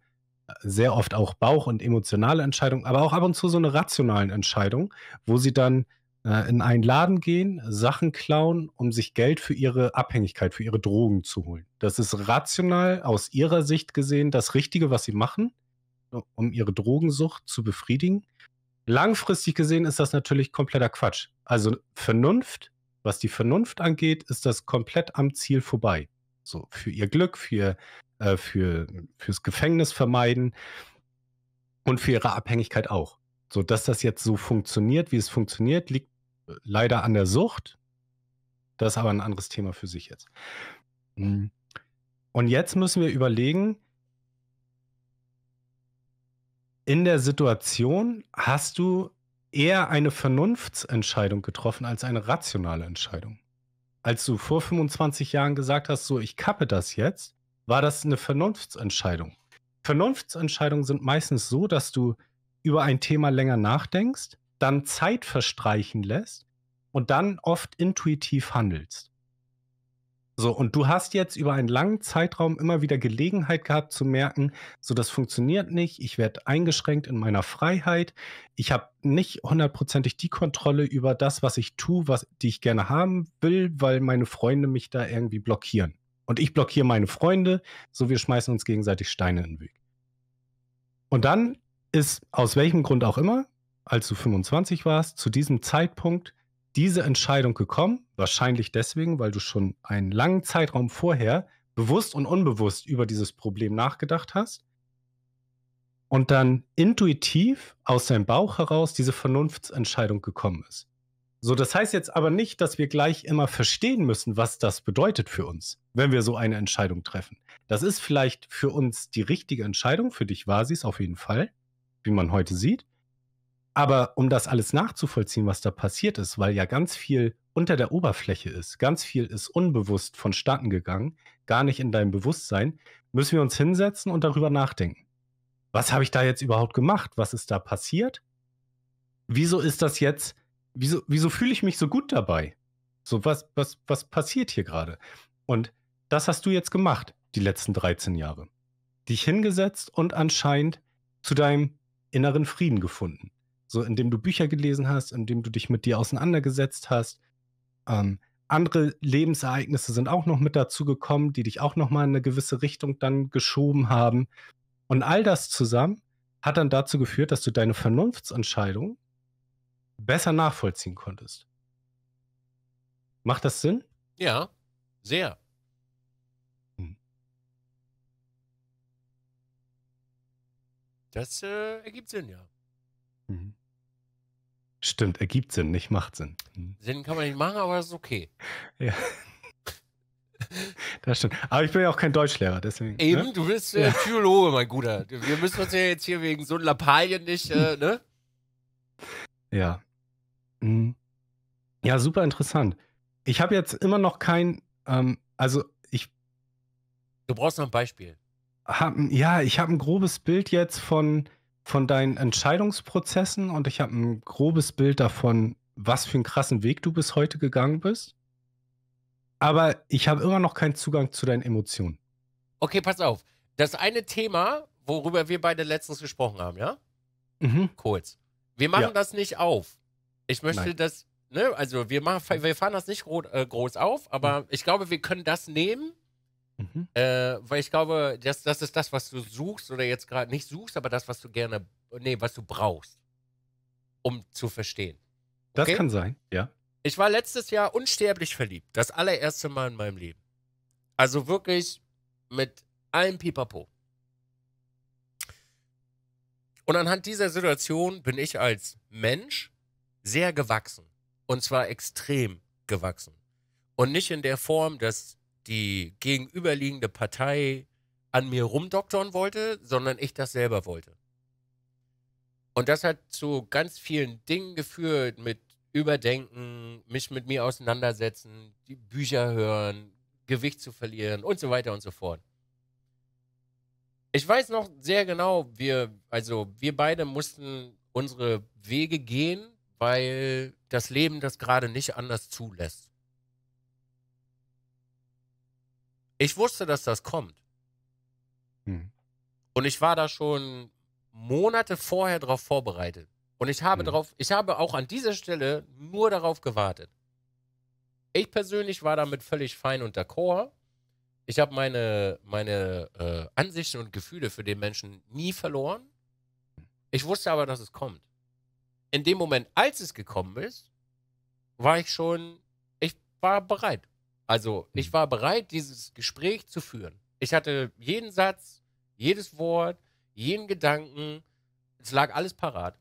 sehr oft auch Bauch- und emotionale Entscheidungen, aber auch ab und zu so eine rationalen Entscheidung, wo sie dann äh, in einen Laden gehen, Sachen klauen, um sich Geld für ihre Abhängigkeit, für ihre Drogen zu holen. Das ist rational aus ihrer Sicht gesehen das Richtige, was sie machen, um ihre Drogensucht zu befriedigen. Langfristig gesehen ist das natürlich kompletter Quatsch. Also Vernunft, was die Vernunft angeht, ist das komplett am Ziel vorbei. So, für ihr Glück, für äh, für, fürs Gefängnis vermeiden und für ihre Abhängigkeit auch. So, dass das jetzt so funktioniert, wie es funktioniert, liegt äh, leider an der Sucht. Das ist aber ein anderes Thema für sich jetzt. Mhm. Und jetzt müssen wir überlegen, in der Situation hast du eher eine Vernunftsentscheidung getroffen als eine rationale Entscheidung. Als du vor 25 Jahren gesagt hast, so ich kappe das jetzt, war das eine Vernunftsentscheidung. Vernunftsentscheidungen sind meistens so, dass du über ein Thema länger nachdenkst, dann Zeit verstreichen lässt und dann oft intuitiv handelst. So, und du hast jetzt über einen langen Zeitraum immer wieder Gelegenheit gehabt zu merken, so das funktioniert nicht, ich werde eingeschränkt in meiner Freiheit, ich habe nicht hundertprozentig die Kontrolle über das, was ich tue, was die ich gerne haben will, weil meine Freunde mich da irgendwie blockieren. Und ich blockiere meine Freunde, so wir schmeißen uns gegenseitig Steine in den Weg. Und dann ist aus welchem Grund auch immer, als du 25 warst, zu diesem Zeitpunkt diese Entscheidung gekommen. Wahrscheinlich deswegen, weil du schon einen langen Zeitraum vorher bewusst und unbewusst über dieses Problem nachgedacht hast und dann intuitiv aus deinem Bauch heraus diese Vernunftsentscheidung gekommen ist. So, das heißt jetzt aber nicht, dass wir gleich immer verstehen müssen, was das bedeutet für uns wenn wir so eine Entscheidung treffen. Das ist vielleicht für uns die richtige Entscheidung, für dich war sie es auf jeden Fall, wie man heute sieht. Aber um das alles nachzuvollziehen, was da passiert ist, weil ja ganz viel unter der Oberfläche ist, ganz viel ist unbewusst vonstatten gegangen, gar nicht in deinem Bewusstsein, müssen wir uns hinsetzen und darüber nachdenken. Was habe ich da jetzt überhaupt gemacht? Was ist da passiert? Wieso ist das jetzt, wieso, wieso fühle ich mich so gut dabei? So, was, was, was passiert hier gerade? Und das hast du jetzt gemacht, die letzten 13 Jahre. Dich hingesetzt und anscheinend zu deinem inneren Frieden gefunden. So, indem du Bücher gelesen hast, indem du dich mit dir auseinandergesetzt hast. Ähm, andere Lebensereignisse sind auch noch mit dazu gekommen, die dich auch nochmal in eine gewisse Richtung dann geschoben haben. Und all das zusammen hat dann dazu geführt, dass du deine Vernunftsentscheidung besser nachvollziehen konntest. Macht das Sinn? Ja, sehr. Das äh, ergibt Sinn, ja. Mhm. Stimmt, ergibt Sinn, nicht macht Sinn. Mhm. Sinn kann man nicht machen, aber das ist okay. Ja. Das stimmt. Aber ich bin ja auch kein Deutschlehrer, deswegen. Ne? Eben, ne? du bist äh, Theologe, mein Guter. Wir müssen uns ja jetzt hier wegen so Lappalien nicht, äh, ne? Ja. Mhm. Ja, super interessant. Ich habe jetzt immer noch kein, ähm, also ich. Du brauchst noch ein Beispiel hab, ja, ich habe ein grobes Bild jetzt von, von deinen Entscheidungsprozessen und ich habe ein grobes Bild davon, was für einen krassen Weg du bis heute gegangen bist. Aber ich habe immer noch keinen Zugang zu deinen Emotionen. Okay, pass auf. Das eine Thema, worüber wir beide letztens gesprochen haben, ja? Mhm. Kurz. Wir machen ja. das nicht auf. Ich möchte Nein. das, ne, also wir, machen, wir fahren das nicht äh, groß auf, aber mhm. ich glaube, wir können das nehmen Mhm. Äh, weil ich glaube, das, das ist das, was du suchst oder jetzt gerade nicht suchst, aber das, was du gerne, nee, was du brauchst, um zu verstehen. Okay? Das kann sein, ja. Ich war letztes Jahr unsterblich verliebt. Das allererste Mal in meinem Leben. Also wirklich mit allem Pipapo. Und anhand dieser Situation bin ich als Mensch sehr gewachsen. Und zwar extrem gewachsen. Und nicht in der Form, dass die gegenüberliegende Partei an mir rumdoktern wollte, sondern ich das selber wollte. Und das hat zu ganz vielen Dingen geführt mit Überdenken, mich mit mir auseinandersetzen, die Bücher hören, Gewicht zu verlieren und so weiter und so fort. Ich weiß noch sehr genau, wir, also wir beide mussten unsere Wege gehen, weil das Leben das gerade nicht anders zulässt. Ich wusste, dass das kommt. Hm. Und ich war da schon Monate vorher darauf vorbereitet. Und ich habe hm. darauf, ich habe auch an dieser Stelle nur darauf gewartet. Ich persönlich war damit völlig fein und d'accord. Ich habe meine, meine äh, Ansichten und Gefühle für den Menschen nie verloren. Ich wusste aber, dass es kommt. In dem Moment, als es gekommen ist, war ich schon, ich war bereit. Also ich mhm. war bereit, dieses Gespräch zu führen. Ich hatte jeden Satz, jedes Wort, jeden Gedanken. Es lag alles parat.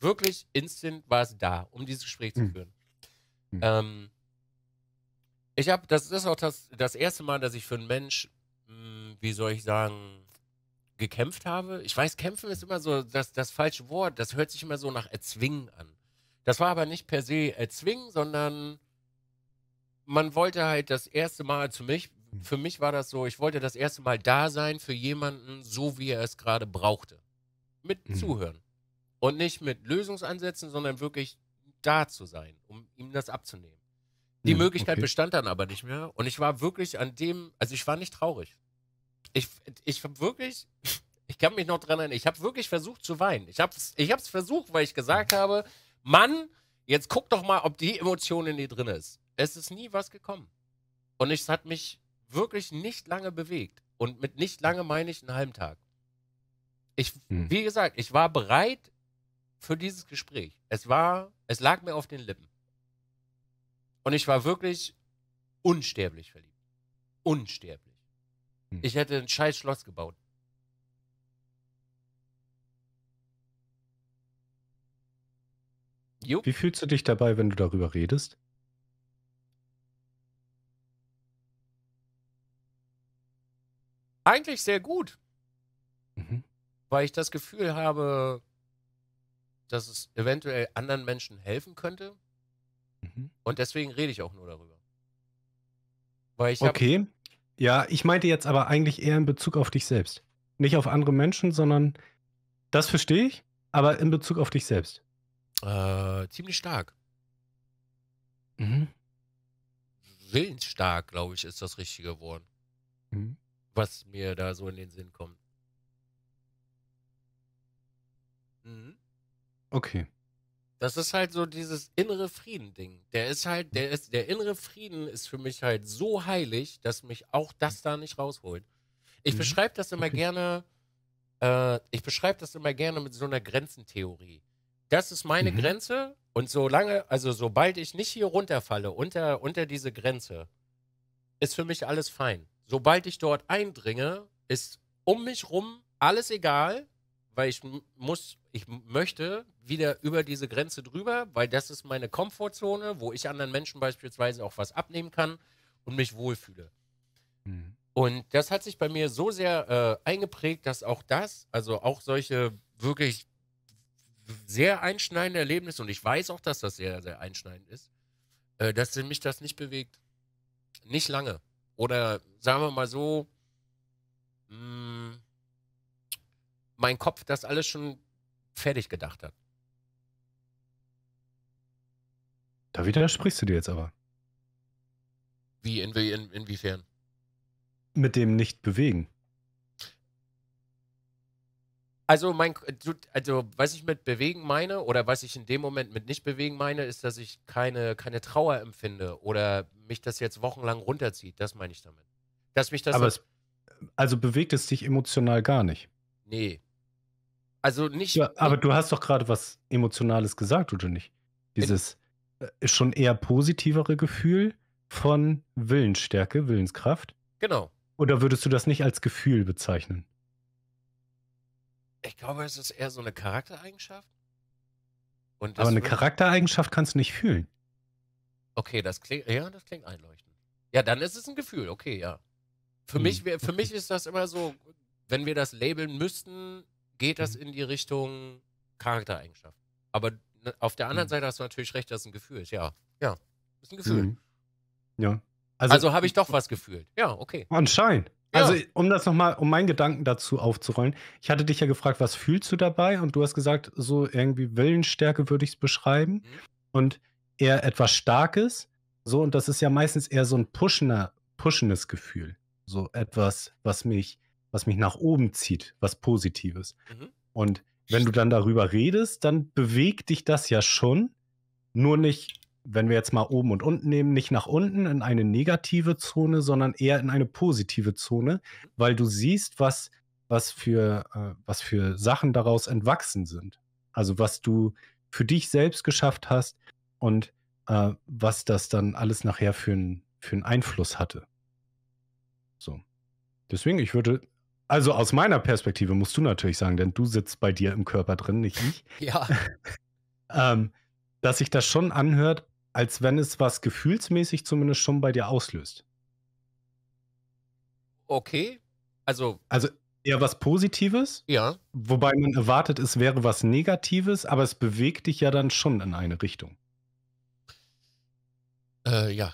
Wirklich instant war es da, um dieses Gespräch zu mhm. führen. Mhm. Ähm, ich habe, das ist auch das, das erste Mal, dass ich für einen Mensch, mh, hm, wie soll ich sagen, gekämpft habe. Ich weiß, kämpfen ist immer so das, das falsche Wort. Das hört sich immer so nach erzwingen an. Das war aber nicht per se erzwingen, sondern man wollte halt das erste Mal zu mich, hm. für mich war das so, ich wollte das erste Mal da sein für jemanden, so wie er es gerade brauchte. Mit mhm. Zuhören. Und nicht mit Lösungsansätzen, sondern wirklich da zu sein, um ihm das abzunehmen. Die mhm, Möglichkeit okay. bestand dann aber nicht mehr. Und ich war wirklich an dem, also ich war nicht traurig. Ich, ich habe wirklich, ich kann mich noch dran erinnern, ich habe wirklich versucht zu weinen. Ich habe es ich versucht, weil ich gesagt hm. habe, Mann, jetzt guck doch mal, ob die Emotion in dir drin ist es ist nie was gekommen. Und es hat mich wirklich nicht lange bewegt. Und mit nicht lange meine ich einen halben Tag. Ich, hm. wie gesagt, ich war bereit für dieses Gespräch. Es war, es lag mir auf den Lippen. Und ich war wirklich unsterblich verliebt. Unsterblich. Hm. Ich hätte ein scheiß Schloss gebaut. Jupp. Wie fühlst du dich dabei, wenn du darüber redest? Eigentlich sehr gut. Mhm. Weil ich das Gefühl habe, dass es eventuell anderen Menschen helfen könnte. Mhm. Und deswegen rede ich auch nur darüber. Weil ich okay. Ja, ich meinte jetzt aber eigentlich eher in Bezug auf dich selbst. Nicht auf andere Menschen, sondern das verstehe ich, aber in Bezug auf dich selbst. Äh, ziemlich stark. Mhm. Willensstark, glaube ich, ist das richtige Wort. Mhm was mir da so in den Sinn kommt. Mhm. Okay. Das ist halt so dieses innere Frieden-Ding. Der ist halt, der ist, der innere Frieden ist für mich halt so heilig, dass mich auch das da nicht rausholt. Ich mhm. beschreibe das immer okay. gerne, äh, ich beschreibe das immer gerne mit so einer Grenzentheorie. Das ist meine mhm. Grenze und solange, also sobald ich nicht hier runterfalle, unter, unter diese Grenze, ist für mich alles fein sobald ich dort eindringe, ist um mich rum alles egal, weil ich muss, ich möchte wieder über diese Grenze drüber, weil das ist meine Komfortzone, wo ich anderen Menschen beispielsweise auch was abnehmen kann und mich wohlfühle. Mhm. Und das hat sich bei mir so sehr äh, eingeprägt, dass auch das, also auch solche wirklich sehr einschneidende Erlebnisse, und ich weiß auch, dass das sehr, sehr einschneidend ist, äh, dass mich das nicht bewegt. Nicht lange. Oder sagen wir mal so, mh, hm, mein Kopf das alles schon fertig gedacht hat. Da widersprichst du dir jetzt aber. Wie, in, in, inwiefern? Mit dem Nicht-Bewegen. Also, mein, also, was ich mit bewegen meine oder was ich in dem Moment mit nicht bewegen meine, ist, dass ich keine, keine Trauer empfinde oder mich das jetzt wochenlang runterzieht. Das meine ich damit. Dass mich das. Aber es, also bewegt es dich emotional gar nicht. Nee. Also nicht. Ja, aber du hast doch gerade was Emotionales gesagt, oder nicht? Dieses in, äh, schon eher positivere Gefühl von Willensstärke, Willenskraft. Genau. Oder würdest du das nicht als Gefühl bezeichnen? Ich glaube, es ist eher so eine Charaktereigenschaft. Aber eine Charaktereigenschaft kannst du nicht fühlen. Okay, das klingt, ja, das klingt einleuchtend. Ja, dann ist es ein Gefühl, okay, ja. Für, hm. mich, für mich ist das immer so, wenn wir das labeln müssten, geht das hm. in die Richtung Charaktereigenschaft. Aber auf der anderen hm. Seite hast du natürlich recht, dass es ein Gefühl ist, ja. Ja, ist ein Gefühl. Hm. Ja. Also, also habe ich doch was gefühlt. Ja, okay. Anscheinend. Also, um das nochmal, um meinen Gedanken dazu aufzurollen. Ich hatte dich ja gefragt, was fühlst du dabei? Und du hast gesagt, so irgendwie Willensstärke würde ich es beschreiben. Mhm. Und eher etwas Starkes. So, und das ist ja meistens eher so ein pushender, pushendes Gefühl. So etwas, was mich, was mich nach oben zieht, was Positives. Mhm. Und wenn du dann darüber redest, dann bewegt dich das ja schon, nur nicht wenn wir jetzt mal oben und unten nehmen, nicht nach unten in eine negative Zone, sondern eher in eine positive Zone, weil du siehst, was, was, für, äh, was für Sachen daraus entwachsen sind. Also was du für dich selbst geschafft hast und äh, was das dann alles nachher für, ein, für einen Einfluss hatte. So. Deswegen, ich würde, also aus meiner Perspektive musst du natürlich sagen, denn du sitzt bei dir im Körper drin, nicht ich. Ja. ähm, dass sich das schon anhört, als wenn es was gefühlsmäßig zumindest schon bei dir auslöst. Okay. Also. Also eher was Positives. Ja. Wobei man erwartet, es wäre was Negatives, aber es bewegt dich ja dann schon in eine Richtung. Äh, ja.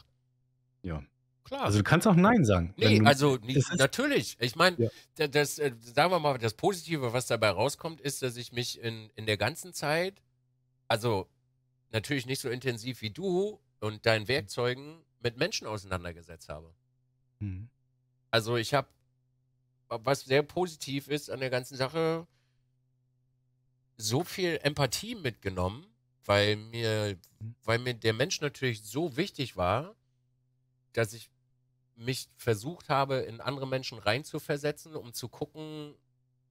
Ja. Klar. Also du kannst auch Nein sagen. Nee, du, also nicht, natürlich. Ich meine, ja. das, äh, sagen wir mal, das Positive, was dabei rauskommt, ist, dass ich mich in, in der ganzen Zeit, also natürlich nicht so intensiv wie du und deinen Werkzeugen mit Menschen auseinandergesetzt habe. Mhm. Also ich habe, was sehr positiv ist an der ganzen Sache, so viel Empathie mitgenommen, weil mir, mhm. weil mir der Mensch natürlich so wichtig war, dass ich mich versucht habe, in andere Menschen reinzuversetzen, um zu gucken,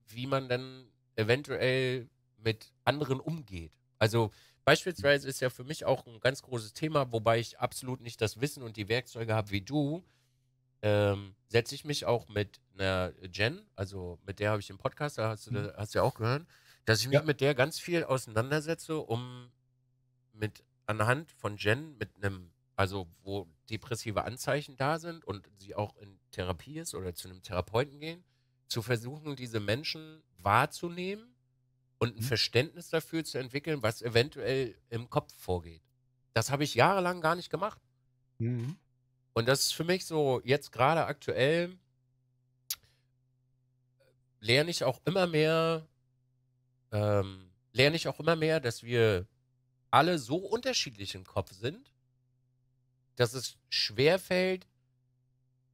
wie man dann eventuell mit anderen umgeht. Also Beispielsweise ist ja für mich auch ein ganz großes Thema, wobei ich absolut nicht das Wissen und die Werkzeuge habe wie du. Ähm, setze ich mich auch mit einer Jen, also mit der habe ich den Podcast, da hast du, mhm. hast du ja auch gehört, dass ich mich ja. mit der ganz viel auseinandersetze, um mit anhand von Jen mit einem, also wo depressive Anzeichen da sind und sie auch in Therapie ist oder zu einem Therapeuten gehen, zu versuchen, diese Menschen wahrzunehmen und ein mhm. Verständnis dafür zu entwickeln, was eventuell im Kopf vorgeht. Das habe ich jahrelang gar nicht gemacht. Mhm. Und das ist für mich so, jetzt gerade aktuell lerne ich auch immer mehr, ähm, lerne ich auch immer mehr, dass wir alle so unterschiedlich im Kopf sind, dass es schwerfällt,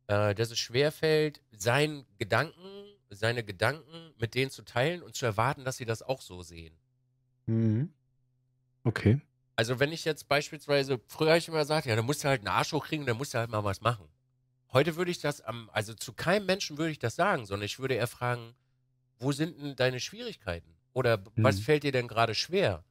äh, dass es schwerfällt, seinen Gedanken seine Gedanken mit denen zu teilen und zu erwarten, dass sie das auch so sehen. Mhm. Okay. Also wenn ich jetzt beispielsweise, früher habe ich immer gesagt, ja, dann musst du halt einen Arsch hochkriegen, dann musst du halt mal was machen. Heute würde ich das, also zu keinem Menschen würde ich das sagen, sondern ich würde eher fragen, wo sind denn deine Schwierigkeiten? Oder mhm. was fällt dir denn gerade schwer?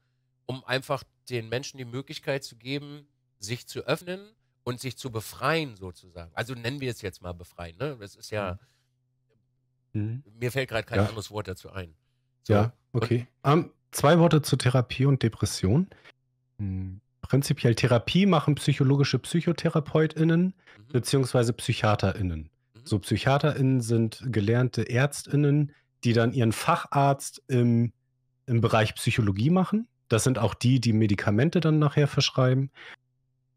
Um einfach den Menschen die Möglichkeit zu geben, sich zu öffnen und sich zu befreien sozusagen. Also nennen wir es jetzt mal befreien. Ne? Das ist ja... Mhm Mhm. Mir fällt gerade kein ja. anderes Wort dazu ein. So. Ja, okay. Um, ähm, zwei Worte zu Therapie und Depression. Mhm. Prinzipiell Therapie machen psychologische PsychotherapeutInnen mhm. beziehungsweise PsychiaterInnen. Mhm. So PsychiaterInnen sind gelernte ÄrztInnen, die dann ihren Facharzt im, im Bereich Psychologie machen. Das sind auch die, die Medikamente dann nachher verschreiben.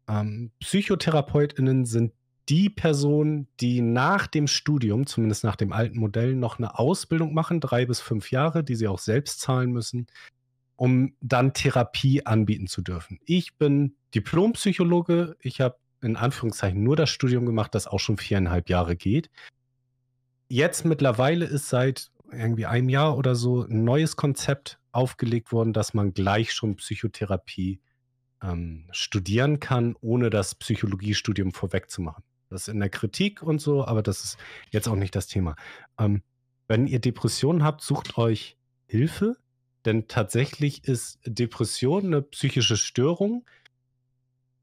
Ähm, PsychotherapeutInnen sind die Person, die nach dem Studium, zumindest nach dem alten Modell, noch eine Ausbildung machen, drei bis fünf Jahre, die sie auch selbst zahlen müssen, um dann Therapie anbieten zu dürfen. Ich bin Diplompsychologe, ich habe in Anführungszeichen nur das Studium gemacht, das auch schon viereinhalb Jahre geht. Jetzt mittlerweile ist seit irgendwie einem Jahr oder so ein neues Konzept aufgelegt worden, dass man gleich schon Psychotherapie ähm, studieren kann, ohne das Psychologiestudium vorwegzumachen. Das ist in der Kritik und so, aber das ist jetzt auch nicht das Thema. Ähm, wenn ihr Depressionen habt, sucht euch Hilfe, denn tatsächlich ist Depression eine psychische Störung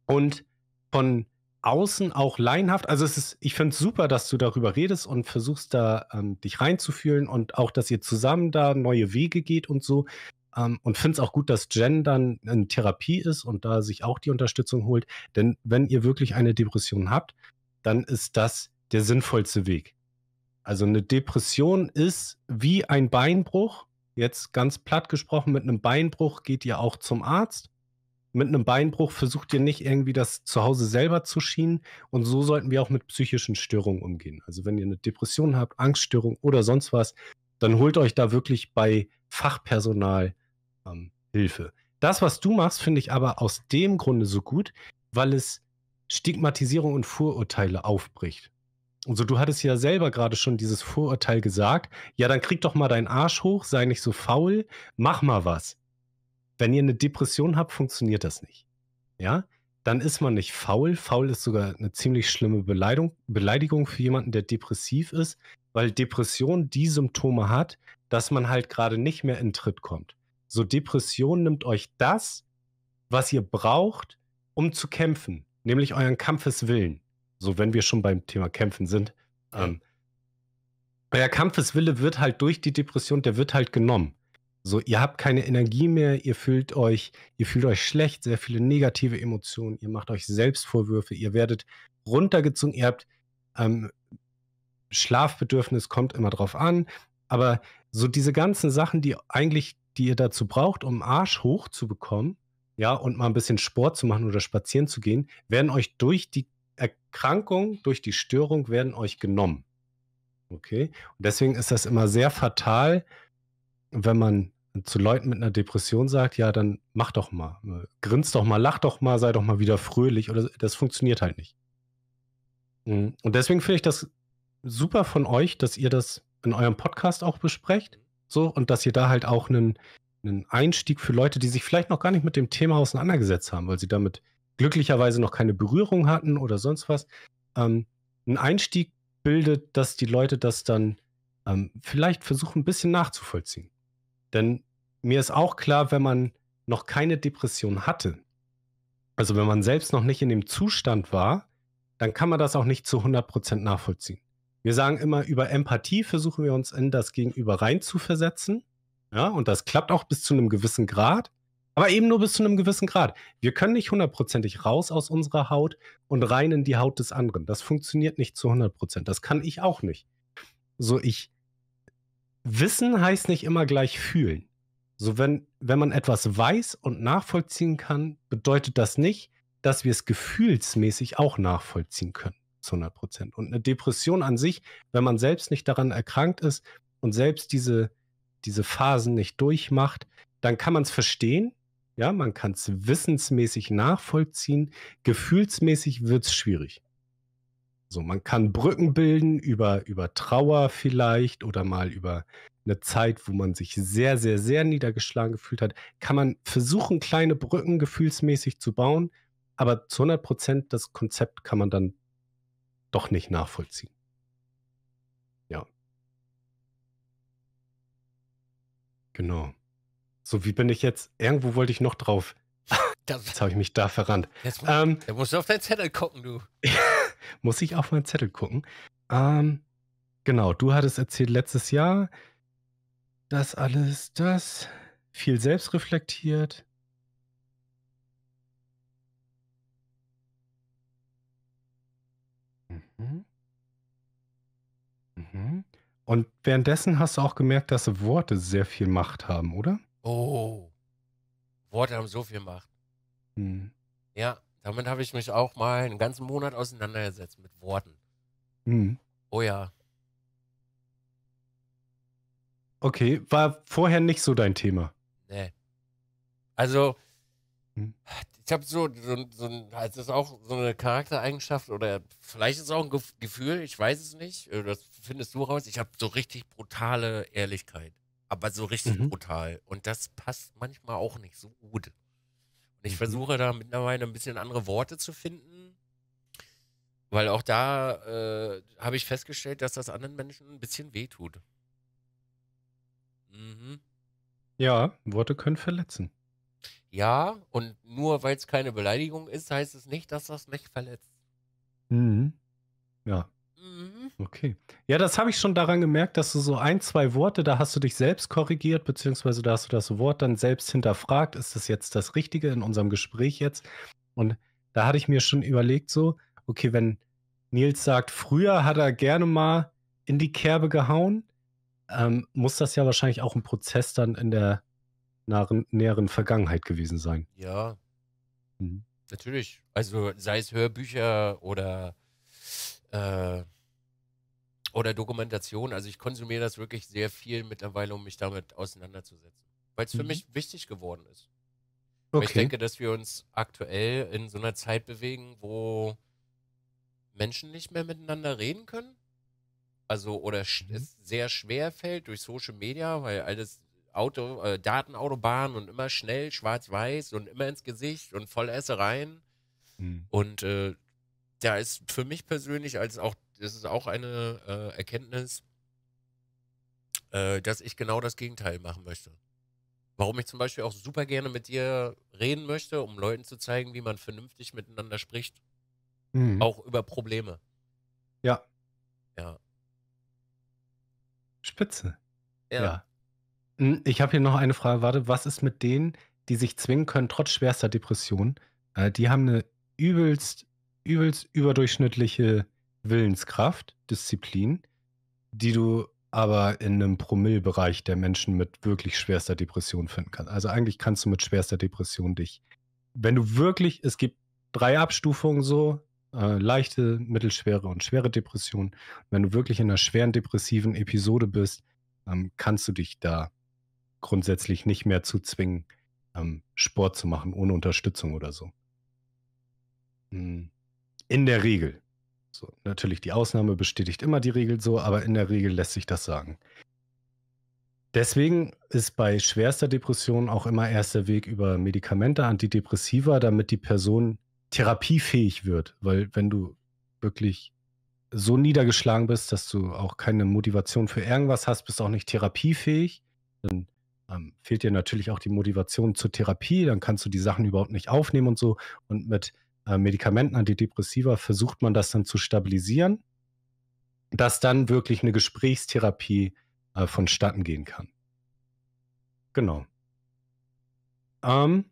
und von außen auch laienhaft. Also es ist, ich finde es super, dass du darüber redest und versuchst da ähm, dich reinzufühlen und auch, dass ihr zusammen da neue Wege geht und so. Ähm, und finde es auch gut, dass Jen dann in Therapie ist und da sich auch die Unterstützung holt. Denn wenn ihr wirklich eine Depression habt, dann ist das der sinnvollste Weg. Also eine Depression ist wie ein Beinbruch. Jetzt ganz platt gesprochen, mit einem Beinbruch geht ihr auch zum Arzt. Mit einem Beinbruch versucht ihr nicht irgendwie das zu Hause selber zu schienen. Und so sollten wir auch mit psychischen Störungen umgehen. Also wenn ihr eine Depression habt, Angststörung oder sonst was, dann holt euch da wirklich bei Fachpersonal ähm, Hilfe. Das, was du machst, finde ich aber aus dem Grunde so gut, weil es Stigmatisierung und Vorurteile aufbricht. Und so, du hattest ja selber gerade schon dieses Vorurteil gesagt, ja, dann krieg doch mal deinen Arsch hoch, sei nicht so faul, mach mal was. Wenn ihr eine Depression habt, funktioniert das nicht. Ja, dann ist man nicht faul. Faul ist sogar eine ziemlich schlimme Beleidigung, Beleidigung für jemanden, der depressiv ist, weil Depression die Symptome hat, dass man halt gerade nicht mehr in Tritt kommt. So Depression nimmt euch das, was ihr braucht, um zu kämpfen nämlich euren Kampfeswillen. So, wenn wir schon beim Thema Kämpfen sind. Ähm, euer Kampfeswille wird halt durch die Depression, der wird halt genommen. So, ihr habt keine Energie mehr, ihr fühlt euch, ihr fühlt euch schlecht, sehr viele negative Emotionen, ihr macht euch Selbstvorwürfe, ihr werdet runtergezogen, ihr habt ähm, Schlafbedürfnis, kommt immer drauf an, aber so diese ganzen Sachen, die eigentlich, die ihr dazu braucht, um Arsch hoch zu bekommen, ja, und mal ein bisschen Sport zu machen oder spazieren zu gehen, werden euch durch die Erkrankung, durch die Störung werden euch genommen. Okay? Und deswegen ist das immer sehr fatal, wenn man zu Leuten mit einer Depression sagt, ja, dann mach doch mal, äh, grinst doch mal, lach doch mal, sei doch mal wieder fröhlich oder das funktioniert halt nicht. Mhm. Und deswegen finde ich das super von euch, dass ihr das in eurem Podcast auch besprecht, so und dass ihr da halt auch einen einen Einstieg für Leute, die sich vielleicht noch gar nicht mit dem Thema auseinandergesetzt haben, weil sie damit glücklicherweise noch keine Berührung hatten oder sonst was, ähm, einen Einstieg bildet, dass die Leute das dann ähm, vielleicht versuchen, ein bisschen nachzuvollziehen. Denn mir ist auch klar, wenn man noch keine Depression hatte, also wenn man selbst noch nicht in dem Zustand war, dann kann man das auch nicht zu 100% nachvollziehen. Wir sagen immer, über Empathie versuchen wir uns in das Gegenüber reinzuversetzen. Ja, und das klappt auch bis zu einem gewissen Grad, aber eben nur bis zu einem gewissen Grad. Wir können nicht hundertprozentig raus aus unserer Haut und rein in die Haut des anderen. Das funktioniert nicht zu 100 Prozent. Das kann ich auch nicht. So, ich. Wissen heißt nicht immer gleich fühlen. So, wenn, wenn man etwas weiß und nachvollziehen kann, bedeutet das nicht, dass wir es gefühlsmäßig auch nachvollziehen können zu 100 Prozent. Und eine Depression an sich, wenn man selbst nicht daran erkrankt ist und selbst diese diese Phasen nicht durchmacht, dann kann man es verstehen. Ja, man kann es wissensmäßig nachvollziehen. Gefühlsmäßig wird es schwierig. So, man kann Brücken bilden über, über Trauer vielleicht oder mal über eine Zeit, wo man sich sehr, sehr, sehr niedergeschlagen gefühlt hat. Kann man versuchen, kleine Brücken gefühlsmäßig zu bauen, aber zu 100 Prozent das Konzept kann man dann doch nicht nachvollziehen. Genau. So, wie bin ich jetzt? Irgendwo wollte ich noch drauf. jetzt habe ich mich da verrannt. Jetzt muss, ähm, da musst du auf deinen Zettel gucken, du. muss ich auf meinen Zettel gucken? Ähm, genau, du hattest erzählt letztes Jahr, das alles, das, viel selbst reflektiert. Mhm. Mhm. Und währenddessen hast du auch gemerkt, dass Worte sehr viel Macht haben, oder? Oh, Worte haben so viel Macht. Hm. Ja, damit habe ich mich auch mal einen ganzen Monat auseinandergesetzt mit Worten. Hm. Oh ja. Okay, war vorher nicht so dein Thema. Nee. Also, hm. ich habe so, so, so also ist auch so eine Charaktereigenschaft oder vielleicht ist es auch ein Gefühl, ich weiß es nicht. Äh, das findest du raus, ich habe so richtig brutale Ehrlichkeit. Aber so richtig mhm. brutal. Und das passt manchmal auch nicht so gut. Und ich mhm. versuche da mittlerweile ein bisschen andere Worte zu finden. Weil auch da äh, habe ich festgestellt, dass das anderen Menschen ein bisschen wehtut. Mhm. Ja, Worte können verletzen. Ja, und nur weil es keine Beleidigung ist, heißt es nicht, dass das nicht verletzt. Mhm. Ja. Okay. Ja, das habe ich schon daran gemerkt, dass du so ein, zwei Worte, da hast du dich selbst korrigiert, beziehungsweise da hast du das Wort dann selbst hinterfragt, ist das jetzt das Richtige in unserem Gespräch jetzt? Und da hatte ich mir schon überlegt, so, okay, wenn Nils sagt, früher hat er gerne mal in die Kerbe gehauen, ähm, muss das ja wahrscheinlich auch ein Prozess dann in der nahen, näheren Vergangenheit gewesen sein. Ja. Mhm. Natürlich. Also sei es Hörbücher oder äh oder Dokumentation. Also ich konsumiere das wirklich sehr viel mittlerweile, um mich damit auseinanderzusetzen. Weil es für mhm. mich wichtig geworden ist. Okay. Ich denke, dass wir uns aktuell in so einer Zeit bewegen, wo Menschen nicht mehr miteinander reden können. Also, oder mhm. es sehr schwer fällt durch Social Media, weil alles Auto, äh, Datenautobahn und immer schnell, schwarz-weiß und immer ins Gesicht und voll Essereien. Mhm. Und äh, da ist für mich persönlich als auch das ist auch eine äh, Erkenntnis, äh, dass ich genau das Gegenteil machen möchte. Warum ich zum Beispiel auch super gerne mit dir reden möchte, um Leuten zu zeigen, wie man vernünftig miteinander spricht. Mhm. Auch über Probleme. Ja. Ja. Spitze. Ja. ja. Hm, ich habe hier noch eine Frage. Warte, was ist mit denen, die sich zwingen können, trotz schwerster Depression? Äh, die haben eine übelst, übelst überdurchschnittliche Willenskraft, Disziplin, die du aber in einem Promillbereich der Menschen mit wirklich schwerster Depression finden kannst. Also eigentlich kannst du mit schwerster Depression dich, wenn du wirklich, es gibt drei Abstufungen so, äh, leichte, mittelschwere und schwere Depression. Wenn du wirklich in einer schweren depressiven Episode bist, ähm, kannst du dich da grundsätzlich nicht mehr zu zwingen, ähm, Sport zu machen ohne Unterstützung oder so. Hm. In der Regel. So, natürlich, die Ausnahme bestätigt immer die Regel so, aber in der Regel lässt sich das sagen. Deswegen ist bei schwerster Depression auch immer erst der Weg über Medikamente, Antidepressiva, damit die Person therapiefähig wird. Weil wenn du wirklich so niedergeschlagen bist, dass du auch keine Motivation für irgendwas hast, bist auch nicht therapiefähig, dann ähm, fehlt dir natürlich auch die Motivation zur Therapie, dann kannst du die Sachen überhaupt nicht aufnehmen und so. Und mit äh, Medikamenten, Antidepressiva, versucht man das dann zu stabilisieren, dass dann wirklich eine Gesprächstherapie äh, vonstatten gehen kann. Genau. Ähm,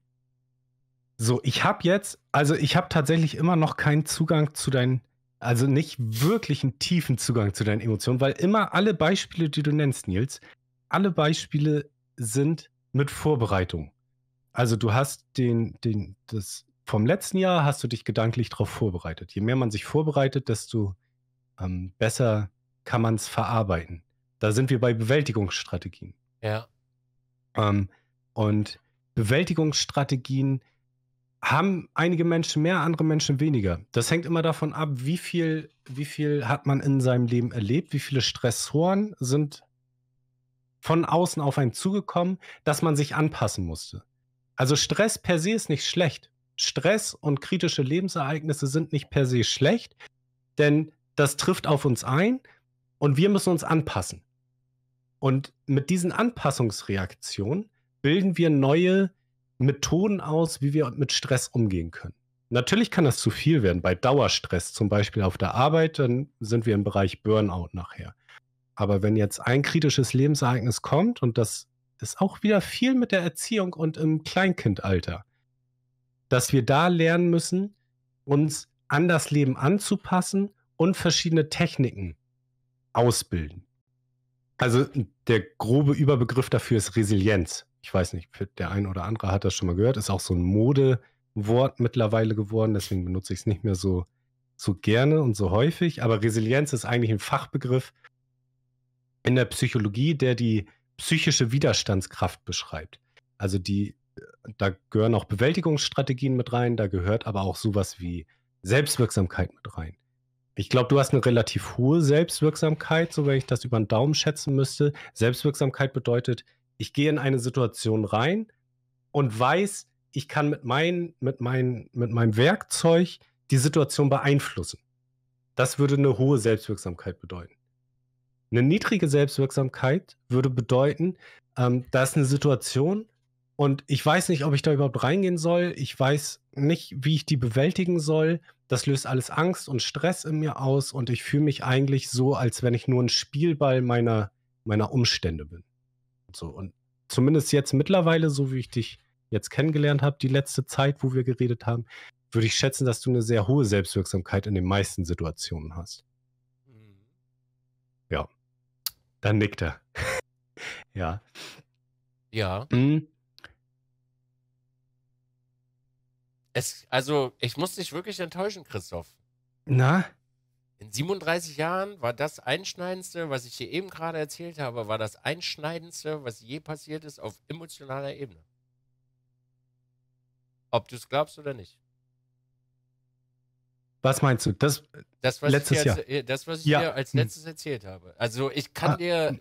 so, ich habe jetzt, also ich habe tatsächlich immer noch keinen Zugang zu deinen, also nicht wirklich einen tiefen Zugang zu deinen Emotionen, weil immer alle Beispiele, die du nennst, Nils, alle Beispiele sind mit Vorbereitung. Also du hast den, den, das, vom letzten Jahr hast du dich gedanklich darauf vorbereitet. Je mehr man sich vorbereitet, desto ähm, besser kann man es verarbeiten. Da sind wir bei Bewältigungsstrategien. Ja. Ähm, und Bewältigungsstrategien haben einige Menschen mehr, andere Menschen weniger. Das hängt immer davon ab, wie viel, wie viel hat man in seinem Leben erlebt, wie viele Stressoren sind von außen auf einen zugekommen, dass man sich anpassen musste. Also Stress per se ist nicht schlecht. Stress und kritische Lebensereignisse sind nicht per se schlecht, denn das trifft auf uns ein und wir müssen uns anpassen. Und mit diesen Anpassungsreaktionen bilden wir neue Methoden aus, wie wir mit Stress umgehen können. Natürlich kann das zu viel werden bei Dauerstress, zum Beispiel auf der Arbeit, dann sind wir im Bereich Burnout nachher. Aber wenn jetzt ein kritisches Lebensereignis kommt und das ist auch wieder viel mit der Erziehung und im Kleinkindalter, dass wir da lernen müssen, uns an das Leben anzupassen und verschiedene Techniken ausbilden. Also der grobe Überbegriff dafür ist Resilienz. Ich weiß nicht, der ein oder andere hat das schon mal gehört, ist auch so ein Modewort mittlerweile geworden, deswegen benutze ich es nicht mehr so, so gerne und so häufig. Aber Resilienz ist eigentlich ein Fachbegriff in der Psychologie, der die psychische Widerstandskraft beschreibt. Also die da gehören auch Bewältigungsstrategien mit rein, da gehört aber auch sowas wie Selbstwirksamkeit mit rein. Ich glaube, du hast eine relativ hohe Selbstwirksamkeit, so wenn ich das über den Daumen schätzen müsste. Selbstwirksamkeit bedeutet, ich gehe in eine Situation rein und weiß, ich kann mit, mein, mit, mein, mit meinem Werkzeug die Situation beeinflussen. Das würde eine hohe Selbstwirksamkeit bedeuten. Eine niedrige Selbstwirksamkeit würde bedeuten, ähm, da ist eine Situation und ich weiß nicht, ob ich da überhaupt reingehen soll. Ich weiß nicht, wie ich die bewältigen soll. Das löst alles Angst und Stress in mir aus. Und ich fühle mich eigentlich so, als wenn ich nur ein Spielball meiner, meiner Umstände bin. So, und zumindest jetzt mittlerweile, so wie ich dich jetzt kennengelernt habe, die letzte Zeit, wo wir geredet haben, würde ich schätzen, dass du eine sehr hohe Selbstwirksamkeit in den meisten Situationen hast. Mhm. Ja. Dann nickt er. ja. Ja. Mhm. Es, also, ich muss dich wirklich enttäuschen, Christoph. Na? In 37 Jahren war das Einschneidendste, was ich dir eben gerade erzählt habe, war das Einschneidendste, was je passiert ist auf emotionaler Ebene. Ob du es glaubst oder nicht. Was meinst du? Das, das was letztes ich, als, Jahr. Das, was ich ja. dir als hm. letztes erzählt habe. Also ich kann ah. dir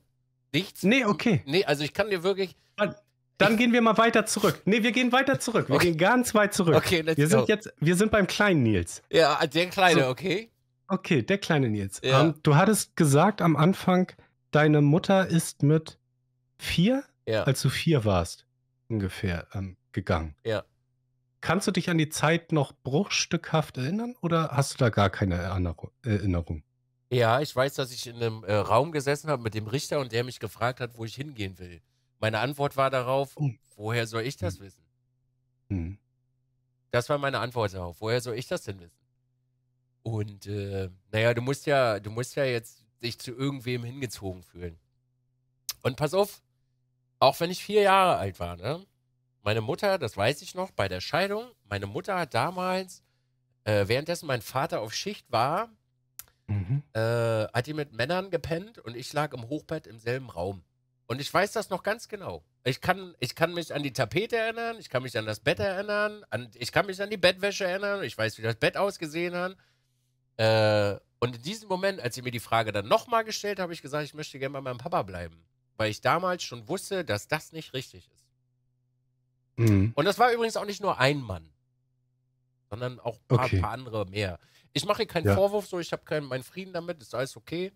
nichts. Nee, okay. Nee, also ich kann dir wirklich. Man, dann gehen wir mal weiter zurück. Nee, wir gehen weiter zurück. Wir okay. gehen ganz weit zurück. Okay, let's wir sind go. jetzt, wir sind beim kleinen Nils. Ja, der kleine, so, okay. Okay, der kleine Nils. Ja. Um, ähm, du hattest gesagt am Anfang, deine Mutter ist mit vier, ja. als du vier warst, ungefähr ähm, gegangen. Ja. Kannst du dich an die Zeit noch bruchstückhaft erinnern oder hast du da gar keine Erinnerung? Ja, ich weiß, dass ich in einem äh, Raum gesessen habe mit dem Richter und der mich gefragt hat, wo ich hingehen will. Meine Antwort war darauf, hm. woher soll ich das hm. wissen? Hm. Das war meine Antwort darauf, woher soll ich das denn wissen? Und äh, naja, du musst ja, du musst ja jetzt dich zu irgendwem hingezogen fühlen. Und pass auf, auch wenn ich vier Jahre alt war, ne? Meine Mutter, das weiß ich noch, bei der Scheidung, meine Mutter hat damals, äh, währenddessen mein Vater auf Schicht war, mhm. äh, hat die mit Männern gepennt und ich lag im Hochbett im selben Raum. Und ich weiß das noch ganz genau. Ich kann, ich kann mich an die Tapete erinnern, ich kann mich an das Bett erinnern, an, ich kann mich an die Bettwäsche erinnern, ich weiß, wie das Bett ausgesehen hat. Äh, und in diesem Moment, als sie mir die Frage dann nochmal gestellt, habe habe ich gesagt, ich möchte gerne bei meinem Papa bleiben. Weil ich damals schon wusste, dass das nicht richtig ist. Mhm. Und das war übrigens auch nicht nur ein Mann, sondern auch ein paar, okay. paar andere mehr. Ich mache keinen ja. Vorwurf, so ich habe keinen meinen Frieden damit, ist alles okay.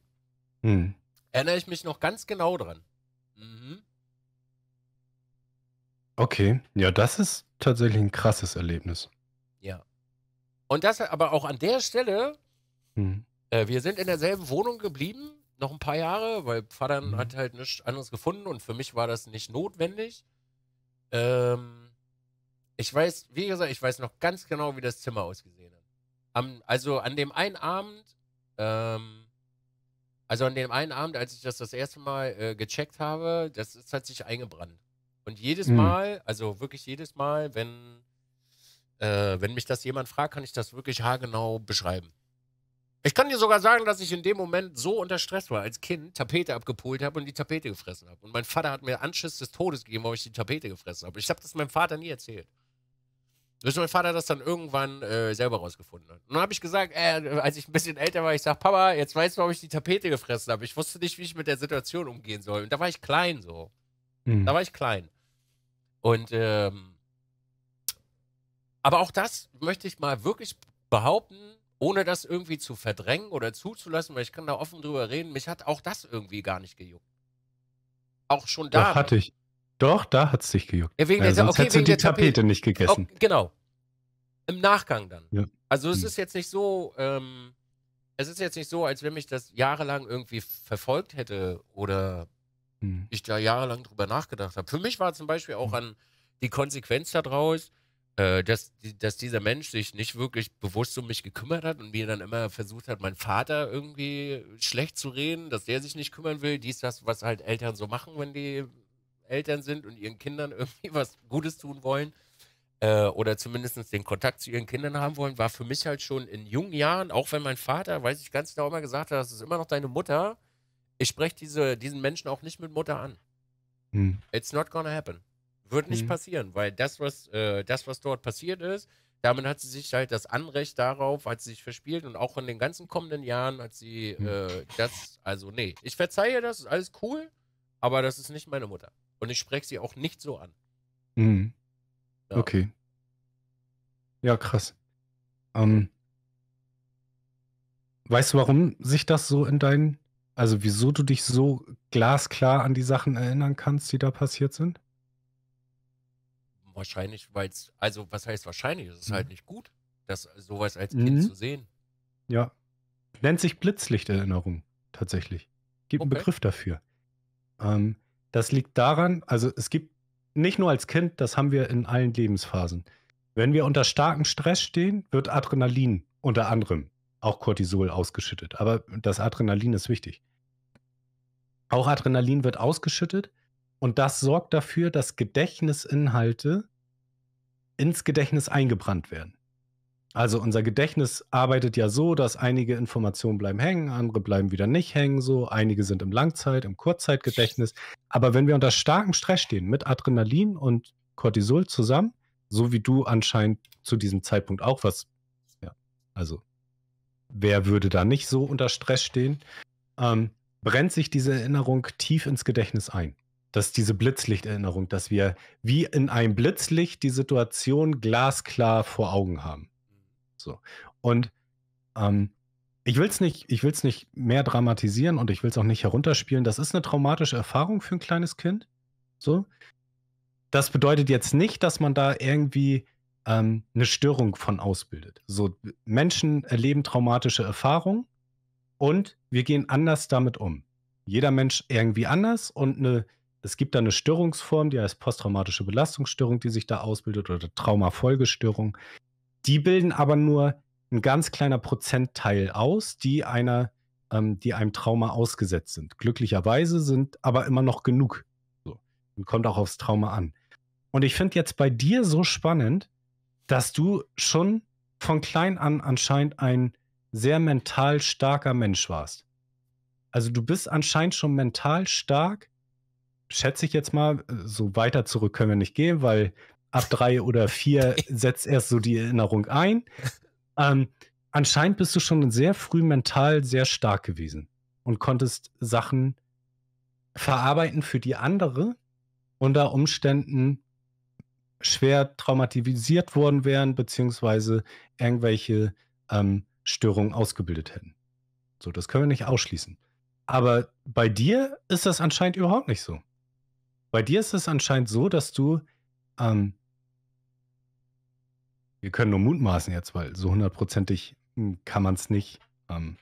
Mhm. Erinnere ich mich noch ganz genau dran. Mhm. Okay, ja, das ist tatsächlich ein krasses Erlebnis. Ja. Und das aber auch an der Stelle, hm. äh, wir sind in derselben Wohnung geblieben, noch ein paar Jahre, weil Vater mhm. hat halt nichts anderes gefunden und für mich war das nicht notwendig. Ähm, ich weiß, wie gesagt, ich weiß noch ganz genau, wie das Zimmer ausgesehen hat. Am, also an dem einen Abend ähm, also an dem einen Abend, als ich das das erste Mal äh, gecheckt habe, das, das hat sich eingebrannt. Und jedes mhm. Mal, also wirklich jedes Mal, wenn, äh, wenn mich das jemand fragt, kann ich das wirklich haargenau beschreiben. Ich kann dir sogar sagen, dass ich in dem Moment so unter Stress war, als Kind Tapete abgepolt habe und die Tapete gefressen habe. Und mein Vater hat mir Anschiss des Todes gegeben, weil ich die Tapete gefressen habe. Ich habe das meinem Vater nie erzählt. Bis mein Vater das dann irgendwann äh, selber rausgefunden hat. Und dann habe ich gesagt, äh, als ich ein bisschen älter war, ich sage, Papa, jetzt weißt du, ob ich die Tapete gefressen habe. Ich wusste nicht, wie ich mit der Situation umgehen soll. Und da war ich klein so. Mhm. Da war ich klein. Und ähm, aber auch das möchte ich mal wirklich behaupten, ohne das irgendwie zu verdrängen oder zuzulassen, weil ich kann da offen drüber reden. Mich hat auch das irgendwie gar nicht gejuckt. Auch schon da. Doch, hatte ich. Doch, da hat es dich gejuckt. Ja, wegen ja, äh, der, sonst okay, hättest wegen du die Tapete, Tapete, nicht gegessen. Oh, genau. Im Nachgang dann. Ja. Also es hm. ist jetzt nicht so, ähm, es ist jetzt nicht so, als wenn mich das jahrelang irgendwie verfolgt hätte oder hm. ich da jahrelang drüber nachgedacht habe. Für mich war zum Beispiel auch hm. an die Konsequenz daraus, äh, dass, dass dieser Mensch sich nicht wirklich bewusst um mich gekümmert hat und mir dann immer versucht hat, meinen Vater irgendwie schlecht zu reden, dass der sich nicht kümmern will. Dies, das, was halt Eltern so machen, wenn die Eltern sind und ihren Kindern irgendwie was Gutes tun wollen äh, oder zumindest den Kontakt zu ihren Kindern haben wollen, war für mich halt schon in jungen Jahren, auch wenn mein Vater, weiß ich ganz genau, immer gesagt hat, das ist immer noch deine Mutter. Ich spreche diese, diesen Menschen auch nicht mit Mutter an. Hm. It's not gonna happen. Wird nicht hm. passieren, weil das was, äh, das, was dort passiert ist, damit hat sie sich halt das Anrecht darauf, als sie sich verspielt und auch in den ganzen kommenden Jahren, hat sie hm. äh, das, also nee, ich verzeihe das, ist alles cool, aber das ist nicht meine Mutter. Und ich spreche sie auch nicht so an. Mhm. Ja. Okay. Ja, krass. Ähm, weißt du, warum sich das so in deinen, also wieso du dich so glasklar an die Sachen erinnern kannst, die da passiert sind? Wahrscheinlich, weil es, also was heißt wahrscheinlich? Es ist halt mhm. halt nicht gut, das sowas als Kind mhm. zu sehen. Ja. Nennt sich Blitzlichterinnerung, tatsächlich. Gibt okay. einen Begriff dafür. Ähm, das liegt daran, also es gibt nicht nur als Kind, das haben wir in allen Lebensphasen. Wenn wir unter starkem Stress stehen, wird Adrenalin unter anderem auch Cortisol ausgeschüttet. Aber das Adrenalin ist wichtig. Auch Adrenalin wird ausgeschüttet und das sorgt dafür, dass Gedächtnisinhalte ins Gedächtnis eingebrannt werden. Also unser Gedächtnis arbeitet ja so, dass einige Informationen bleiben hängen, andere bleiben wieder nicht hängen, so einige sind im Langzeit, im Kurzzeitgedächtnis. Aber wenn wir unter starkem Stress stehen, mit Adrenalin und Cortisol zusammen, so wie du anscheinend zu diesem Zeitpunkt auch was, ja, also wer würde da nicht so unter Stress stehen, ähm, brennt sich diese Erinnerung tief ins Gedächtnis ein. Das ist diese Blitzlichterinnerung, dass wir wie in einem Blitzlicht die Situation glasklar vor Augen haben. So. Und ähm, ich will es nicht, nicht mehr dramatisieren und ich will es auch nicht herunterspielen. Das ist eine traumatische Erfahrung für ein kleines Kind. So. Das bedeutet jetzt nicht, dass man da irgendwie ähm, eine Störung von ausbildet. So, Menschen erleben traumatische Erfahrungen und wir gehen anders damit um. Jeder Mensch irgendwie anders und eine, es gibt da eine Störungsform, die heißt posttraumatische Belastungsstörung, die sich da ausbildet oder Traumafolgestörung. Die bilden aber nur ein ganz kleiner Prozentteil aus, die einer, ähm, die einem Trauma ausgesetzt sind. Glücklicherweise sind aber immer noch genug. So. Und kommt auch aufs Trauma an. Und ich finde jetzt bei dir so spannend, dass du schon von klein an anscheinend ein sehr mental starker Mensch warst. Also du bist anscheinend schon mental stark, schätze ich jetzt mal, äh, so weiter zurück können wir nicht gehen, weil ab drei oder vier setzt erst so die Erinnerung ein. Ähm, anscheinend bist du schon sehr früh mental sehr stark gewesen und konntest Sachen verarbeiten, für die andere unter Umständen schwer traumatisiert worden wären, beziehungsweise irgendwelche ähm, Störungen ausgebildet hätten. So, das können wir nicht ausschließen. Aber bei dir ist das anscheinend überhaupt nicht so. Bei dir ist es anscheinend so, dass du ähm, wir können nur mutmaßen jetzt, weil so hundertprozentig hm, kann man es nicht ähm,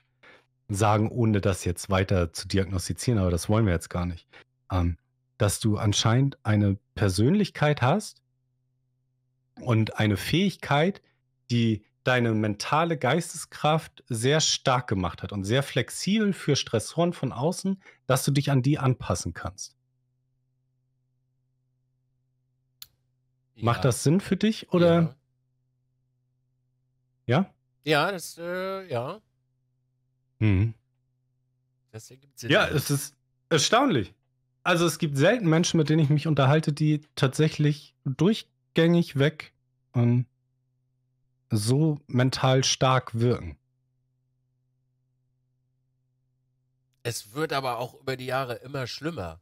sagen, ohne das jetzt weiter zu diagnostizieren, aber das wollen wir jetzt gar nicht. Ähm, dass du anscheinend eine Persönlichkeit hast und eine Fähigkeit, die deine mentale Geisteskraft sehr stark gemacht hat und sehr flexibel für Stressoren von außen, dass du dich an die anpassen kannst. Ja. Macht das Sinn für dich oder? Ja. Ja? Ja, das, äh, ja. Hm. Das ergibt Sinn. Ja, es ist erstaunlich. Also es gibt selten Menschen, mit denen ich mich unterhalte, die tatsächlich durchgängig weg ähm, so mental stark wirken. Es wird aber auch über die Jahre immer schlimmer.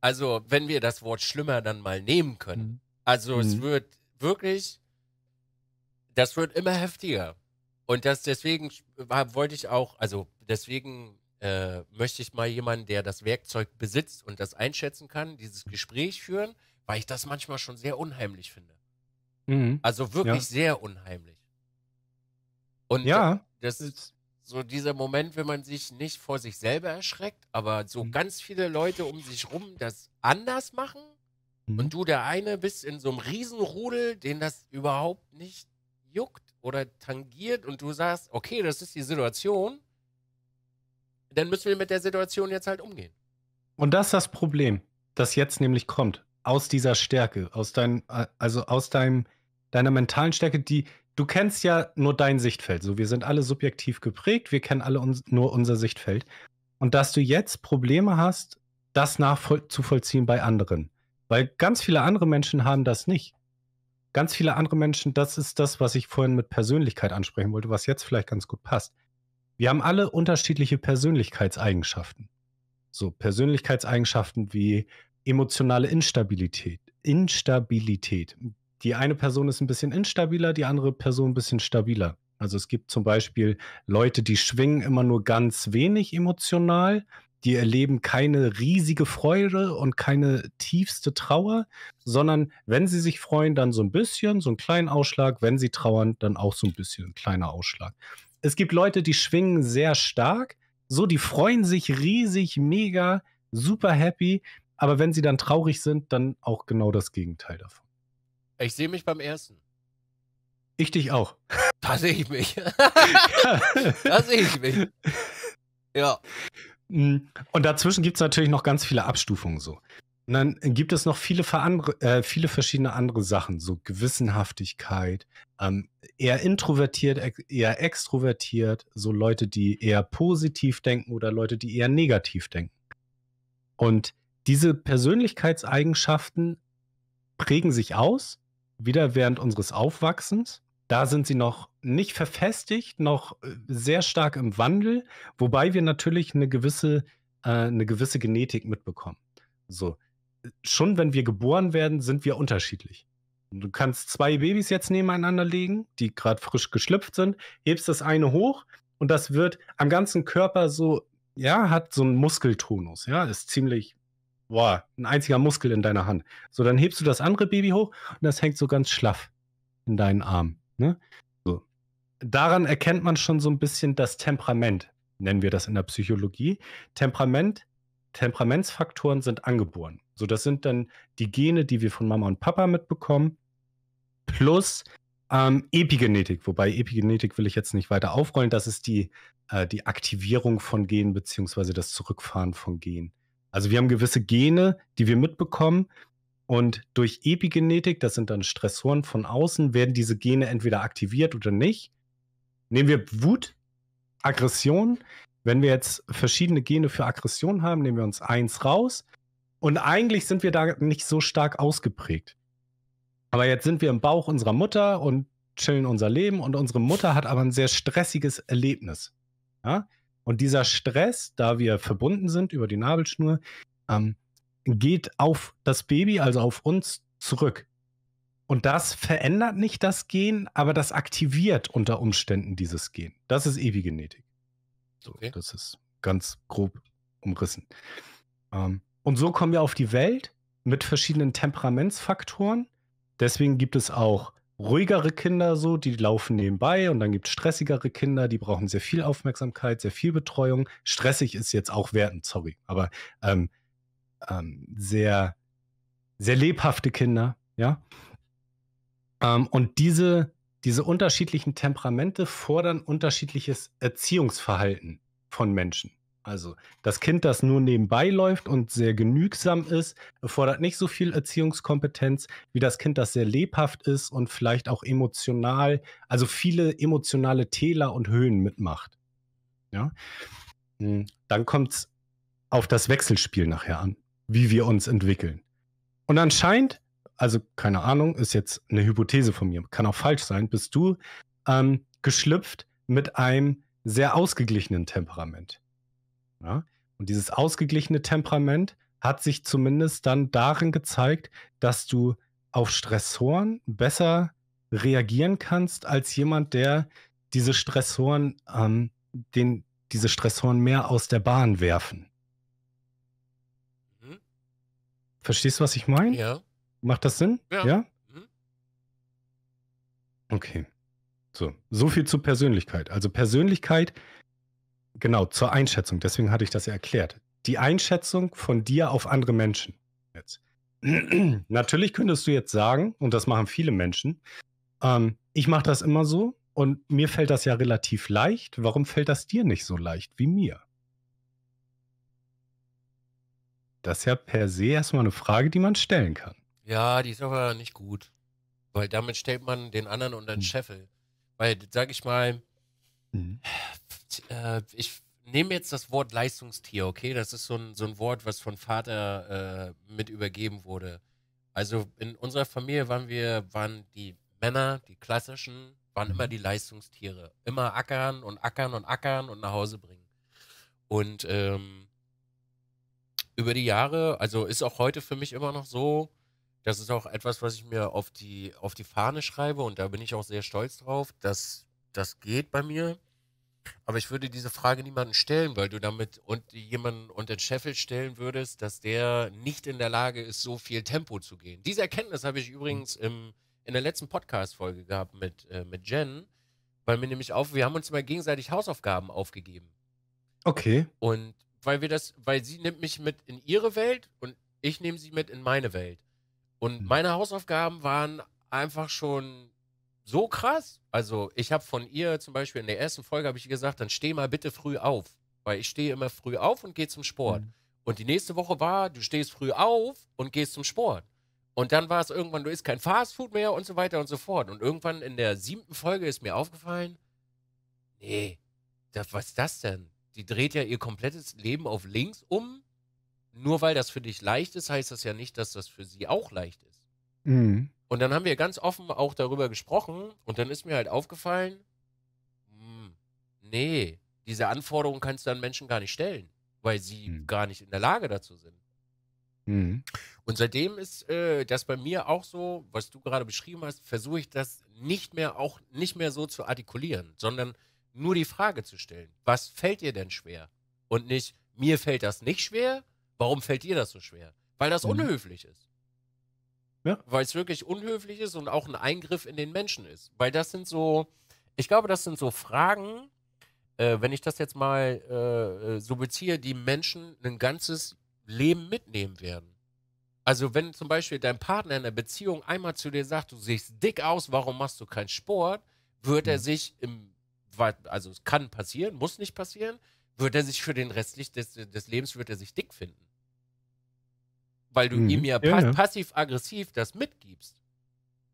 Also, wenn wir das Wort schlimmer dann mal nehmen können. Mhm. Also, mhm. es wird wirklich das wird immer heftiger. Und das deswegen äh, wollte ich auch, also deswegen äh, möchte ich mal jemanden, der das Werkzeug besitzt und das einschätzen kann, dieses Gespräch führen, weil ich das manchmal schon sehr unheimlich finde. Mhm. Also wirklich ja. sehr unheimlich. Und ja, das ist so dieser Moment, wenn man sich nicht vor sich selber erschreckt, aber so mhm. ganz viele Leute um sich rum das anders machen mhm. und du der eine bist in so einem Riesenrudel, den das überhaupt nicht juckt oder tangiert und du sagst, okay, das ist die Situation, dann müssen wir mit der Situation jetzt halt umgehen. Und das ist das Problem, das jetzt nämlich kommt. Aus dieser Stärke, aus deinem, äh, also aus deinem, deiner mentalen Stärke, die, du kennst ja nur dein Sichtfeld. So, wir sind alle subjektiv geprägt, wir kennen alle uns, nur unser Sichtfeld. Und dass du jetzt Probleme hast, das nachzuvollziehen bei anderen. Weil ganz viele andere Menschen haben das nicht ganz viele andere Menschen, das ist das, was ich vorhin mit Persönlichkeit ansprechen wollte, was jetzt vielleicht ganz gut passt. Wir haben alle unterschiedliche Persönlichkeitseigenschaften. So Persönlichkeitseigenschaften wie emotionale Instabilität. Instabilität. Die eine Person ist ein bisschen instabiler, die andere Person ein bisschen stabiler. Also es gibt zum Beispiel Leute, die schwingen immer nur ganz wenig emotional die erleben keine riesige Freude und keine tiefste Trauer, sondern wenn sie sich freuen, dann so ein bisschen, so einen kleinen Ausschlag, wenn sie trauern, dann auch so ein bisschen ein kleiner Ausschlag. Es gibt Leute, die schwingen sehr stark, so die freuen sich riesig, mega, super happy, aber wenn sie dann traurig sind, dann auch genau das Gegenteil davon. Ich sehe mich beim ersten. Ich dich auch. Da sehe ich mich. da sehe ich mich. Ja. Mm, und dazwischen gibt es natürlich noch ganz viele Abstufungen so. Und dann gibt es noch viele, äh, viele verschiedene andere Sachen, so Gewissenhaftigkeit, ähm, eher introvertiert, eher extrovertiert, so Leute, die eher positiv denken oder Leute, die eher negativ denken. Und diese Persönlichkeitseigenschaften prägen sich aus, wieder während unseres Aufwachsens. Da sind sie noch nicht verfestigt, noch äh, sehr stark im Wandel, wobei wir natürlich eine gewisse, äh, eine gewisse Genetik mitbekommen. So, schon wenn wir geboren werden, sind wir unterschiedlich. Du kannst zwei Babys jetzt nebeneinander legen, die gerade frisch geschlüpft sind, hebst das eine hoch und das wird am ganzen Körper so, ja, hat so einen Muskeltonus, ja, ist ziemlich, boah, ein einziger Muskel in deiner Hand. So, dann hebst du das andere Baby hoch und das hängt so ganz schlaff in deinen Armen. Ne? So. Daran erkennt man schon so ein bisschen das Temperament, nennen wir das in der Psychologie. Temperament, Temperamentsfaktoren sind angeboren. So, das sind dann die Gene, die wir von Mama und Papa mitbekommen, plus ähm, Epigenetik, wobei Epigenetik will ich jetzt nicht weiter aufrollen, das ist die, äh, die Aktivierung von Genen beziehungsweise das Zurückfahren von Genen. Also wir haben gewisse Gene, die wir mitbekommen und durch Epigenetik, das sind dann Stressoren von außen, werden diese Gene entweder aktiviert oder nicht. Nehmen wir Wut, Aggression. Wenn wir jetzt verschiedene Gene für Aggression haben, nehmen wir uns eins raus. Und eigentlich sind wir da nicht so stark ausgeprägt. Aber jetzt sind wir im Bauch unserer Mutter und chillen unser Leben. Und unsere Mutter hat aber ein sehr stressiges Erlebnis. Ja? Und dieser Stress, da wir verbunden sind über die Nabelschnur, ähm, geht auf das Baby, also auf uns, zurück. Und das verändert nicht das Gen, aber das aktiviert unter Umständen dieses Gen. Das ist Epigenetik. So, okay. Das ist ganz grob umrissen. Ähm, und so kommen wir auf die Welt mit verschiedenen Temperamentsfaktoren. Deswegen gibt es auch ruhigere Kinder so, die laufen nebenbei und dann gibt es stressigere Kinder, die brauchen sehr viel Aufmerksamkeit, sehr viel Betreuung. Stressig ist jetzt auch wertend, sorry, aber ähm, ähm, sehr, sehr lebhafte Kinder, ja. Ähm, und diese, diese unterschiedlichen Temperamente fordern unterschiedliches Erziehungsverhalten von Menschen. Also das Kind, das nur nebenbei läuft und sehr genügsam ist, erfordert nicht so viel Erziehungskompetenz wie das Kind, das sehr lebhaft ist und vielleicht auch emotional, also viele emotionale Täler und Höhen mitmacht. Ja? Hm, dann kommt es auf das Wechselspiel nachher an wie wir uns entwickeln. Und anscheinend, also keine Ahnung, ist jetzt eine Hypothese von mir, kann auch falsch sein, bist du ähm, geschlüpft mit einem sehr ausgeglichenen Temperament. Ja? Und dieses ausgeglichene Temperament hat sich zumindest dann darin gezeigt, dass du auf Stressoren besser reagieren kannst als jemand, der diese Stressoren, ähm, den diese Stressoren mehr aus der Bahn werfen. Verstehst du, was ich meine? Ja. Macht das Sinn? Ja. ja? Mhm. Okay. So. so viel zur Persönlichkeit. Also Persönlichkeit, genau, zur Einschätzung. Deswegen hatte ich das ja erklärt. Die Einschätzung von dir auf andere Menschen. Jetzt. Natürlich könntest du jetzt sagen, und das machen viele Menschen, ähm, ich mache das immer so und mir fällt das ja relativ leicht. Warum fällt das dir nicht so leicht wie mir? Das ist ja per se erstmal eine Frage, die man stellen kann. Ja, die ist aber nicht gut. Weil damit stellt man den anderen unter den mhm. Scheffel. Weil, sag ich mal, mhm. äh, ich nehme jetzt das Wort Leistungstier, okay? Das ist so ein, so ein Wort, was von Vater äh, mit übergeben wurde. Also in unserer Familie waren wir, waren die Männer, die klassischen, waren mhm. immer die Leistungstiere. Immer ackern und ackern und ackern und nach Hause bringen. Und ähm, über die Jahre, also ist auch heute für mich immer noch so, das ist auch etwas, was ich mir auf die, auf die Fahne schreibe und da bin ich auch sehr stolz drauf, dass das geht bei mir. Aber ich würde diese Frage niemandem stellen, weil du damit und jemanden unter den Scheffel stellen würdest, dass der nicht in der Lage ist, so viel Tempo zu gehen. Diese Erkenntnis habe ich übrigens im, in der letzten Podcast-Folge gehabt mit, äh, mit Jen, weil mir nämlich auf, wir haben uns immer gegenseitig Hausaufgaben aufgegeben. Okay. Und weil wir das, weil sie nimmt mich mit in ihre Welt und ich nehme sie mit in meine Welt. Und hm. meine Hausaufgaben waren einfach schon so krass. Also ich habe von ihr zum Beispiel in der ersten Folge habe ich gesagt, dann steh mal bitte früh auf, weil ich stehe immer früh auf und gehe zum Sport. Mhm. Und die nächste Woche war, du stehst früh auf und gehst zum Sport. Und dann war es irgendwann, du isst kein Fastfood mehr und so weiter und so fort. Und irgendwann in der siebten Folge ist mir aufgefallen, nee, das, was ist das denn? sie dreht ja ihr komplettes Leben auf links um. Nur weil das für dich leicht ist, heißt das ja nicht, dass das für sie auch leicht ist. Mhm. Und dann haben wir ganz offen auch darüber gesprochen und dann ist mir halt aufgefallen, hm, nee, diese Anforderungen kannst du an Menschen gar nicht stellen, weil sie mhm. gar nicht in der Lage dazu sind. Mhm. Und seitdem ist äh, das bei mir auch so, was du gerade beschrieben hast, versuche ich das nicht mehr auch nicht mehr so zu artikulieren, sondern nur die Frage zu stellen, was fällt dir denn schwer? Und nicht, mir fällt das nicht schwer, warum fällt dir das so schwer? Weil das mhm. unhöflich ist. Ja. Weil es wirklich unhöflich ist und auch ein Eingriff in den Menschen ist. Weil das sind so, ich glaube, das sind so Fragen, äh, wenn ich das jetzt mal äh, äh, so beziehe, die Menschen ein ganzes Leben mitnehmen werden. Also wenn zum Beispiel dein Partner in der Beziehung einmal zu dir sagt, du siehst dick aus, warum machst du keinen Sport, wird er mhm. sich im also es kann passieren, muss nicht passieren, wird er sich für den restlich des, des Lebens wird er sich dick finden. Weil du mhm. ihm ja, pa ja. passiv-aggressiv das mitgibst.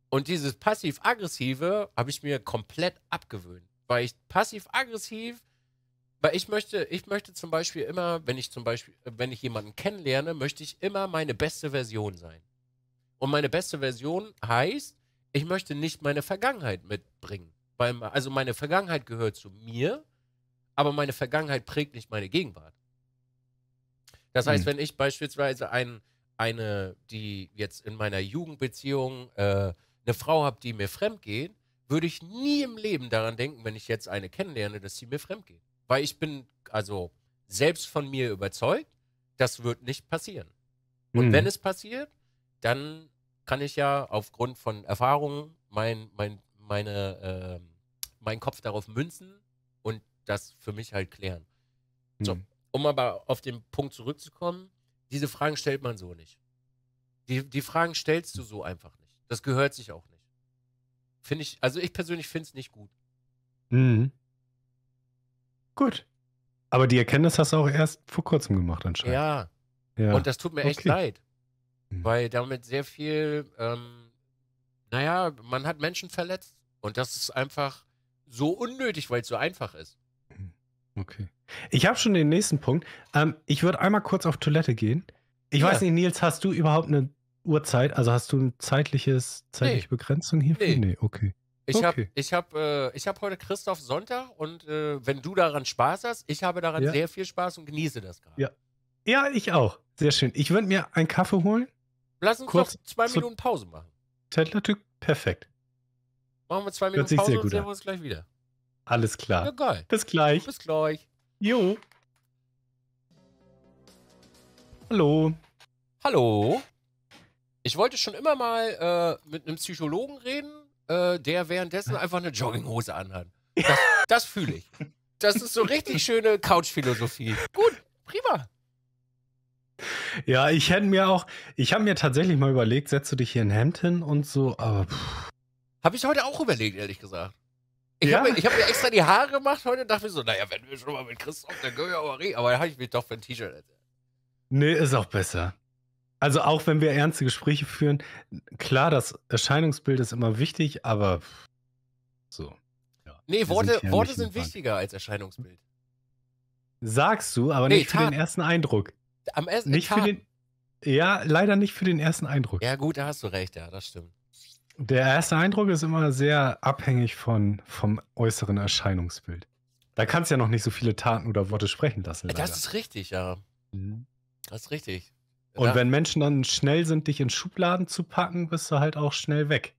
Und dieses passiv-aggressive habe ich mir komplett abgewöhnt. Weil ich passiv-aggressiv, weil ich möchte, ich möchte zum Beispiel immer, wenn ich zum Beispiel, wenn ich jemanden kennenlerne, möchte ich immer meine beste Version sein. Und meine beste Version heißt, ich möchte nicht meine Vergangenheit mitbringen. Weil, also meine Vergangenheit gehört zu mir, aber meine Vergangenheit prägt nicht meine Gegenwart. Das heißt, hm. wenn ich beispielsweise ein, eine, die jetzt in meiner Jugendbeziehung äh, eine Frau habe, die mir fremd geht, würde ich nie im Leben daran denken, wenn ich jetzt eine kennenlerne, dass sie mir fremd geht. Weil ich bin also selbst von mir überzeugt, das wird nicht passieren. Und hm. wenn es passiert, dann kann ich ja aufgrund von Erfahrungen mein, mein, meine, äh, meinen Kopf darauf münzen und das für mich halt klären. Mhm. um aber auf den Punkt zurückzukommen, diese Fragen stellt man so nicht. Die, die Fragen stellst du so einfach nicht. Das gehört sich auch nicht. Finde ich, also ich persönlich finde es nicht gut. Mhm. Gut. Aber die Erkenntnis hast du auch erst vor kurzem gemacht, anscheinend. Ja. ja. Und das tut mir okay. echt leid. Mhm. Weil damit sehr viel, ähm, naja, man hat Menschen verletzt. Und das ist einfach so unnötig, weil es so einfach ist. Hm, okay. Ich habe schon den nächsten Punkt. Ähm, ich würde einmal kurz auf Toilette gehen. Ich ja. weiß nicht, Nils, hast du überhaupt eine Uhrzeit? Also hast du eine zeitliche nee. Begrenzung hier? Nee. nee, okay. Ich okay. habe ich hab, äh, hab heute Christoph Sonntag und äh, wenn du daran Spaß hast, ich habe daran ja. sehr viel Spaß und genieße das gerade. Ja. ja, ich auch. Sehr schön. Ich würde mir einen Kaffee holen. Lass uns kurz zwei Minuten Pause machen. Tettlertück, perfekt. Machen wir zwei Minuten Plötzlich Pause und sehen wir uns gleich wieder. Alles klar. Ja, geil. Bis gleich. Bis gleich. Jo. Hallo. Hallo. Ich wollte schon immer mal äh, mit einem Psychologen reden, äh, der währenddessen einfach eine Jogginghose anhat. Das, das fühle ich. Das ist so richtig schöne Couch-Philosophie. Gut, prima. Ja, ich hätte mir auch, ich habe mir tatsächlich mal überlegt, setzt du dich hier in Hemd hin und so, aber pff, habe ich heute auch überlegt, ehrlich gesagt. Ich ja? habe mir, hab mir, extra die Haare gemacht heute und dachte mir so, naja, wenn wir schon mal mit Christoph, dann können wir auch reden. Aber da habe ich mich doch für ein T-Shirt erzählt. Nee, ist auch besser. Also auch wenn wir ernste Gespräche führen, klar, das Erscheinungsbild ist immer wichtig, aber so. Ja, nee, Worte sind, Worte sind wichtiger als Erscheinungsbild. Sagst du, aber nee, nicht für den ersten Eindruck. Am ersten nicht für den, Ja, leider nicht für den ersten Eindruck. Ja, gut, da hast du recht, ja, das stimmt. Der erste Eindruck ist immer sehr abhängig von, vom äußeren Erscheinungsbild. Da kannst du ja noch nicht so viele Taten oder Worte sprechen lassen. Leider. Das ist richtig, ja. Mhm. Das ist richtig. Und ja. wenn Menschen dann schnell sind, dich in Schubladen zu packen, bist du halt auch schnell weg.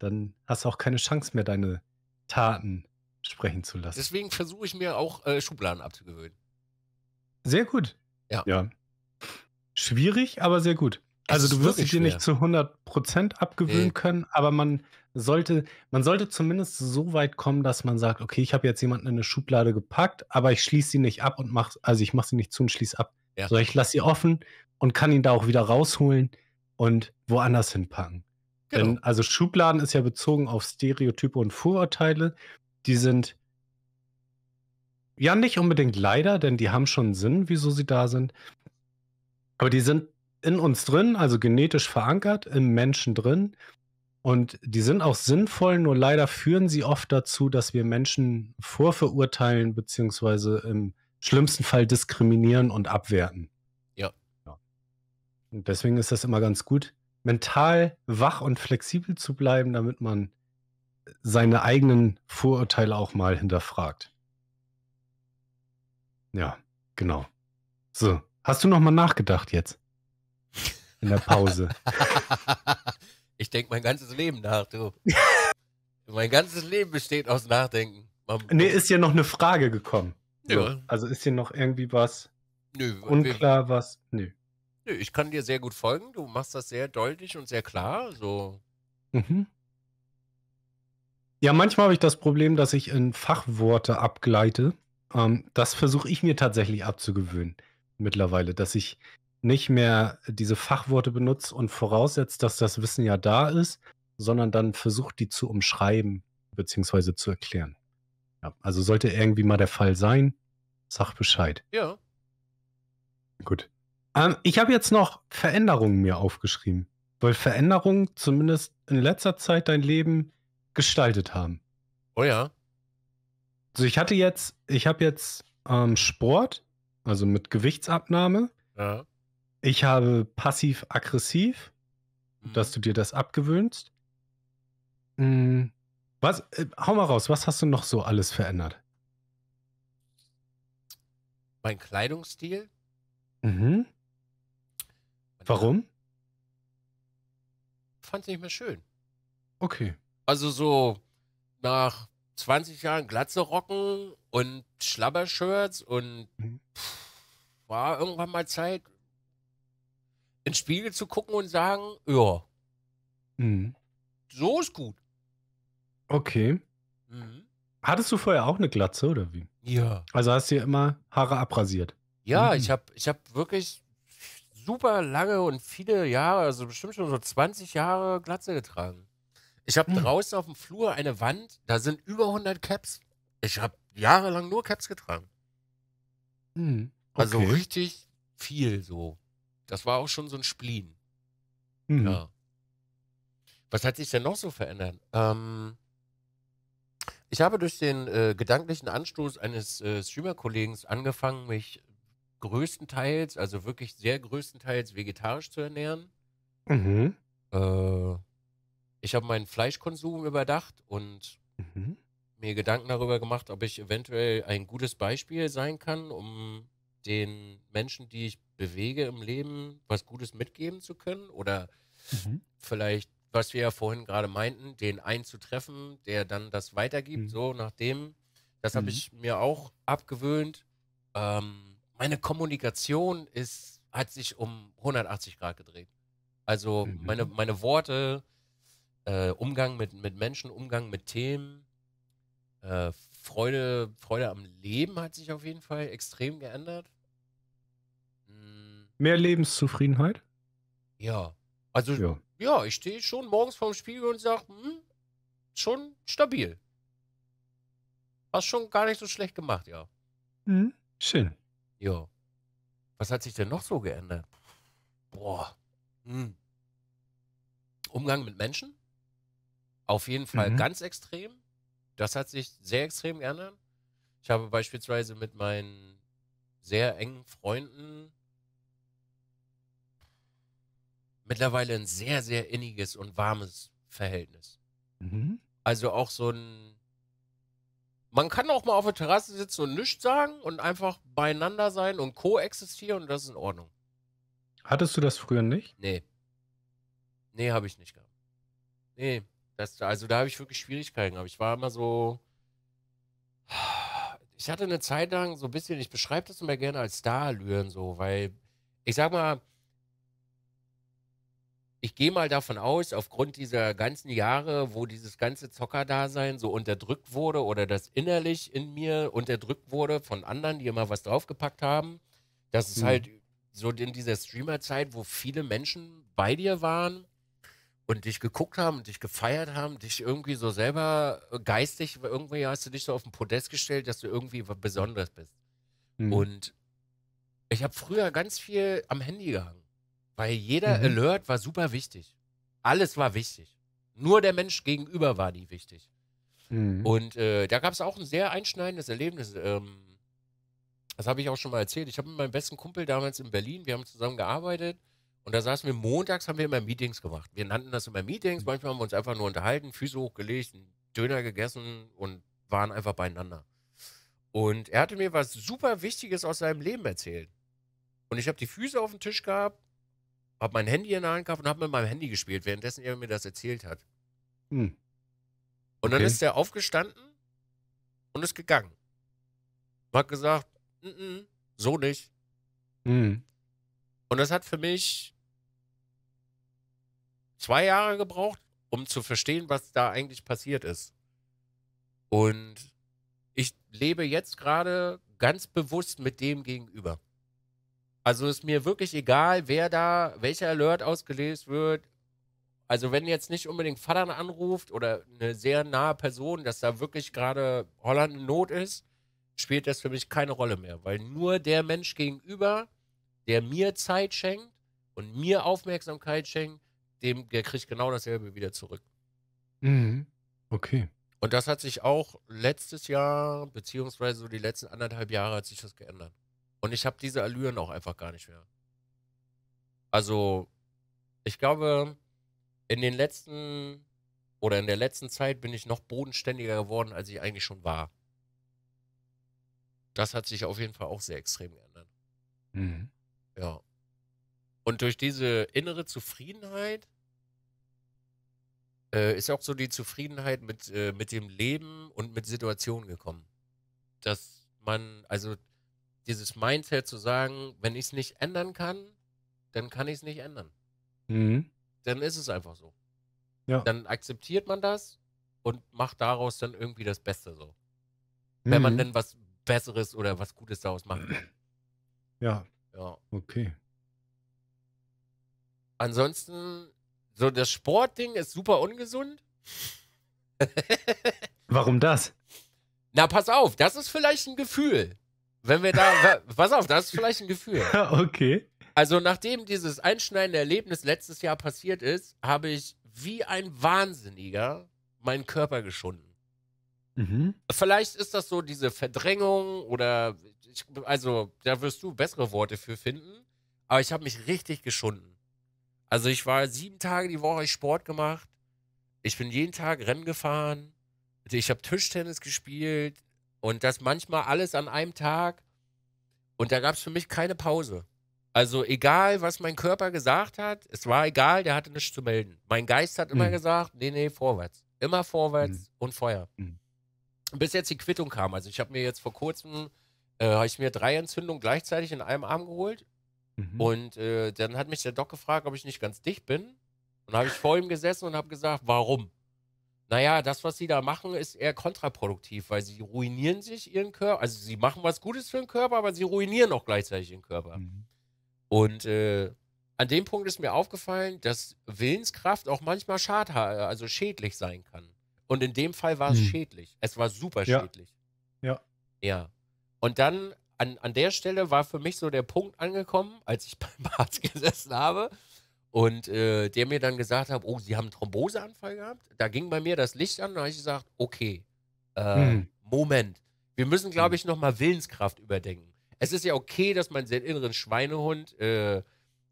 Dann hast du auch keine Chance mehr, deine Taten sprechen zu lassen. Deswegen versuche ich mir auch äh, Schubladen abzugewöhnen. Sehr gut. Ja. ja. Schwierig, aber sehr gut. Also du wirst dich dir nicht zu 100% abgewöhnen nee. können, aber man sollte, man sollte zumindest so weit kommen, dass man sagt, okay, ich habe jetzt jemanden in eine Schublade gepackt, aber ich schließe sie nicht ab und mache, also ich mache sie nicht zu und schließe ab. Ja. So, ich lasse sie offen und kann ihn da auch wieder rausholen und woanders hinpacken. Genau. Denn, also Schubladen ist ja bezogen auf Stereotype und Vorurteile. Die sind ja nicht unbedingt leider, denn die haben schon Sinn, wieso sie da sind. Aber die sind in uns drin, also genetisch verankert, im Menschen drin. Und die sind auch sinnvoll, nur leider führen sie oft dazu, dass wir Menschen vorverurteilen, beziehungsweise im schlimmsten Fall diskriminieren und abwerten. Ja. ja. Und deswegen ist das immer ganz gut, mental wach und flexibel zu bleiben, damit man seine eigenen Vorurteile auch mal hinterfragt. Ja, genau. So, hast du noch mal nachgedacht jetzt? in der Pause. ich denke mein ganzes Leben nach, du. mein ganzes Leben besteht aus Nachdenken. Man nee, ist hier noch eine Frage gekommen. Ja. So, also ist hier noch irgendwie was Nö, unklar, was. Nö. Nö, ich kann dir sehr gut folgen. Du machst das sehr deutlich und sehr klar. So. Mhm. Ja, manchmal habe ich das Problem, dass ich in Fachworte abgleite. Ähm, das versuche ich mir tatsächlich abzugewöhnen mittlerweile, dass ich nicht mehr diese Fachworte benutzt und voraussetzt, dass das Wissen ja da ist, sondern dann versucht, die zu umschreiben bzw. zu erklären. Ja, also sollte irgendwie mal der Fall sein, sag Bescheid. Ja. Gut. Ähm, ich habe jetzt noch Veränderungen mir aufgeschrieben, weil Veränderungen zumindest in letzter Zeit dein Leben gestaltet haben. Oh ja. Also ich hatte jetzt, ich habe jetzt ähm, Sport, also mit Gewichtsabnahme. Ja. Ich habe passiv-aggressiv, mhm. dass du dir das abgewöhnst. Mhm. Was, äh, hau mal raus, was hast du noch so alles verändert? Mein Kleidungsstil. Mhm. Warum? Ich fand es nicht mehr schön. Okay. Also so nach 20 Jahren Glatze rocken und Schlabbershirts und mhm. pff, war irgendwann mal Zeit, in den Spiegel zu gucken und sagen, ja, mhm. so ist gut. Okay. Mhm. Hattest du vorher auch eine Glatze oder wie? Ja. Also hast du ja immer Haare abrasiert. Ja, mhm. ich habe ich hab wirklich super lange und viele Jahre, also bestimmt schon so 20 Jahre Glatze getragen. Ich habe mhm. draußen auf dem Flur eine Wand, da sind über 100 Caps. Ich habe jahrelang nur Caps getragen. Mhm. Also okay. Also richtig viel so. Das war auch schon so ein Spleen. Mhm. Ja. Was hat sich denn noch so verändert? Ähm, ich habe durch den äh, gedanklichen Anstoß eines äh, Streamer-Kollegen angefangen, mich größtenteils, also wirklich sehr größtenteils vegetarisch zu ernähren. Mhm. Äh, ich habe meinen Fleischkonsum überdacht und mhm. mir Gedanken darüber gemacht, ob ich eventuell ein gutes Beispiel sein kann, um den Menschen, die ich bewege im Leben, was Gutes mitgeben zu können oder mhm. vielleicht, was wir ja vorhin gerade meinten, den einen zu treffen, der dann das weitergibt, mhm. so nach dem. Das mhm. habe ich mir auch abgewöhnt. Ähm, meine Kommunikation ist, hat sich um 180 Grad gedreht. Also mhm. meine, meine Worte, äh, Umgang mit, mit Menschen, Umgang mit Themen, äh, Freude, Freude am Leben hat sich auf jeden Fall extrem geändert. Mehr Lebenszufriedenheit? Ja. Also, ja, ja ich stehe schon morgens vorm Spiegel und sage, hm, schon stabil. Hast schon gar nicht so schlecht gemacht, ja. Mhm. Schön. Ja. Was hat sich denn noch so geändert? Boah. Hm. Umgang mit Menschen? Auf jeden Fall mhm. ganz extrem. Das hat sich sehr extrem geändert. Ich habe beispielsweise mit meinen sehr engen Freunden mittlerweile ein sehr, sehr inniges und warmes Verhältnis. Mhm. Also auch so ein. Man kann auch mal auf der Terrasse sitzen und nichts sagen und einfach beieinander sein und koexistieren und das ist in Ordnung. Hattest du das früher nicht? Nee. Nee, habe ich nicht gehabt. Nee. Das, also da habe ich wirklich Schwierigkeiten gehabt. Ich war immer so. Ich hatte eine Zeit lang so ein bisschen, ich beschreibe das immer gerne als star Starallüren so, weil ich sag mal, ich gehe mal davon aus, aufgrund dieser ganzen Jahre, wo dieses ganze Zockerdasein so unterdrückt wurde oder das innerlich in mir unterdrückt wurde von anderen, die immer was draufgepackt haben, dass es mhm. halt so in dieser Streamerzeit, wo viele Menschen bei dir waren und dich geguckt haben und dich gefeiert haben, dich irgendwie so selber geistig, irgendwie hast du dich so auf den Podest gestellt, dass du irgendwie was Besonderes bist. Mhm. Und ich habe früher ganz viel am Handy gehangen. Weil jeder mhm. Alert war super wichtig. Alles war wichtig. Nur der Mensch gegenüber war nie wichtig. Mhm. Und äh, da gab es auch ein sehr einschneidendes Erlebnis. Ähm, das habe ich auch schon mal erzählt. Ich habe mit meinem besten Kumpel damals in Berlin, wir haben zusammen gearbeitet und da saßen wir montags, haben wir immer Meetings gemacht. Wir nannten das immer Meetings, mhm. manchmal haben wir uns einfach nur unterhalten, Füße hochgelegt, einen Döner gegessen und waren einfach beieinander. Und er hatte mir was super Wichtiges aus seinem Leben erzählt. Und ich habe die Füße auf den Tisch gehabt, habe mein Handy in der Hand gehabt und habe mit meinem Handy gespielt, währenddessen er mir das erzählt hat. Hm. Und dann okay. ist er aufgestanden und ist gegangen. Und hat gesagt, N mm, -n, mm, so nicht. Hm. Und das hat für mich zwei Jahre gebraucht, um zu verstehen, was da eigentlich passiert ist. Und ich lebe jetzt gerade ganz bewusst mit dem gegenüber. Also ist mir wirklich egal, wer da, welcher Alert ausgelöst wird. Also wenn jetzt nicht unbedingt Vater anruft oder eine sehr nahe Person, dass da wirklich gerade Holland in Not ist, spielt das für mich keine Rolle mehr. Weil nur der Mensch gegenüber, der mir Zeit schenkt und mir Aufmerksamkeit schenkt, dem, der kriegt genau dasselbe wieder zurück. Mhm. Okay. Und das hat sich auch letztes Jahr, beziehungsweise so die letzten anderthalb Jahre, hat sich das geändert. Und ich habe diese Allüren auch einfach gar nicht mehr. Also, ich glaube, in den letzten oder in der letzten Zeit bin ich noch bodenständiger geworden, als ich eigentlich schon war. Das hat sich auf jeden Fall auch sehr extrem geändert. Mhm. Ja. Und durch diese innere Zufriedenheit äh, ist auch so die Zufriedenheit mit, äh, mit dem Leben und mit Situationen gekommen. Dass man, also dieses Mindset zu sagen, wenn ich es nicht ändern kann, dann kann ich es nicht ändern. Mhm. Dann ist es einfach so. Ja. Dann akzeptiert man das und macht daraus dann irgendwie das Beste so. Mhm. Wenn man mhm. denn was Besseres oder was Gutes daraus macht. Ja. Ja. Okay. Ansonsten, so das Sportding ist super ungesund. Warum das? Na, pass auf, das ist vielleicht ein Gefühl. Wenn wir da, pass auf, das ist vielleicht ein Gefühl. okay. Also nachdem dieses einschneidende Erlebnis letztes Jahr passiert ist, habe ich wie ein Wahnsinniger meinen Körper geschunden. Mhm. Vielleicht ist das so diese Verdrängung oder ich, also da wirst du bessere Worte für finden. Aber ich habe mich richtig geschunden. Also ich war sieben Tage die Woche Sport gemacht. Ich bin jeden Tag Rennen gefahren. Ich habe Tischtennis gespielt. Und das manchmal alles an einem Tag. Und da gab es für mich keine Pause. Also egal, was mein Körper gesagt hat, es war egal, der hatte nichts zu melden. Mein Geist hat immer mhm. gesagt, nee, nee, vorwärts. Immer vorwärts mhm. und Feuer. Mhm. Bis jetzt die Quittung kam. Also ich habe mir jetzt vor kurzem, äh, habe ich mir drei Entzündungen gleichzeitig in einem Arm geholt. Mhm. Und äh, dann hat mich der Doc gefragt, ob ich nicht ganz dicht bin. Und habe ich vor ihm gesessen und habe gesagt, warum? naja, das, was sie da machen, ist eher kontraproduktiv, weil sie ruinieren sich ihren Körper. Also sie machen was Gutes für den Körper, aber sie ruinieren auch gleichzeitig ihren Körper. Mhm. Und äh, an dem Punkt ist mir aufgefallen, dass Willenskraft auch manchmal schad also schädlich sein kann. Und in dem Fall war es mhm. schädlich. Es war super ja. schädlich. Ja. Ja. Und dann an, an der Stelle war für mich so der Punkt angekommen, als ich beim Arzt gesessen habe und äh, der mir dann gesagt hat, oh, sie haben einen Thromboseanfall gehabt. Da ging bei mir das Licht an und da habe ich gesagt, okay, äh, hm. Moment, wir müssen, glaube hm. ich, nochmal Willenskraft überdenken. Es ist ja okay, dass man seinen inneren Schweinehund, äh,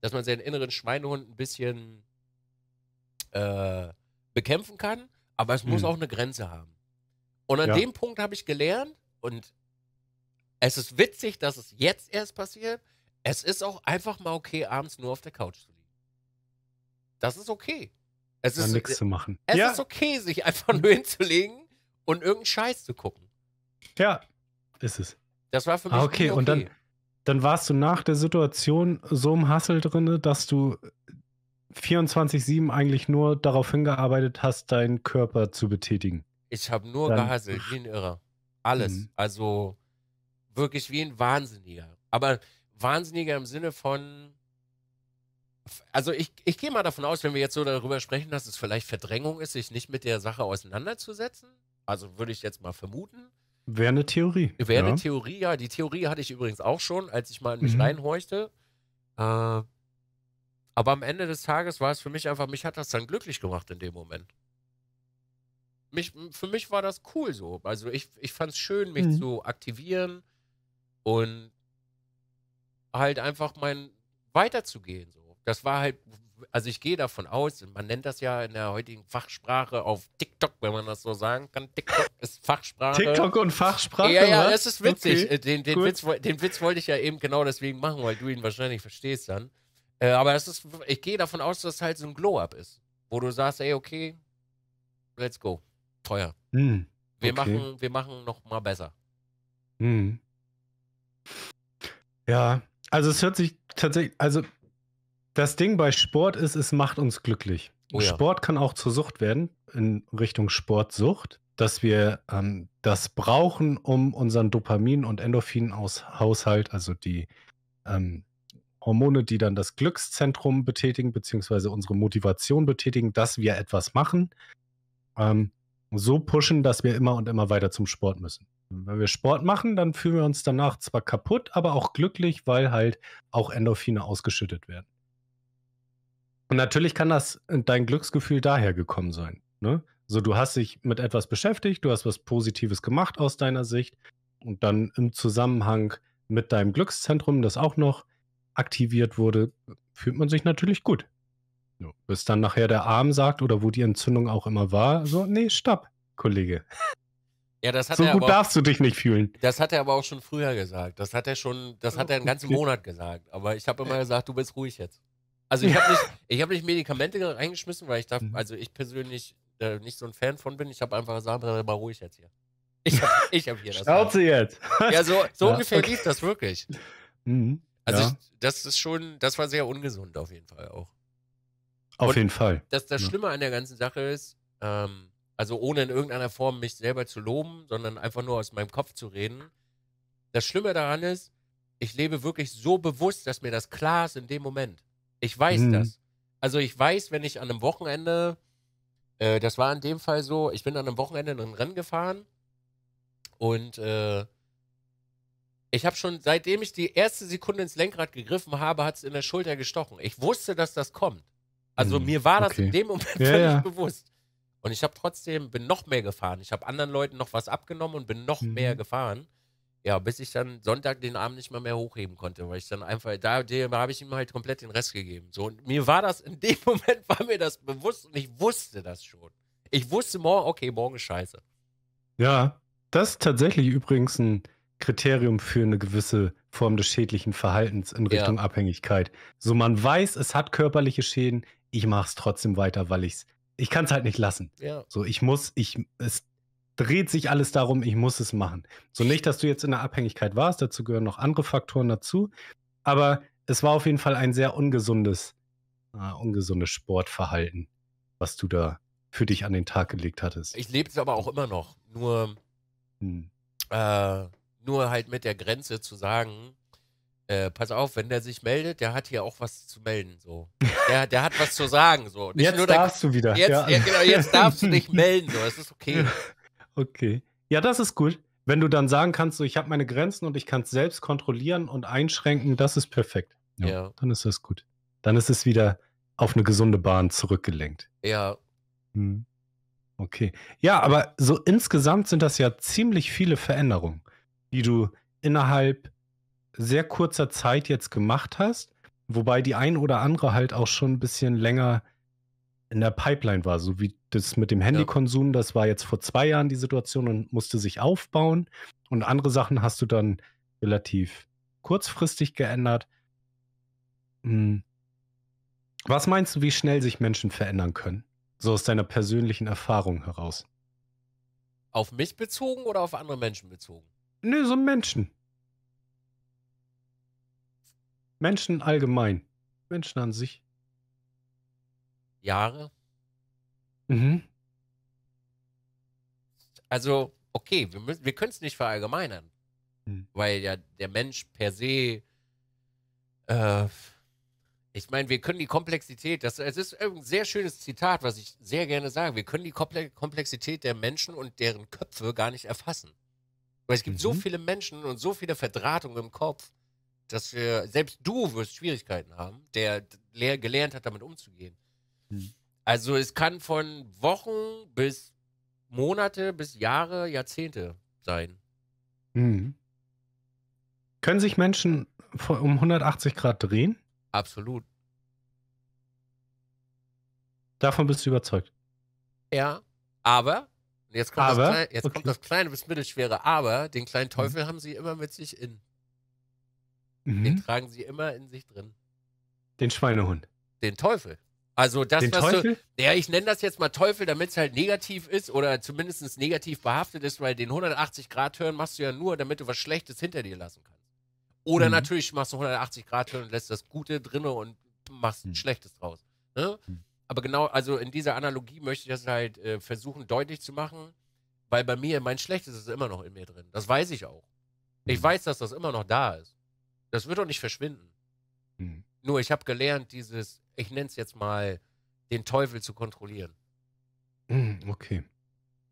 dass man seinen inneren Schweinehund ein bisschen äh, bekämpfen kann, aber es hm. muss auch eine Grenze haben. Und an ja. dem Punkt habe ich gelernt und es ist witzig, dass es jetzt erst passiert. Es ist auch einfach mal okay, abends nur auf der Couch zu das ist okay. Es ist nichts zu machen. Es ja. ist okay, sich einfach nur hinzulegen und irgendeinen Scheiß zu gucken. Ja, ist es. Das war für ah, mich ah, okay. okay. Und dann, dann warst du nach der Situation so im Hassel drin, dass du 24-7 eigentlich nur darauf hingearbeitet hast, deinen Körper zu betätigen. Ich habe nur dann, gehasselt, wie ein Irrer. Alles. Mhm. Also wirklich wie ein Wahnsinniger. Aber Wahnsinniger im Sinne von, also ich, ich gehe mal davon aus, wenn wir jetzt so darüber sprechen, dass es vielleicht Verdrängung ist, sich nicht mit der Sache auseinanderzusetzen. Also würde ich jetzt mal vermuten. Wäre eine Theorie. Wäre ja. eine Theorie, ja. Die Theorie hatte ich übrigens auch schon, als ich mal in mich mhm. reinhorchte. Äh, aber am Ende des Tages war es für mich einfach, mich hat das dann glücklich gemacht in dem Moment. Mich, für mich war das cool so. Also ich, ich fand es schön, mich mhm. zu aktivieren und halt einfach mein weiterzugehen. So. Das war halt, also ich gehe davon aus, man nennt das ja in der heutigen Fachsprache auf TikTok, wenn man das so sagen kann. TikTok ist Fachsprache. TikTok und Fachsprache. Ja, ja, was? das ist witzig. Okay. Äh, den, den, Witz, den, Witz, wollte ich ja eben genau deswegen machen, weil du ihn wahrscheinlich verstehst dann. Äh, aber das ist, ich gehe davon aus, dass es halt so ein Glow-Up ist, wo du sagst, ey, okay, let's go. Teuer. Hm, wir, okay. machen, wir machen noch mal besser. Hm. Ja, also es hört sich tatsächlich, also das Ding bei Sport ist, es macht uns glücklich. Oh ja. Sport kann auch zur Sucht werden, in Richtung Sportsucht, dass wir ähm, das brauchen, um unseren Dopamin- und Endorphin-Haushalt, also die ähm, Hormone, die dann das Glückszentrum betätigen, beziehungsweise unsere Motivation betätigen, dass wir etwas machen, ähm, so pushen, dass wir immer und immer weiter zum Sport müssen. Wenn wir Sport machen, dann fühlen wir uns danach zwar kaputt, aber auch glücklich, weil halt auch Endorphine ausgeschüttet werden. Und natürlich kann das äh, dein Glücksgefühl daher gekommen sein. Ne? So, du hast dich mit etwas beschäftigt, du hast was Positives gemacht aus deiner Sicht und dann im Zusammenhang mit deinem Glückszentrum, das auch noch aktiviert wurde, fühlt man sich natürlich gut. So, bis dann nachher der Arm sagt oder wo die Entzündung auch immer war, so, nee, stopp, Kollege. Ja, das hat so er gut aber auch, darfst du dich nicht fühlen. Das hat er aber auch schon früher gesagt. Das hat er schon, das hat er einen ganzen okay. Monat gesagt. Aber ich habe immer äh. gesagt, du bist ruhig jetzt. Also ich habe nicht, hab nicht Medikamente reingeschmissen, weil ich da, mhm. also ich persönlich äh, nicht so ein Fan von bin. Ich habe einfach gesagt, mal ruhig jetzt hier. Ich habe ich hab hier das. Schnauze jetzt. Ja, so, so ja, ungefähr okay. lief das wirklich. Mhm, also ja. ich, das ist schon, das war sehr ungesund auf jeden Fall auch. Auf Und jeden Fall. Das, das Schlimme an der ganzen Sache ist, ähm, also ohne in irgendeiner Form mich selber zu loben, sondern einfach nur aus meinem Kopf zu reden. Das Schlimme daran ist, ich lebe wirklich so bewusst, dass mir das klar ist in dem Moment. Ich weiß mhm. das. Also ich weiß, wenn ich an einem Wochenende, äh, das war in dem Fall so, ich bin an einem Wochenende in ein Rennen gefahren und äh, ich habe schon, seitdem ich die erste Sekunde ins Lenkrad gegriffen habe, hat es in der Schulter gestochen. Ich wusste, dass das kommt. Also mhm. mir war das okay. in dem Moment ja, völlig ja. bewusst. Und ich habe trotzdem, bin noch mehr gefahren. Ich habe anderen Leuten noch was abgenommen und bin noch mhm. mehr gefahren. Ja, bis ich dann Sonntag den Arm nicht mal mehr hochheben konnte, weil ich dann einfach, da, da habe ich ihm halt komplett den Rest gegeben. So, und mir war das, in dem Moment war mir das bewusst und ich wusste das schon. Ich wusste morgen, okay, morgen ist scheiße. Ja, das ist tatsächlich übrigens ein Kriterium für eine gewisse Form des schädlichen Verhaltens in Richtung ja. Abhängigkeit. So, man weiß, es hat körperliche Schäden, ich mache es trotzdem weiter, weil ich's, ich kann es halt nicht lassen. Ja. So, ich muss, ich, es dreht sich alles darum, ich muss es machen. So nicht, dass du jetzt in der Abhängigkeit warst, dazu gehören noch andere Faktoren dazu, aber es war auf jeden Fall ein sehr ungesundes, äh, ungesundes Sportverhalten, was du da für dich an den Tag gelegt hattest. Ich lebe es aber auch immer noch, nur, hm. äh, nur halt mit der Grenze zu sagen, äh, pass auf, wenn der sich meldet, der hat hier auch was zu melden. So. Der, der hat was zu sagen. So. Nicht jetzt nur, darfst der, du wieder. Jetzt, ja. Ja, genau, jetzt darfst du dich melden. So. Das ist okay. Okay. Ja, das ist gut. Wenn du dann sagen kannst, so, ich habe meine Grenzen und ich kann es selbst kontrollieren und einschränken, das ist perfekt. Ja, ja. Dann ist das gut. Dann ist es wieder auf eine gesunde Bahn zurückgelenkt. Ja. Hm. Okay. Ja, aber so insgesamt sind das ja ziemlich viele Veränderungen, die du innerhalb sehr kurzer Zeit jetzt gemacht hast, wobei die ein oder andere halt auch schon ein bisschen länger in der Pipeline war, so wie das mit dem Handykonsum, das war jetzt vor zwei Jahren die Situation und musste sich aufbauen. Und andere Sachen hast du dann relativ kurzfristig geändert. Hm. Was meinst du, wie schnell sich Menschen verändern können? So aus deiner persönlichen Erfahrung heraus. Auf mich bezogen oder auf andere Menschen bezogen? Nö, so Menschen. Menschen allgemein. Menschen an sich. Jahre? Mhm. Also, okay, wir, wir können es nicht verallgemeinern, Hm. weil ja der Mensch per se. Äh, ich meine, wir können die Komplexität, das, es ist ein sehr schönes Zitat, was ich sehr gerne sage. Wir können die Komplexität der Menschen und deren Köpfe gar nicht erfassen. Weil es gibt so mhm. viele Menschen und so viele Verdrahtungen im Kopf, dass wir, selbst du wirst Schwierigkeiten haben, der gelernt hat, damit umzugehen. Hm. Also es kann von Wochen bis Monate bis Jahre, Jahrzehnte sein. Mhm. Können sich Menschen um 180 Grad drehen? Absolut. Davon bist du überzeugt. Ja, aber, jetzt kommt, aber, das, kleine, jetzt okay. kommt das kleine bis mittelschwere, aber den kleinen Teufel mhm. haben sie immer mit sich in. Mhm. Den tragen sie immer in sich drin. Den Schweinehund. Den Teufel. Also das, Den was Teufel? Du, ja, ich nenne das jetzt mal Teufel, damit es halt negativ ist oder zumindest negativ behaftet ist, weil den 180-Grad-Turn machst du ja nur, damit du was Schlechtes hinter dir lassen kannst. Oder mhm. natürlich machst du 180-Grad-Turn und lässt das Gute drinne und machst mhm. Schlechtes draus. Ne? Mhm. Aber genau, also in dieser Analogie möchte ich das halt äh, versuchen deutlich zu machen, weil bei mir mein Schlechtes ist immer noch in mir drin. Das weiß ich auch. Ich mhm. weiß, dass das immer noch da ist. Das wird doch nicht verschwinden. Mhm. Nur ich habe gelernt, dieses ich nenne es jetzt mal, den Teufel zu kontrollieren. Hm, okay.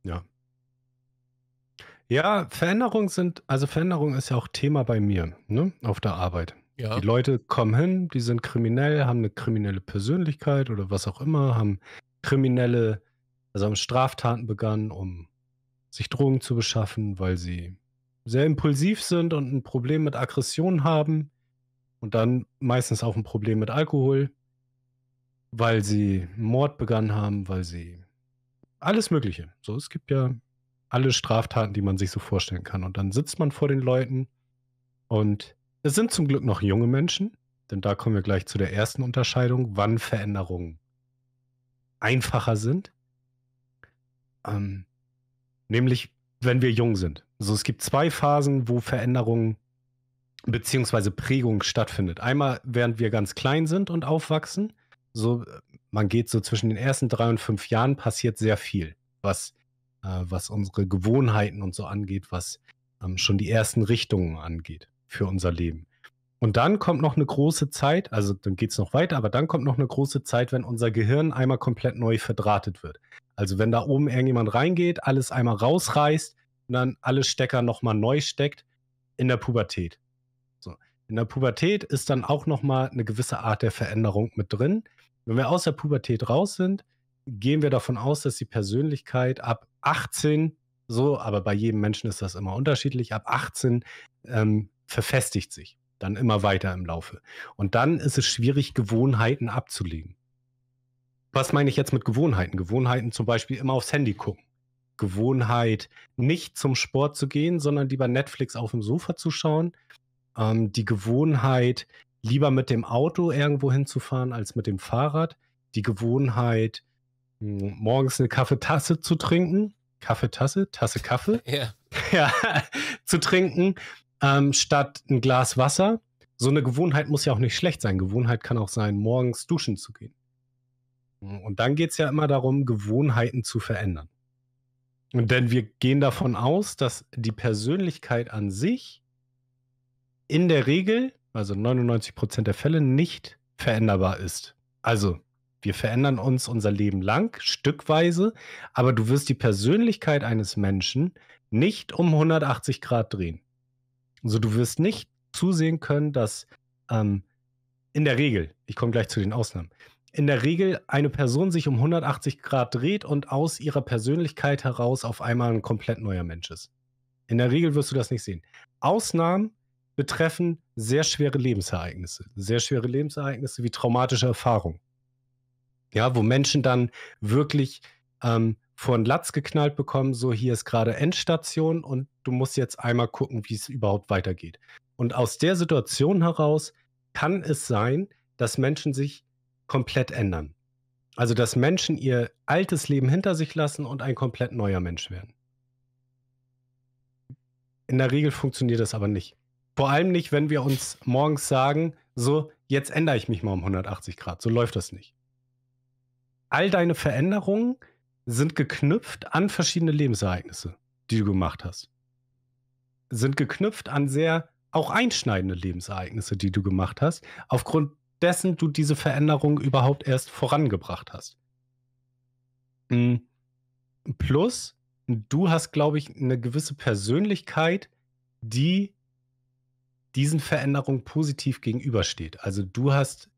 Ja. Ja, Veränderungen sind, also Veränderung ist ja auch Thema bei mir, ne, auf der Arbeit. Ja. Die Leute kommen hin, die sind kriminell, haben eine kriminelle Persönlichkeit oder was auch immer, haben kriminelle, also haben Straftaten begangen, um sich Drogen zu beschaffen, weil sie sehr impulsiv sind und ein Problem mit Aggression haben und dann meistens auch ein Problem mit Alkohol weil sie Mord begangen haben, weil sie alles Mögliche. So, es gibt ja alle Straftaten, die man sich so vorstellen kann. Und dann sitzt man vor den Leuten und es sind zum Glück noch junge Menschen, denn da kommen wir gleich zu der ersten Unterscheidung, wann Veränderungen einfacher sind. Ähm, nämlich, wenn wir jung sind. Also es gibt zwei Phasen, wo Veränderungen beziehungsweise Prägung stattfindet. Einmal, während wir ganz klein sind und aufwachsen so, äh, man geht so zwischen den ersten drei und fünf Jahren passiert sehr viel, was, äh, was unsere Gewohnheiten und so angeht, was ähm, schon die ersten Richtungen angeht für unser Leben. Und dann kommt noch eine große Zeit, also dann geht es noch weiter, aber dann kommt noch eine große Zeit, wenn unser Gehirn einmal komplett neu verdrahtet wird. Also wenn da oben irgendjemand reingeht, alles einmal rausreißt und dann alle Stecker nochmal neu steckt in der Pubertät. In der Pubertät ist dann auch nochmal eine gewisse Art der Veränderung mit drin. Wenn wir aus der Pubertät raus sind, gehen wir davon aus, dass die Persönlichkeit ab 18, so, aber bei jedem Menschen ist das immer unterschiedlich, ab 18 ähm, verfestigt sich dann immer weiter im Laufe. Und dann ist es schwierig, Gewohnheiten abzulegen. Was meine ich jetzt mit Gewohnheiten? Gewohnheiten zum Beispiel immer aufs Handy gucken. Gewohnheit, nicht zum Sport zu gehen, sondern lieber Netflix auf dem Sofa zu schauen. Ähm, die Gewohnheit, lieber mit dem Auto irgendwo hinzufahren als mit dem Fahrrad. Die Gewohnheit, hm, morgens eine Kaffeetasse zu trinken. Kaffeetasse, Tasse Kaffee. Yeah. Ja. zu trinken, ähm, statt ein Glas Wasser. So eine Gewohnheit muss ja auch nicht schlecht sein. Gewohnheit kann auch sein, morgens duschen zu gehen. Hm, und dann geht es ja immer darum, Gewohnheiten zu verändern. Und denn wir gehen davon aus, dass die Persönlichkeit an sich in der Regel also 99 Prozent der Fälle, nicht veränderbar ist. Also wir verändern uns unser Leben lang, stückweise, aber du wirst die Persönlichkeit eines Menschen nicht um 180 Grad drehen. Also du wirst nicht zusehen können, dass ähm, in der Regel, ich komme gleich zu den Ausnahmen, in der Regel eine Person sich um 180 Grad dreht und aus ihrer Persönlichkeit heraus auf einmal ein komplett neuer Mensch ist. In der Regel wirst du das nicht sehen. Ausnahmen betreffen sehr schwere Lebensereignisse. Sehr schwere Lebensereignisse wie traumatische Erfahrungen. Ja, wo Menschen dann wirklich ähm, vor den Latz geknallt bekommen, so hier ist gerade Endstation und du musst jetzt einmal gucken, wie es überhaupt weitergeht. Und aus der Situation heraus kann es sein, dass Menschen sich komplett ändern. Also dass Menschen ihr altes Leben hinter sich lassen und ein komplett neuer Mensch werden. In der Regel funktioniert das aber nicht. Vor allem nicht, wenn wir uns morgens sagen, so, jetzt ändere ich mich mal um 180 Grad. So läuft das nicht. All deine Veränderungen sind geknüpft an verschiedene Lebensereignisse, die du gemacht hast. Sind geknüpft an sehr auch einschneidende Lebensereignisse, die du gemacht hast, aufgrund dessen du diese Veränderung überhaupt erst vorangebracht hast. Hm, plus, du hast, glaube ich, eine gewisse Persönlichkeit, die diesen Veränderungen positiv gegenübersteht. Also du hast,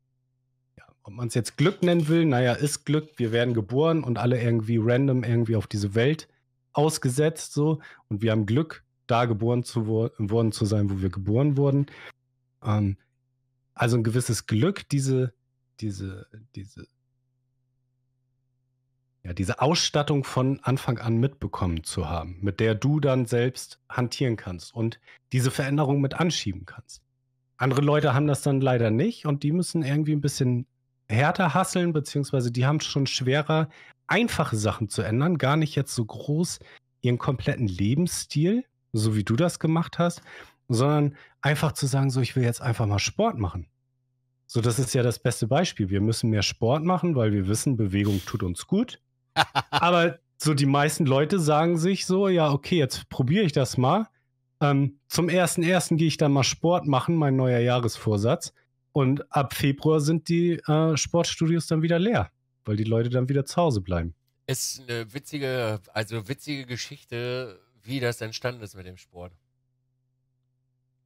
ja, ob man es jetzt Glück nennen will, naja, ist Glück, wir werden geboren und alle irgendwie random irgendwie auf diese Welt ausgesetzt so und wir haben Glück, da geboren zu worden zu sein, wo wir geboren wurden. Ähm, also ein gewisses Glück, diese, diese, diese ja, diese Ausstattung von Anfang an mitbekommen zu haben, mit der du dann selbst hantieren kannst und diese Veränderung mit anschieben kannst. Andere Leute haben das dann leider nicht und die müssen irgendwie ein bisschen härter hasseln, beziehungsweise die haben schon schwerer, einfache Sachen zu ändern, gar nicht jetzt so groß ihren kompletten Lebensstil, so wie du das gemacht hast, sondern einfach zu sagen, so ich will jetzt einfach mal Sport machen. So, das ist ja das beste Beispiel. Wir müssen mehr Sport machen, weil wir wissen, Bewegung tut uns gut. Aber so die meisten Leute sagen sich so, ja, okay, jetzt probiere ich das mal. Ähm, zum 1.1. gehe ich dann mal Sport machen, mein neuer Jahresvorsatz. Und ab Februar sind die äh, Sportstudios dann wieder leer, weil die Leute dann wieder zu Hause bleiben. Ist eine witzige, also witzige Geschichte, wie das entstanden ist mit dem Sport.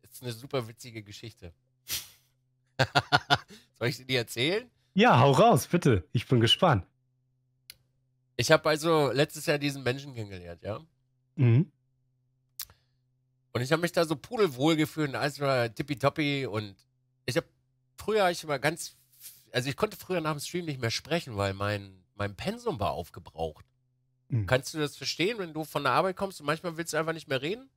Ist eine super witzige Geschichte. Soll ich sie dir erzählen? Ja, hau raus, bitte. Ich bin gespannt. Ich habe also letztes Jahr diesen Menschen kennengelernt, ja. Mhm. Und ich habe mich da so pudelwohl gefühlt und alles war tippitoppi und ich habe früher ich war ganz, also ich konnte früher nach dem Stream nicht mehr sprechen, weil mein, mein Pensum war aufgebraucht. Mhm. Kannst du das verstehen, wenn du von der Arbeit kommst und manchmal willst du einfach nicht mehr reden?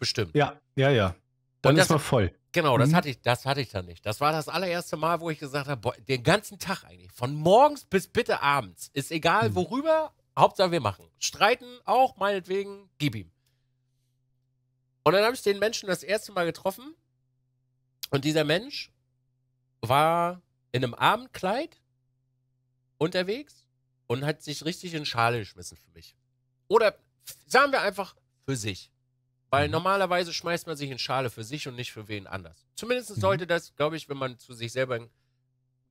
Bestimmt. Ja, ja, ja. Dann das, ist man voll. Genau, das, mhm. hatte ich, das hatte ich dann nicht. Das war das allererste Mal, wo ich gesagt habe, boah, den ganzen Tag eigentlich, von morgens bis bitte abends, ist egal mhm. worüber, Hauptsache wir machen. Streiten auch, meinetwegen, gib ihm. Und dann habe ich den Menschen das erste Mal getroffen und dieser Mensch war in einem Abendkleid unterwegs und hat sich richtig in Schale geschmissen für mich. Oder sagen wir einfach für sich. Weil mhm. normalerweise schmeißt man sich in Schale für sich und nicht für wen anders. Zumindest mhm. sollte das, glaube ich, wenn man zu sich selber ein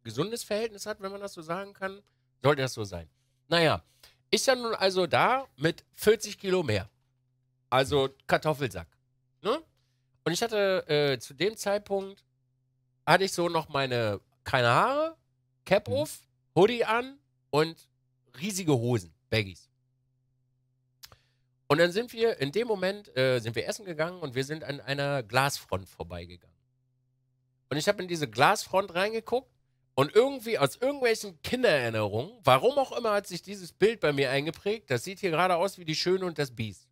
gesundes Verhältnis hat, wenn man das so sagen kann, sollte das so sein. Naja, ist ja nun also da mit 40 Kilo mehr. Also Kartoffelsack. Ne? Und ich hatte äh, zu dem Zeitpunkt, hatte ich so noch meine, keine Haare, Cap off, mhm. Hoodie an und riesige Hosen, Baggies. Und dann sind wir in dem Moment, äh, sind wir essen gegangen und wir sind an einer Glasfront vorbeigegangen. Und ich habe in diese Glasfront reingeguckt und irgendwie aus irgendwelchen Kindererinnerungen, warum auch immer, hat sich dieses Bild bei mir eingeprägt. Das sieht hier gerade aus wie die Schöne und das Biest.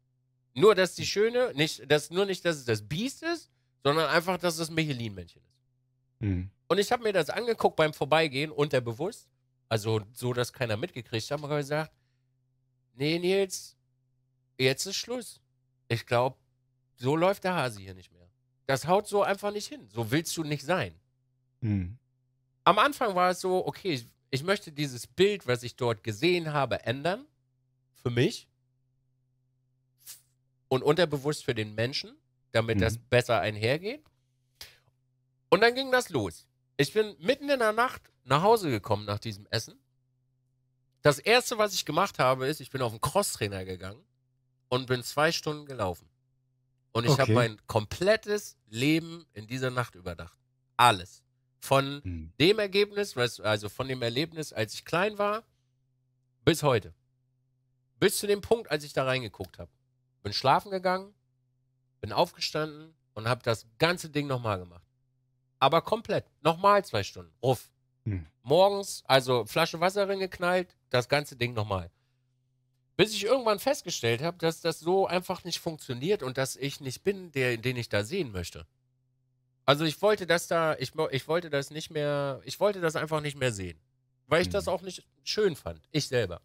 Nur, dass die Schöne, nicht, dass, nur nicht, dass es das Biest ist, sondern einfach, dass es das Michelin-Männchen ist. Mhm. Und ich habe mir das angeguckt beim Vorbeigehen, unterbewusst, also so, dass keiner mitgekriegt hat, aber gesagt, nee, Nils, jetzt ist Schluss. Ich glaube, so läuft der Hase hier nicht mehr. Das haut so einfach nicht hin. So willst du nicht sein. Mhm. Am Anfang war es so, okay, ich, ich möchte dieses Bild, was ich dort gesehen habe, ändern. Für mich. Und unterbewusst für den Menschen, damit mhm. das besser einhergeht. Und dann ging das los. Ich bin mitten in der Nacht nach Hause gekommen nach diesem Essen. Das erste, was ich gemacht habe, ist, ich bin auf den Crosstrainer gegangen und bin zwei Stunden gelaufen. Und ich okay. habe mein komplettes Leben in dieser Nacht überdacht. Alles. Von hm. dem Ergebnis, also von dem Erlebnis, als ich klein war, bis heute. Bis zu dem Punkt, als ich da reingeguckt habe. Bin schlafen gegangen, bin aufgestanden und habe das ganze Ding nochmal gemacht. Aber komplett. Nochmal zwei Stunden. Ruff. Hm. Morgens, also Flasche Wasser reingeknallt, das ganze Ding nochmal. Bis ich irgendwann festgestellt habe, dass das so einfach nicht funktioniert und dass ich nicht bin, der, den ich da sehen möchte. Also ich wollte das da, ich, ich wollte das nicht mehr, ich wollte das einfach nicht mehr sehen. Weil ich mhm. das auch nicht schön fand, ich selber.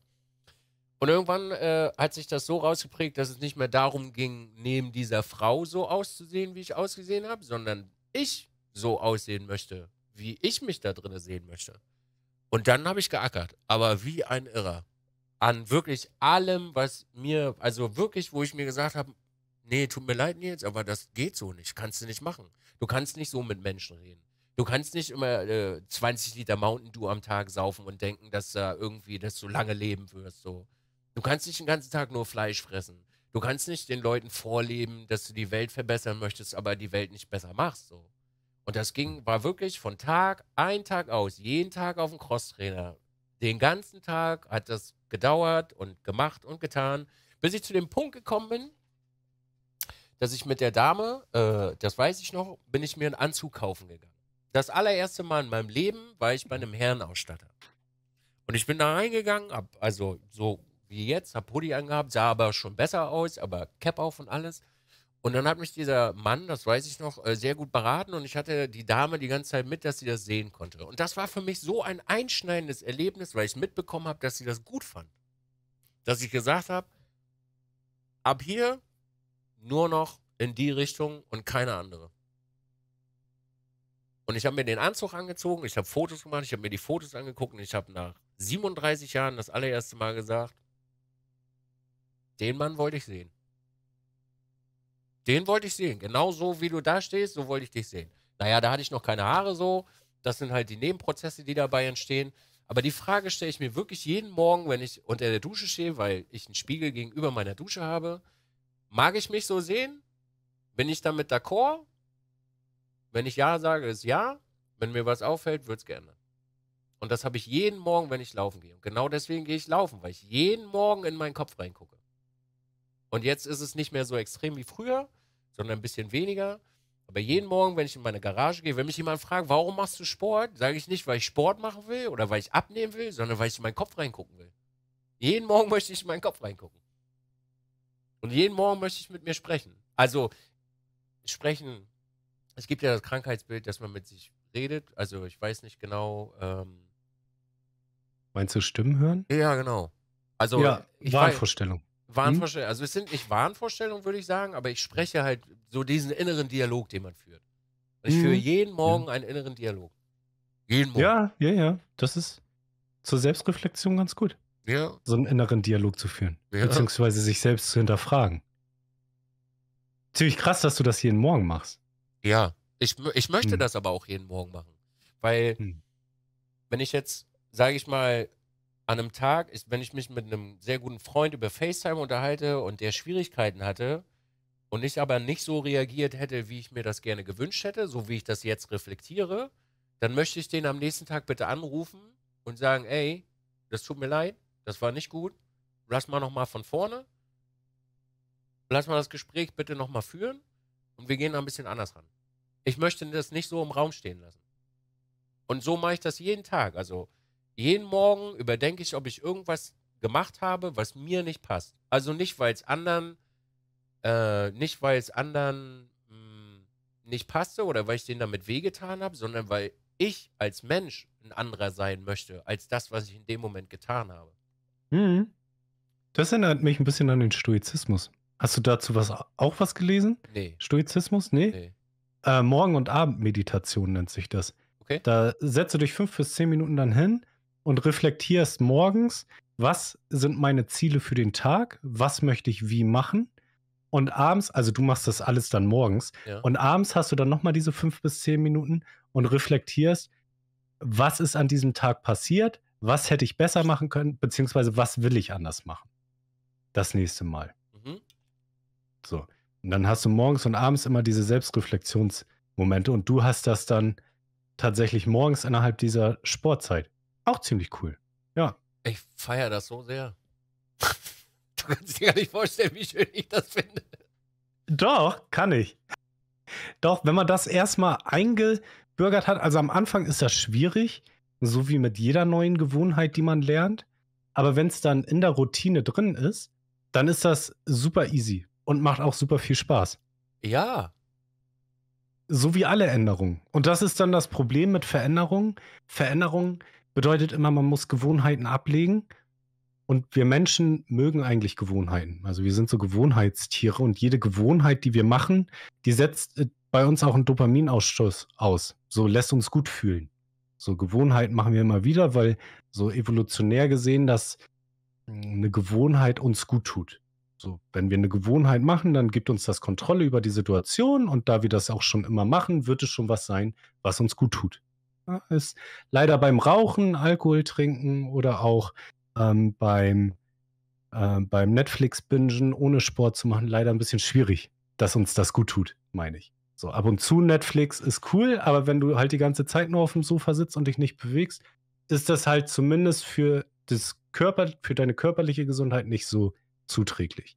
Und irgendwann äh, hat sich das so rausgeprägt, dass es nicht mehr darum ging, neben dieser Frau so auszusehen, wie ich ausgesehen habe, sondern ich so aussehen möchte, wie ich mich da drin sehen möchte. Und dann habe ich geackert, aber wie ein Irrer an wirklich allem, was mir, also wirklich, wo ich mir gesagt habe, nee, tut mir leid, Nils, aber das geht so nicht, kannst du nicht machen. Du kannst nicht so mit Menschen reden. Du kannst nicht immer äh, 20 Liter Mountain Dew am Tag saufen und denken, dass da äh, irgendwie, dass du lange leben wirst, so. Du kannst nicht den ganzen Tag nur Fleisch fressen. Du kannst nicht den Leuten vorleben, dass du die Welt verbessern möchtest, aber die Welt nicht besser machst, so. Und das ging, war wirklich von Tag ein Tag aus, jeden Tag auf dem Crosstrainer. Den ganzen Tag hat das gedauert und gemacht und getan, bis ich zu dem Punkt gekommen bin, dass ich mit der Dame, äh, das weiß ich noch, bin ich mir einen Anzug kaufen gegangen. Das allererste Mal in meinem Leben war ich bei einem Herrenausstatter. Und ich bin da reingegangen, hab, also so wie jetzt, hab Hoodie angehabt, sah aber schon besser aus, aber Cap auf und alles. Und dann hat mich dieser Mann, das weiß ich noch, äh, sehr gut beraten und ich hatte die Dame die ganze Zeit mit, dass sie das sehen konnte. Und das war für mich so ein einschneidendes Erlebnis, weil ich mitbekommen habe, dass sie das gut fand. Dass ich gesagt habe, ab hier nur noch in die Richtung und keine andere. Und ich habe mir den Anzug angezogen, ich habe Fotos gemacht, ich habe mir die Fotos angeguckt und ich habe nach 37 Jahren das allererste Mal gesagt, den Mann wollte ich sehen. Den wollte ich sehen. Genau so, wie du da stehst, so wollte ich dich sehen. Naja, da hatte ich noch keine Haare so. Das sind halt die Nebenprozesse, die dabei entstehen. Aber die Frage stelle ich mir wirklich jeden Morgen, wenn ich unter der Dusche stehe, weil ich einen Spiegel gegenüber meiner Dusche habe. Mag ich mich so sehen? Bin ich damit d'accord? Wenn ich Ja sage, ist Ja. Wenn mir was auffällt, wird es geändert. Und das habe ich jeden Morgen, wenn ich laufen gehe. Und genau deswegen gehe ich laufen, weil ich jeden Morgen in meinen Kopf reingucke. Und jetzt ist es nicht mehr so extrem wie früher, sondern ein bisschen weniger. Aber jeden Morgen, wenn ich in meine Garage gehe, wenn mich jemand fragt, warum machst du Sport, sage ich nicht, weil ich Sport machen will oder weil ich abnehmen will, sondern weil ich in meinen Kopf reingucken will. Jeden Morgen möchte ich in meinen Kopf reingucken. Und jeden Morgen möchte ich mit mir sprechen. Also sprechen, es gibt ja das Krankheitsbild, dass man mit sich redet. Also ich weiß nicht genau. Ähm Meinst du Stimmen hören? Ja, genau. Also ja, Wahnvorstellung. Hm? Wahnvorstellung. Hm? Also es sind nicht Wahnvorstellungen, würde ich sagen, aber ich spreche halt so diesen inneren Dialog, den man führt. Also ich hm. führe mhm. jeden Morgen ja. einen inneren Dialog. Jeden Morgen. Ja, ja, ja. Das ist zur Selbstreflexion ganz gut. Ja. So einen inneren Dialog zu führen. Ja. Beziehungsweise sich selbst zu hinterfragen. Ziemlich krass, dass du das jeden Morgen machst. Ja, ich, ich möchte hm. das aber auch jeden Morgen machen. Weil, hm. wenn ich jetzt, sage ich mal, an einem Tag, ist, wenn ich mich mit einem sehr guten Freund über FaceTime unterhalte und der Schwierigkeiten hatte und ich aber nicht so reagiert hätte, wie ich mir das gerne gewünscht hätte, so wie ich das jetzt reflektiere, dann möchte ich den am nächsten Tag bitte anrufen und sagen, ey, das tut mir leid, das war nicht gut, lass mal nochmal von vorne, lass mal das Gespräch bitte nochmal führen und wir gehen da ein bisschen anders ran. Ich möchte das nicht so im Raum stehen lassen. Und so mache ich das jeden Tag. Also jeden Morgen überdenke ich, ob ich irgendwas gemacht habe, was mir nicht passt. Also nicht, weil es anderen, äh, nicht weil es anderen mh, hm, nicht passte oder weil ich denen damit wehgetan habe, sondern weil ich als Mensch ein anderer sein möchte, als das, was ich in dem Moment getan habe. Mhm. Das erinnert mich ein bisschen an den Stoizismus. Hast du dazu was, auch was gelesen? Nee. Stoizismus? Nee. nee. Äh, Morgen- und Abendmeditation nennt sich das. Okay. Da setzt du dich fünf bis zehn Minuten dann hin und reflektierst morgens, was sind meine Ziele für den Tag, was möchte ich wie machen. Und abends, also du machst das alles dann morgens. Ja. Und abends hast du dann nochmal diese fünf bis zehn Minuten und reflektierst, was ist an diesem Tag passiert, was hätte ich besser machen können, beziehungsweise was will ich anders machen. Das nächste Mal. Mhm. So. Und dann hast du morgens und abends immer diese Selbstreflexionsmomente und du hast das dann tatsächlich morgens innerhalb dieser Sportzeit. Auch ziemlich cool. Ja. Ich feiere das so sehr. du kannst dir gar nicht vorstellen, wie schön ich das finde. Doch, kann ich. Doch, wenn man das erstmal eingebürgert hat, also am Anfang ist das schwierig, so wie mit jeder neuen Gewohnheit, die man lernt. Aber wenn es dann in der Routine drin ist, dann ist das super easy und macht auch super viel Spaß. Ja. So wie alle Änderungen. Und das ist dann das Problem mit Veränderungen. Veränderungen bedeutet immer, man muss Gewohnheiten ablegen. Und wir Menschen mögen eigentlich Gewohnheiten. Also wir sind so Gewohnheitstiere und jede Gewohnheit, die wir machen, die setzt äh, bei uns auch einen Dopaminausstoß aus. So lässt uns gut fühlen. So Gewohnheiten machen wir immer wieder, weil so evolutionär gesehen, dass mm, eine Gewohnheit uns gut tut. So, wenn wir eine Gewohnheit machen, dann gibt uns das Kontrolle über die Situation und da wir das auch schon immer machen, wird es schon was sein, was uns gut tut ist leider beim Rauchen, Alkohol trinken oder auch ähm, beim, äh, beim Netflix-Bingen ohne Sport zu machen leider ein bisschen schwierig, dass uns das gut tut, meine ich. So, ab und zu Netflix ist cool, aber wenn du halt die ganze Zeit nur auf dem Sofa sitzt und dich nicht bewegst, ist das halt zumindest für das Körper, für deine körperliche Gesundheit nicht so zuträglich.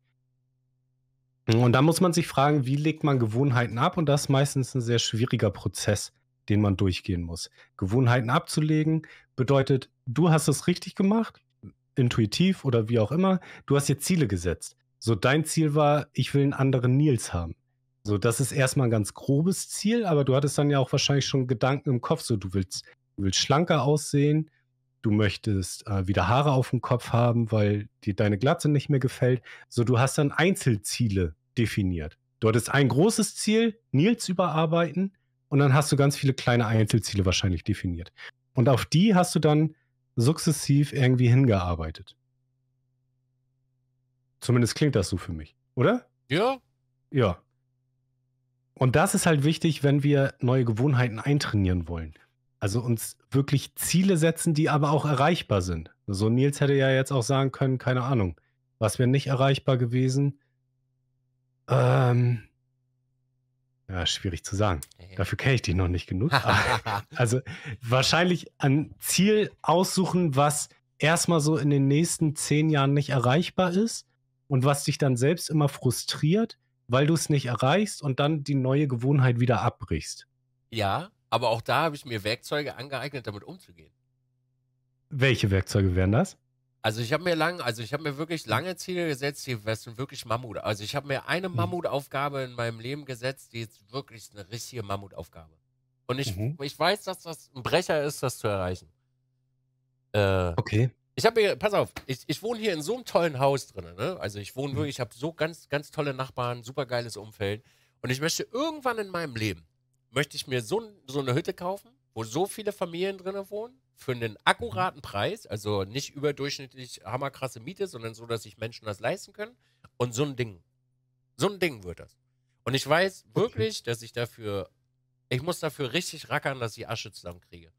Und da muss man sich fragen, wie legt man Gewohnheiten ab? Und das ist meistens ein sehr schwieriger Prozess den man durchgehen muss. Gewohnheiten abzulegen bedeutet, du hast es richtig gemacht, intuitiv oder wie auch immer, du hast dir Ziele gesetzt. So, dein Ziel war, ich will einen anderen Nils haben. So, das ist erstmal ein ganz grobes Ziel, aber du hattest dann ja auch wahrscheinlich schon Gedanken im Kopf, so du willst, du willst schlanker aussehen, du möchtest äh, wieder Haare auf dem Kopf haben, weil dir deine Glatze nicht mehr gefällt. So, du hast dann Einzelziele definiert. Du hattest ein großes Ziel, Nils überarbeiten, und dann hast du ganz viele kleine Einzelziele wahrscheinlich definiert. Und auf die hast du dann sukzessiv irgendwie hingearbeitet. Zumindest klingt das so für mich, oder? Ja. Ja. Und das ist halt wichtig, wenn wir neue Gewohnheiten eintrainieren wollen. Also uns wirklich Ziele setzen, die aber auch erreichbar sind. So also Nils hätte ja jetzt auch sagen können, keine Ahnung, was wäre nicht erreichbar gewesen? Ähm, ja, schwierig zu sagen. Dafür kenne ich dich noch nicht genug. also wahrscheinlich ein Ziel aussuchen, was erstmal so in den nächsten zehn Jahren nicht erreichbar ist und was dich dann selbst immer frustriert, weil du es nicht erreichst und dann die neue Gewohnheit wieder abbrichst. Ja, aber auch da habe ich mir Werkzeuge angeeignet, damit umzugehen. Welche Werkzeuge wären das? Also ich habe mir lang, also ich habe mir wirklich lange Ziele gesetzt, die was sind wirklich Mammut. Also ich habe mir eine mhm. Mammutaufgabe in meinem Leben gesetzt, die ist wirklich eine richtige Mammutaufgabe. Und ich, mhm. ich weiß, dass das ein Brecher ist, das zu erreichen. Äh, okay. Ich habe mir, pass auf, ich, ich wohne hier in so einem tollen Haus drin, ne? Also ich wohne mhm. wirklich, ich habe so ganz, ganz tolle Nachbarn, super geiles Umfeld. Und ich möchte irgendwann in meinem Leben, möchte ich mir so, so eine Hütte kaufen, wo so viele Familien drin wohnen, für einen akkuraten Preis, also nicht überdurchschnittlich hammerkrasse Miete, sondern so, dass sich Menschen das leisten können. Und so ein Ding. So ein Ding wird das. Und ich weiß wirklich, dass ich dafür, ich muss dafür richtig rackern, dass ich Asche zusammenkriege.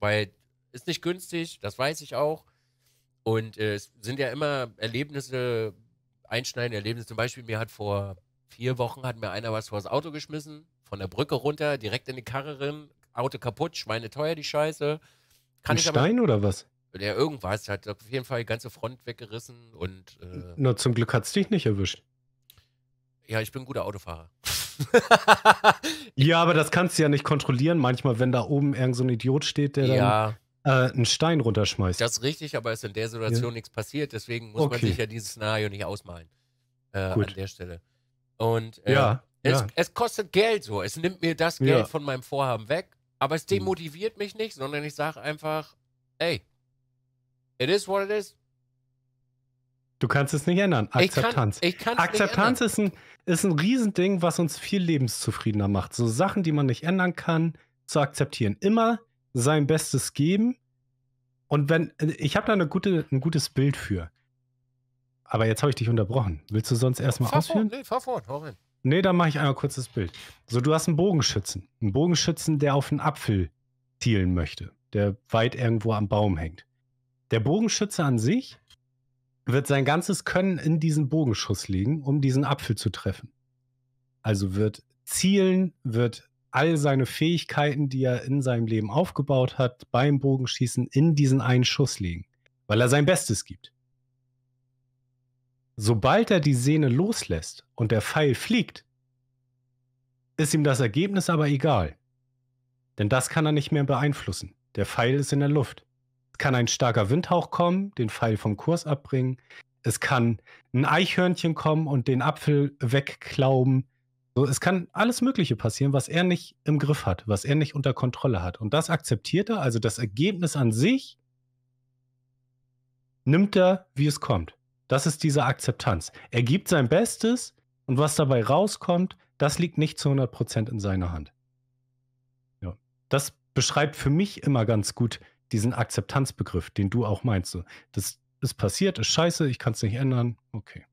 Weil ist nicht günstig, das weiß ich auch. Und äh, es sind ja immer Erlebnisse, einschneidende Erlebnisse. Zum Beispiel, mir hat vor vier Wochen hat mir einer was vor das Auto geschmissen, von der Brücke runter, direkt in die Karre rin. Auto kaputt, Schweine teuer die Scheiße. Kann ein Stein aber, oder was? Ja, irgendwas Er hat auf jeden Fall die ganze Front weggerissen und. Äh, Na, zum Glück hat es dich nicht erwischt. Ja, ich bin ein guter Autofahrer. ja, aber das kannst du ja nicht kontrollieren, manchmal, wenn da oben irgend so ein Idiot steht, der ja. dann äh, einen Stein runterschmeißt. Das ist richtig, aber ist in der Situation ja. nichts passiert, deswegen muss okay. man sich ja dieses Szenario nicht ausmalen. Äh, An der Stelle. Und äh, ja, es, ja. es, kostet Geld so. Es nimmt mir das Geld von meinem Vorhaben weg aber es mhm. demotiviert mich nicht, sondern ich sage einfach, ey, it is what it is. Du kannst es nicht ändern. Akzeptanz. Ich kann, ich Akzeptanz ist ein, ist ein Riesending, was uns viel lebenszufriedener macht. So Sachen, die man nicht ändern kann, zu akzeptieren. Immer sein Bestes geben. Und wenn, ich habe da eine gute, ein gutes Bild für. Aber jetzt habe ich dich unterbrochen. Willst du sonst erstmal ausführen? Vor, nee, fahr fort, hau rein. Nee, dann mache ich einmal kurz das Bild. So, du hast einen Bogenschützen. Einen Bogenschützen, der auf einen Apfel zielen möchte, der weit irgendwo am Baum hängt. Der Bogenschütze an sich wird sein ganzes Können in diesen Bogenschuss legen, um diesen Apfel zu treffen. Also wird zielen, wird all seine Fähigkeiten, die er in seinem Leben aufgebaut hat, beim Bogenschießen in diesen einen Schuss legen, weil er sein Bestes gibt. Sobald er die Sehne loslässt und der Pfeil fliegt, ist ihm das Ergebnis aber egal. Denn das kann er nicht mehr beeinflussen. Der Pfeil ist in der Luft. Es kann ein starker Windhauch kommen, den Pfeil vom Kurs abbringen. Es kann ein Eichhörnchen kommen und den Apfel wegklauben. So, es kann alles Mögliche passieren, was er nicht im Griff hat, was er nicht unter Kontrolle hat. Und das akzeptiert er, also das Ergebnis an sich nimmt er, wie es kommt. Das ist diese Akzeptanz. Er gibt sein Bestes und was dabei rauskommt, das liegt nicht zu 100% in seiner Hand. Ja. Das beschreibt für mich immer ganz gut diesen Akzeptanzbegriff, den du auch meinst. das ist passiert, ist scheiße, ich kann es nicht ändern. Okay.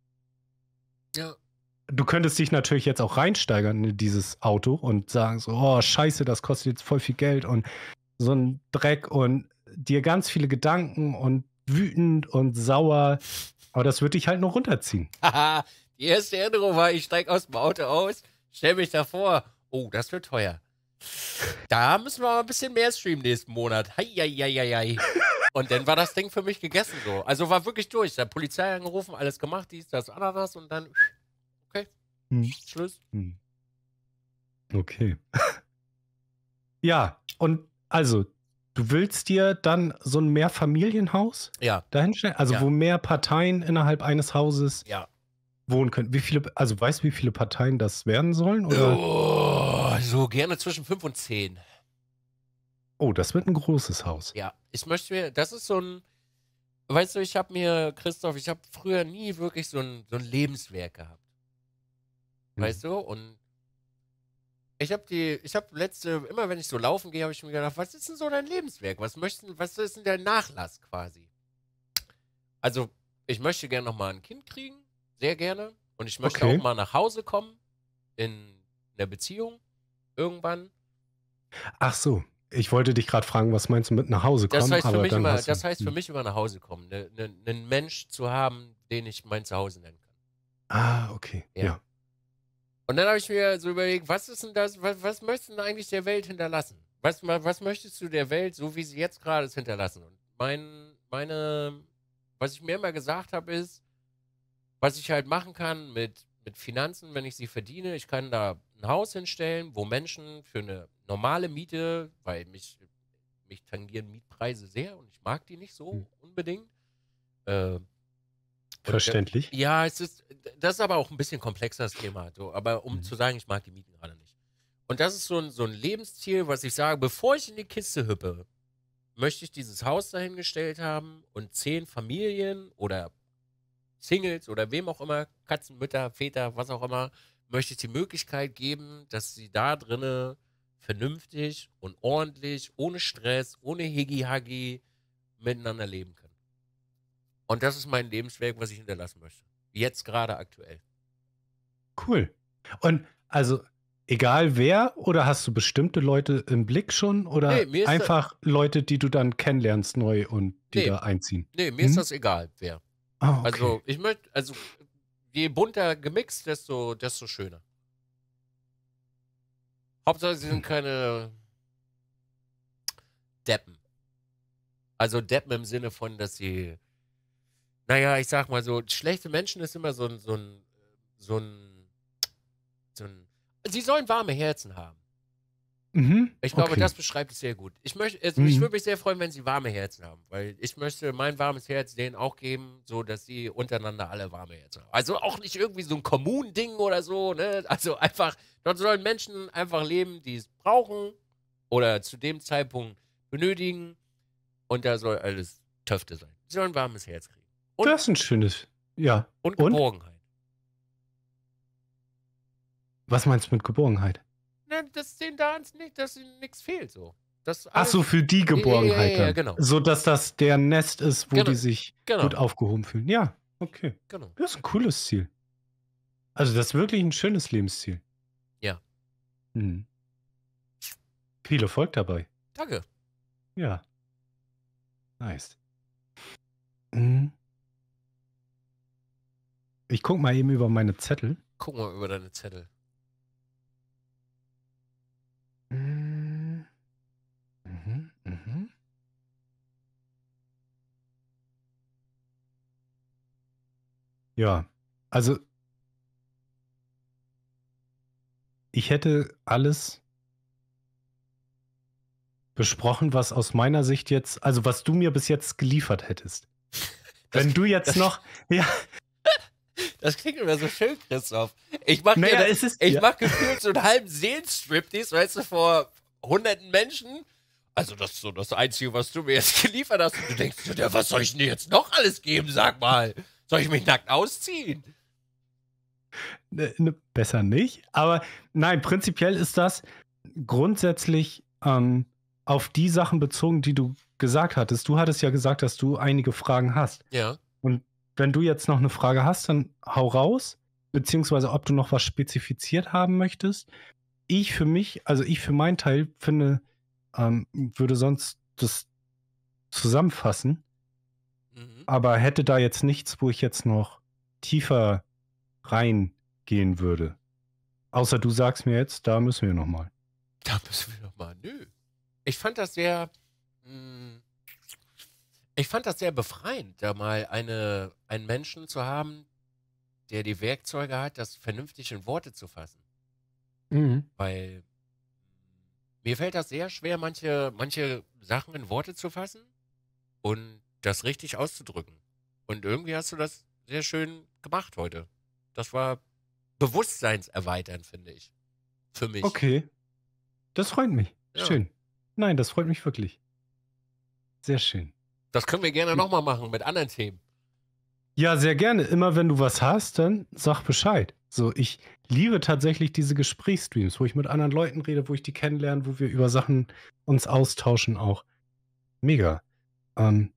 Ja. Du könntest dich natürlich jetzt auch reinsteigern in dieses Auto und sagen so, oh, scheiße, das kostet jetzt voll viel Geld und so ein Dreck und dir ganz viele Gedanken und wütend und sauer aber das würde ich halt noch runterziehen. die erste Erinnerung war, ich steige aus dem Auto aus, stelle mich davor. Oh, das wird teuer. Da müssen wir mal ein bisschen mehr streamen nächsten Monat. Heieieiei. Und dann war das Ding für mich gegessen so. Also war wirklich durch. Da Polizei angerufen, alles gemacht, dies, das, Ananas und dann. Okay. Hm. Tschüss. Hm. Okay. ja, und also Du willst dir dann so ein Mehrfamilienhaus ja. dahinstellen? Also, ja. wo mehr Parteien innerhalb eines Hauses ja. wohnen können. Wie viele, also weißt du, wie viele Parteien das werden sollen? Oder? Oh, so gerne zwischen fünf und zehn. Oh, das wird ein großes Haus. Ja, ich möchte mir, das ist so ein, weißt du, ich habe mir, Christoph, ich habe früher nie wirklich so ein, so ein Lebenswerk gehabt. Hm. Weißt du? Und ich habe die, ich habe letzte, immer wenn ich so laufen gehe, habe ich mir gedacht, was ist denn so dein Lebenswerk? Was möchten, was ist denn dein Nachlass quasi? Also, ich möchte gerne nochmal ein Kind kriegen, sehr gerne. Und ich möchte okay. auch mal nach Hause kommen, in einer Beziehung, irgendwann. Ach so, ich wollte dich gerade fragen, was meinst du mit nach Hause kommen? Das heißt, für, mich hm. immer, das heißt für mich immer nach Hause kommen, ne, ne, einen Mensch zu haben, den ich mein Zuhause nennen kann. Ah, okay. Ja. ja. Und dann habe ich mir so überlegt, was ist denn das, was, was möchtest du denn eigentlich der Welt hinterlassen? Was, was möchtest du der Welt, so wie sie jetzt gerade ist, hinterlassen? Und mein, meine, was ich mir immer gesagt habe, ist, was ich halt machen kann mit, mit Finanzen, wenn ich sie verdiene, ich kann da ein Haus hinstellen, wo Menschen für eine normale Miete, weil mich, mich tangieren Mietpreise sehr und ich mag die nicht so hm. unbedingt, äh, äh, Verständlich. ja, es ist, das ist aber auch ein bisschen komplexer das Thema. So. Aber um mhm. zu sagen, ich mag die Mieten gerade nicht. Und das ist so ein, so ein Lebensziel, was ich sage, bevor ich in die Kiste hüppe, möchte ich dieses Haus dahingestellt haben und zehn Familien oder Singles oder wem auch immer, Katzenmütter, Väter, was auch immer, möchte ich die Möglichkeit geben, dass sie da drinnen vernünftig und ordentlich, ohne Stress, ohne higgy haggi miteinander leben können. Und das ist mein Lebenswerk, was ich hinterlassen möchte. Jetzt gerade aktuell. Cool. Und also egal wer oder hast du bestimmte Leute im Blick schon oder nee, einfach Leute, die du dann kennenlernst neu und die nee, da einziehen? Nee, mir hm? ist das egal, wer. Oh, okay. Also ich möchte, also je bunter gemixt, desto, desto schöner. Hauptsache, sie sind hm. keine Deppen. Also Deppen im Sinne von, dass sie naja, ich sag mal so, schlechte Menschen ist immer so, ein, so ein, so ein, so ein, sie sollen warme Herzen haben. Mhm, ich glaube, okay. das beschreibt es sehr gut. Ich möchte, es, also, mhm. ich würde mich sehr freuen, wenn sie warme Herzen haben, weil ich möchte mein warmes Herz denen auch geben, so dass sie untereinander alle warme Herzen haben. Also auch nicht irgendwie so ein Kommunending oder so, ne? Also einfach, dort sollen Menschen einfach leben, die es brauchen oder zu dem Zeitpunkt benötigen und da soll alles Töfte sein. Sie sollen ein warmes Herz kriegen. Und, das ist ein schönes. Ja. Und, Geborgenheit. Was meinst du mit Geborgenheit? Nein, dass denen da nicht, dass ihnen nichts fehlt so. Das Ach so, für die Geborgenheit. Ja, ja, ja, genau. So dass das der Nest ist, wo genau. die sich genau. gut aufgehoben fühlen. Ja, okay. Genau. Das ist ein cooles Ziel. Also, das ist wirklich ein schönes Lebensziel. Ja. Hm. Viel Erfolg dabei. Danke. Ja. Nice. Hm. Ich guck mal eben über meine Zettel. Guck mal über deine Zettel. Mm. Mhm, mhm. Ja, also ich hätte alles besprochen, was aus meiner Sicht jetzt, also was du mir bis jetzt geliefert hättest. Das, wenn du jetzt das, noch, ja, das klingt immer so schön, Christoph. Ich mache naja, ich ja. mach gefühlt so einen halben Seelenstriptease, weißt du, vor hunderten Menschen. Also das ist so das Einzige, was du mir jetzt geliefert hast. Und du denkst, ja, was soll ich denn jetzt noch alles geben, sag mal? Soll ich mich nackt ausziehen? Ne, ne, besser nicht. Aber nein, prinzipiell ist das grundsätzlich ähm, auf die Sachen bezogen, die du gesagt hattest. Du hattest ja gesagt, dass du einige Fragen hast. Ja. Und wenn du jetzt noch eine Frage hast, dann hau raus, beziehungsweise ob du noch was spezifiziert haben möchtest. Ich für mich, also ich für meinen Teil finde, ähm, würde sonst das zusammenfassen, mhm. aber hätte da jetzt nichts, wo ich jetzt noch tiefer reingehen würde. Außer du sagst mir jetzt, da müssen wir nochmal. Da müssen wir nochmal. Nö. Ich fand das sehr. Mh, hm, ich fand das sehr befreiend, da mal eine, einen Menschen zu haben, der die Werkzeuge hat, das vernünftig in Worte zu fassen. Mhm. Weil mir fällt das sehr schwer, manche, manche Sachen in Worte zu fassen und das richtig auszudrücken. Und irgendwie hast du das sehr schön gemacht heute. Das war bewusstseinserweiternd, finde ich. Für mich. Okay. Das freut mich. Ja. Schön. Nein, das freut mich wirklich. Sehr schön. Das können wir gerne nochmal machen mit anderen Themen. Ja, sehr gerne. Immer wenn du was hast, dann sag Bescheid. So, ich liebe tatsächlich diese Gesprächsstreams, wo ich mit anderen Leuten rede, wo ich die kennenlerne, wo wir über Sachen uns austauschen auch. Mega. Ähm,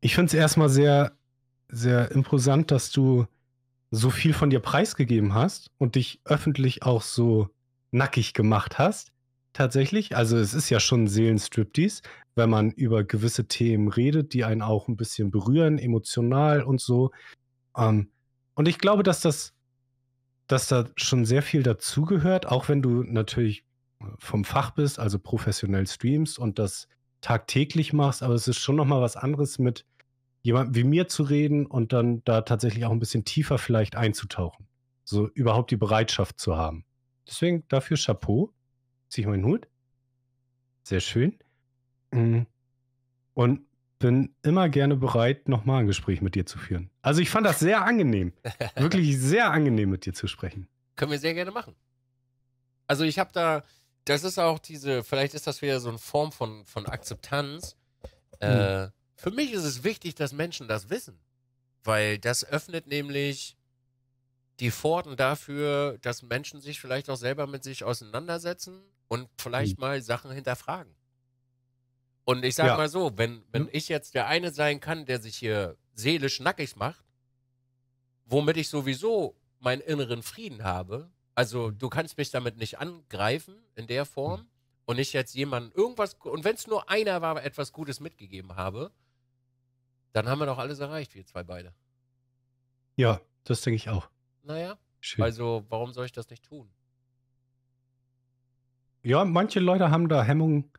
ich finde es erstmal sehr, sehr imposant, dass du so viel von dir preisgegeben hast und dich öffentlich auch so nackig gemacht hast. Tatsächlich. Also es ist ja schon Seelenstriptease, wenn man über gewisse Themen redet, die einen auch ein bisschen berühren, emotional und so. Ähm, und ich glaube, dass das, dass da schon sehr viel dazugehört, auch wenn du natürlich äh, vom Fach bist, also professionell streamst und das tagtäglich machst, aber es ist schon nochmal was anderes mit jemandem wie mir zu reden und dann da tatsächlich auch ein bisschen tiefer vielleicht einzutauchen. So überhaupt die Bereitschaft zu haben. Deswegen dafür Chapeau. Zieh ich meinen Hut. Sehr schön. Mhm. Und bin immer gerne bereit, nochmal ein Gespräch mit dir zu führen. Also ich fand das sehr angenehm. Wirklich sehr angenehm, mit dir zu sprechen. Können wir sehr gerne machen. Also ich habe da, das ist auch diese, vielleicht ist das wieder so eine Form von, von Akzeptanz. Äh, mhm. Äh, für mich ist es wichtig, dass Menschen das wissen, weil das öffnet nämlich die Pforten dafür, dass Menschen sich vielleicht auch selber mit sich auseinandersetzen und vielleicht mhm. mal Sachen hinterfragen. Und ich sag ja. mal so, wenn, wenn hm? ich jetzt der eine sein kann, der sich hier seelisch nackig macht, womit ich sowieso meinen inneren Frieden habe, also hm. du kannst mich damit nicht angreifen in der Form hm. und ich jetzt jemanden irgendwas, und wenn es nur einer war, etwas Gutes mitgegeben habe, dann haben wir doch alles erreicht, wir zwei beide. Ja, das denke ich auch. Naja, Schön. also warum soll ich das nicht tun? Ja, manche Leute haben da Hemmungen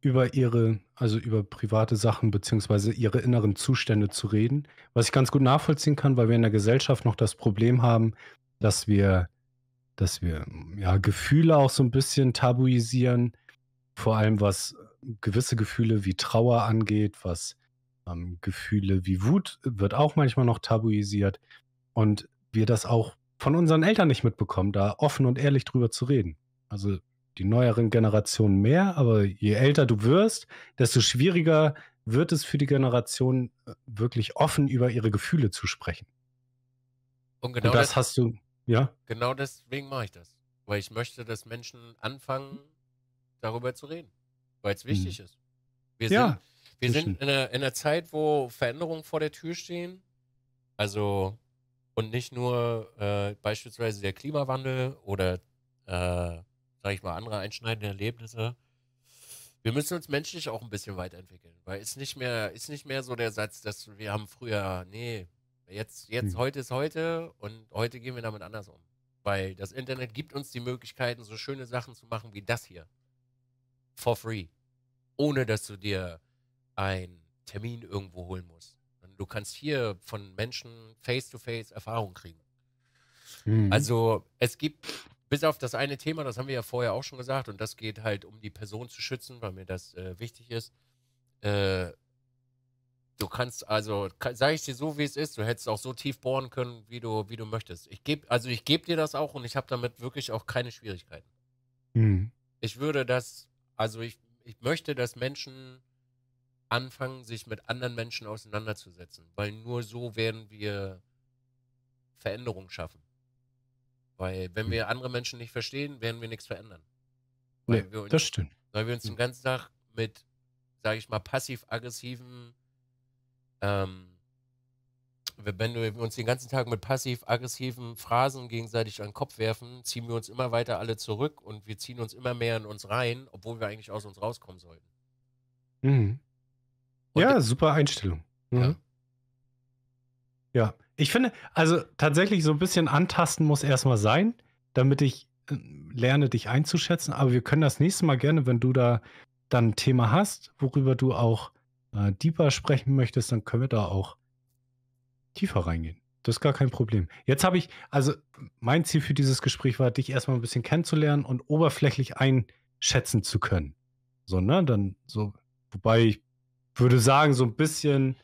über ihre also über private Sachen beziehungsweise ihre inneren Zustände zu reden, was ich ganz gut nachvollziehen kann, weil wir in der Gesellschaft noch das Problem haben, dass wir, dass wir ja, Gefühle auch so ein bisschen tabuisieren, vor allem was äh, gewisse Gefühle wie Trauer angeht, was ähm, Gefühle wie Wut äh, wird auch manchmal noch tabuisiert und wir das auch von unseren Eltern nicht mitbekommen, da offen und ehrlich drüber zu reden. Also die neueren Generationen mehr, aber je älter du wirst, desto schwieriger wird es für die Generation, äh, wirklich offen über ihre Gefühle zu sprechen. Und genau Und das, das hast du, ja? Genau deswegen mache ich das. Weil ich möchte, dass Menschen anfangen, darüber zu reden. Weil es mhm. wichtig hm. ist. Wir ja, sind, wir sind in einer, in einer Zeit, wo Veränderungen vor der Tür stehen. Also und nicht nur äh, beispielsweise der Klimawandel oder äh, sag ich mal, andere einschneidende Erlebnisse. Wir müssen uns menschlich auch ein bisschen weiterentwickeln, weil es nicht mehr, ist nicht mehr so der Satz, dass wir haben früher, nee, jetzt, jetzt, mhm. heute ist heute und heute gehen wir damit anders um. Weil das Internet gibt uns die Möglichkeiten, so schöne Sachen zu machen wie das hier. For free. Ohne dass du dir einen Termin irgendwo holen musst. du kannst hier von Menschen face-to-face -face Erfahrung kriegen. Mhm. Also es gibt bis auf das eine Thema, das haben wir ja vorher auch schon gesagt, und das geht halt um die Person zu schützen, weil mir das äh, wichtig ist. Äh, du kannst also, kann, sage ich dir so, wie es ist, du hättest auch so tief bohren können, wie du, wie du möchtest. Ich gebe, also ich gebe dir das auch und ich habe damit wirklich auch keine Schwierigkeiten. Hm. Ich würde das, also ich, ich möchte, dass Menschen anfangen, sich mit anderen Menschen auseinanderzusetzen, weil nur so werden wir Veränderungen schaffen. Weil wenn hm. wir andere Menschen nicht verstehen, werden wir nichts verändern. Weil nee, wir uns, das stimmt. Weil wir uns den hm. ganzen Tag mit, sage ich mal, passiv-aggressiven, ähm, wenn wir uns den ganzen Tag mit passiv-aggressiven Phrasen gegenseitig an den Kopf werfen, ziehen wir uns immer weiter alle zurück und wir ziehen uns immer mehr in uns rein, obwohl wir eigentlich aus uns rauskommen sollten. Mhm. Ja, super Einstellung. Mhm. Ja. ja. Ich finde, also tatsächlich so ein bisschen antasten muss erstmal sein, damit ich äh, lerne, dich einzuschätzen. Aber wir können das nächste Mal gerne, wenn du da dann ein Thema hast, worüber du auch äh, deeper sprechen möchtest, dann können wir da auch tiefer reingehen. Das ist gar kein Problem. Jetzt habe ich, also mein Ziel für dieses Gespräch war, dich erstmal ein bisschen kennenzulernen und oberflächlich einschätzen zu können. So, ne? Dann so, wobei ich würde sagen, so ein bisschen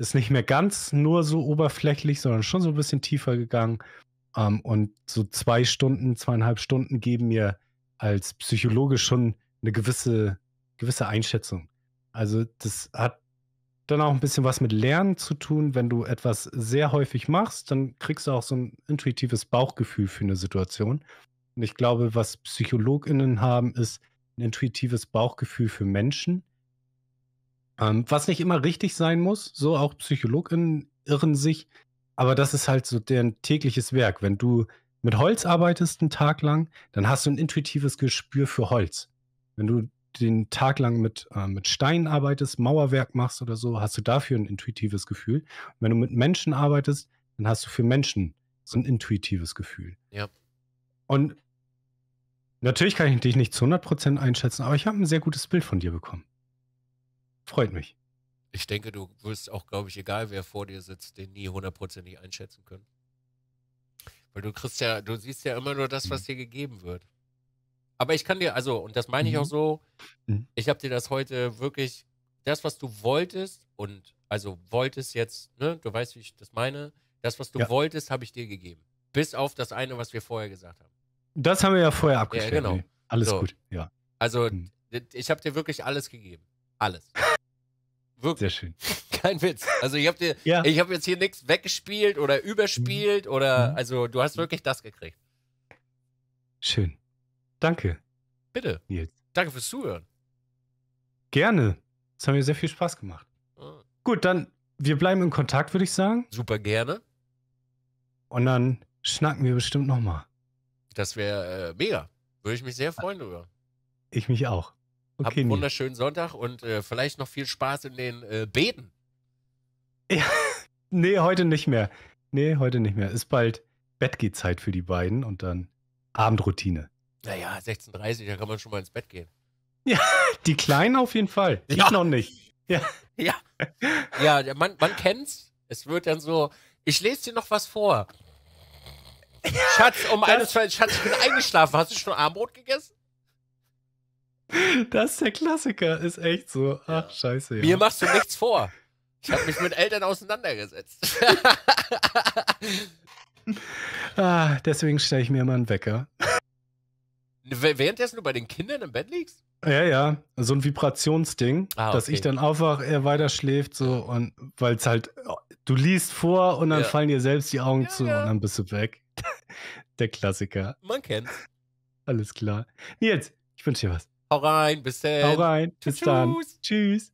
ist nicht mehr ganz nur so oberflächlich, sondern schon so ein bisschen tiefer gegangen. Ähm, und so zwei Stunden, zweieinhalb Stunden geben mir als Psychologe schon eine gewisse, gewisse Einschätzung. Also das hat dann auch ein bisschen was mit Lernen zu tun. Wenn du etwas sehr häufig machst, dann kriegst du auch so ein intuitives Bauchgefühl für eine Situation. Und ich glaube, was PsychologInnen haben, ist ein intuitives Bauchgefühl für Menschen ähm, was nicht immer richtig sein muss, so auch PsychologInnen irren sich, aber das ist halt so deren tägliches Werk. Wenn du mit Holz arbeitest einen Tag lang, dann hast du ein intuitives Gespür für Holz. Wenn du den Tag lang mit, äh, mit Steinen arbeitest, Mauerwerk machst oder so, hast du dafür ein intuitives Gefühl. Und wenn du mit Menschen arbeitest, dann hast du für Menschen so ein intuitives Gefühl. Ja. Und natürlich kann ich dich nicht zu 100% einschätzen, aber ich habe ein sehr gutes Bild von dir bekommen. Freut mich. Ich denke, du wirst auch, glaube ich, egal wer vor dir sitzt, den nie hundertprozentig einschätzen können. Weil du kriegst ja, du siehst ja immer nur das, was mhm. dir gegeben wird. Aber ich kann dir, also, und das meine ich mhm. auch so, mhm. ich habe dir das heute wirklich, das, was du wolltest, und also wolltest jetzt, ne, du weißt, wie ich das meine, das, was du ja. wolltest, habe ich dir gegeben. Bis auf das eine, was wir vorher gesagt haben. Das haben wir ja vorher abgesprochen. Ja, genau. Nee. Alles so. gut, ja. Also, mhm. ich habe dir wirklich alles gegeben. Alles. Wirklich. Sehr schön. Kein Witz. Also ich habe ja. hab jetzt hier nichts weggespielt oder überspielt mhm. oder mhm. also du hast wirklich das gekriegt. Schön. Danke. Bitte. Nils. Danke fürs Zuhören. Gerne. Es hat mir sehr viel Spaß gemacht. Mhm. Gut, dann wir bleiben in Kontakt, würde ich sagen. Super gerne. Und dann schnacken wir bestimmt nochmal. Das wäre äh, mega. Würde ich mich sehr freuen darüber. Ich mich auch. Okay, Habt einen wunderschönen Sonntag und äh, vielleicht noch viel Spaß in den äh, Beten. Ja, nee, heute nicht mehr. Nee, heute nicht mehr. Ist bald Bettgehzeit für die beiden und dann Abendroutine. Naja, 16.30 Uhr, da kann man schon mal ins Bett gehen. Ja, die Kleinen auf jeden Fall. Ich ja. noch nicht. Ja. Ja, ja man, man kennt's. Es wird dann so, ich lese dir noch was vor. Schatz, um das, eines, Schatz, ich bin eingeschlafen. Hast du schon Armbrot gegessen? Das ist der Klassiker, ist echt so. Ach, scheiße. Ja. Mir machst du nichts vor. Ich habe mich mit Eltern auseinandergesetzt. ah, deswegen stelle ich mir immer einen Wecker. Währenddessen du bei den Kindern im Bett liegst? Ja, ja. So ein Vibrationsding, ah, okay. dass ich dann aufwache, er weiter schläft, so und weil es halt, oh, du liest vor und dann ja. fallen dir selbst die Augen ja, zu ja. und dann bist du weg. der Klassiker. Man kennt's. Alles klar. Nils, ich wünsche dir was. Hau rein, bis dann. Hau rein, bis tschüss. dann. Tschüss.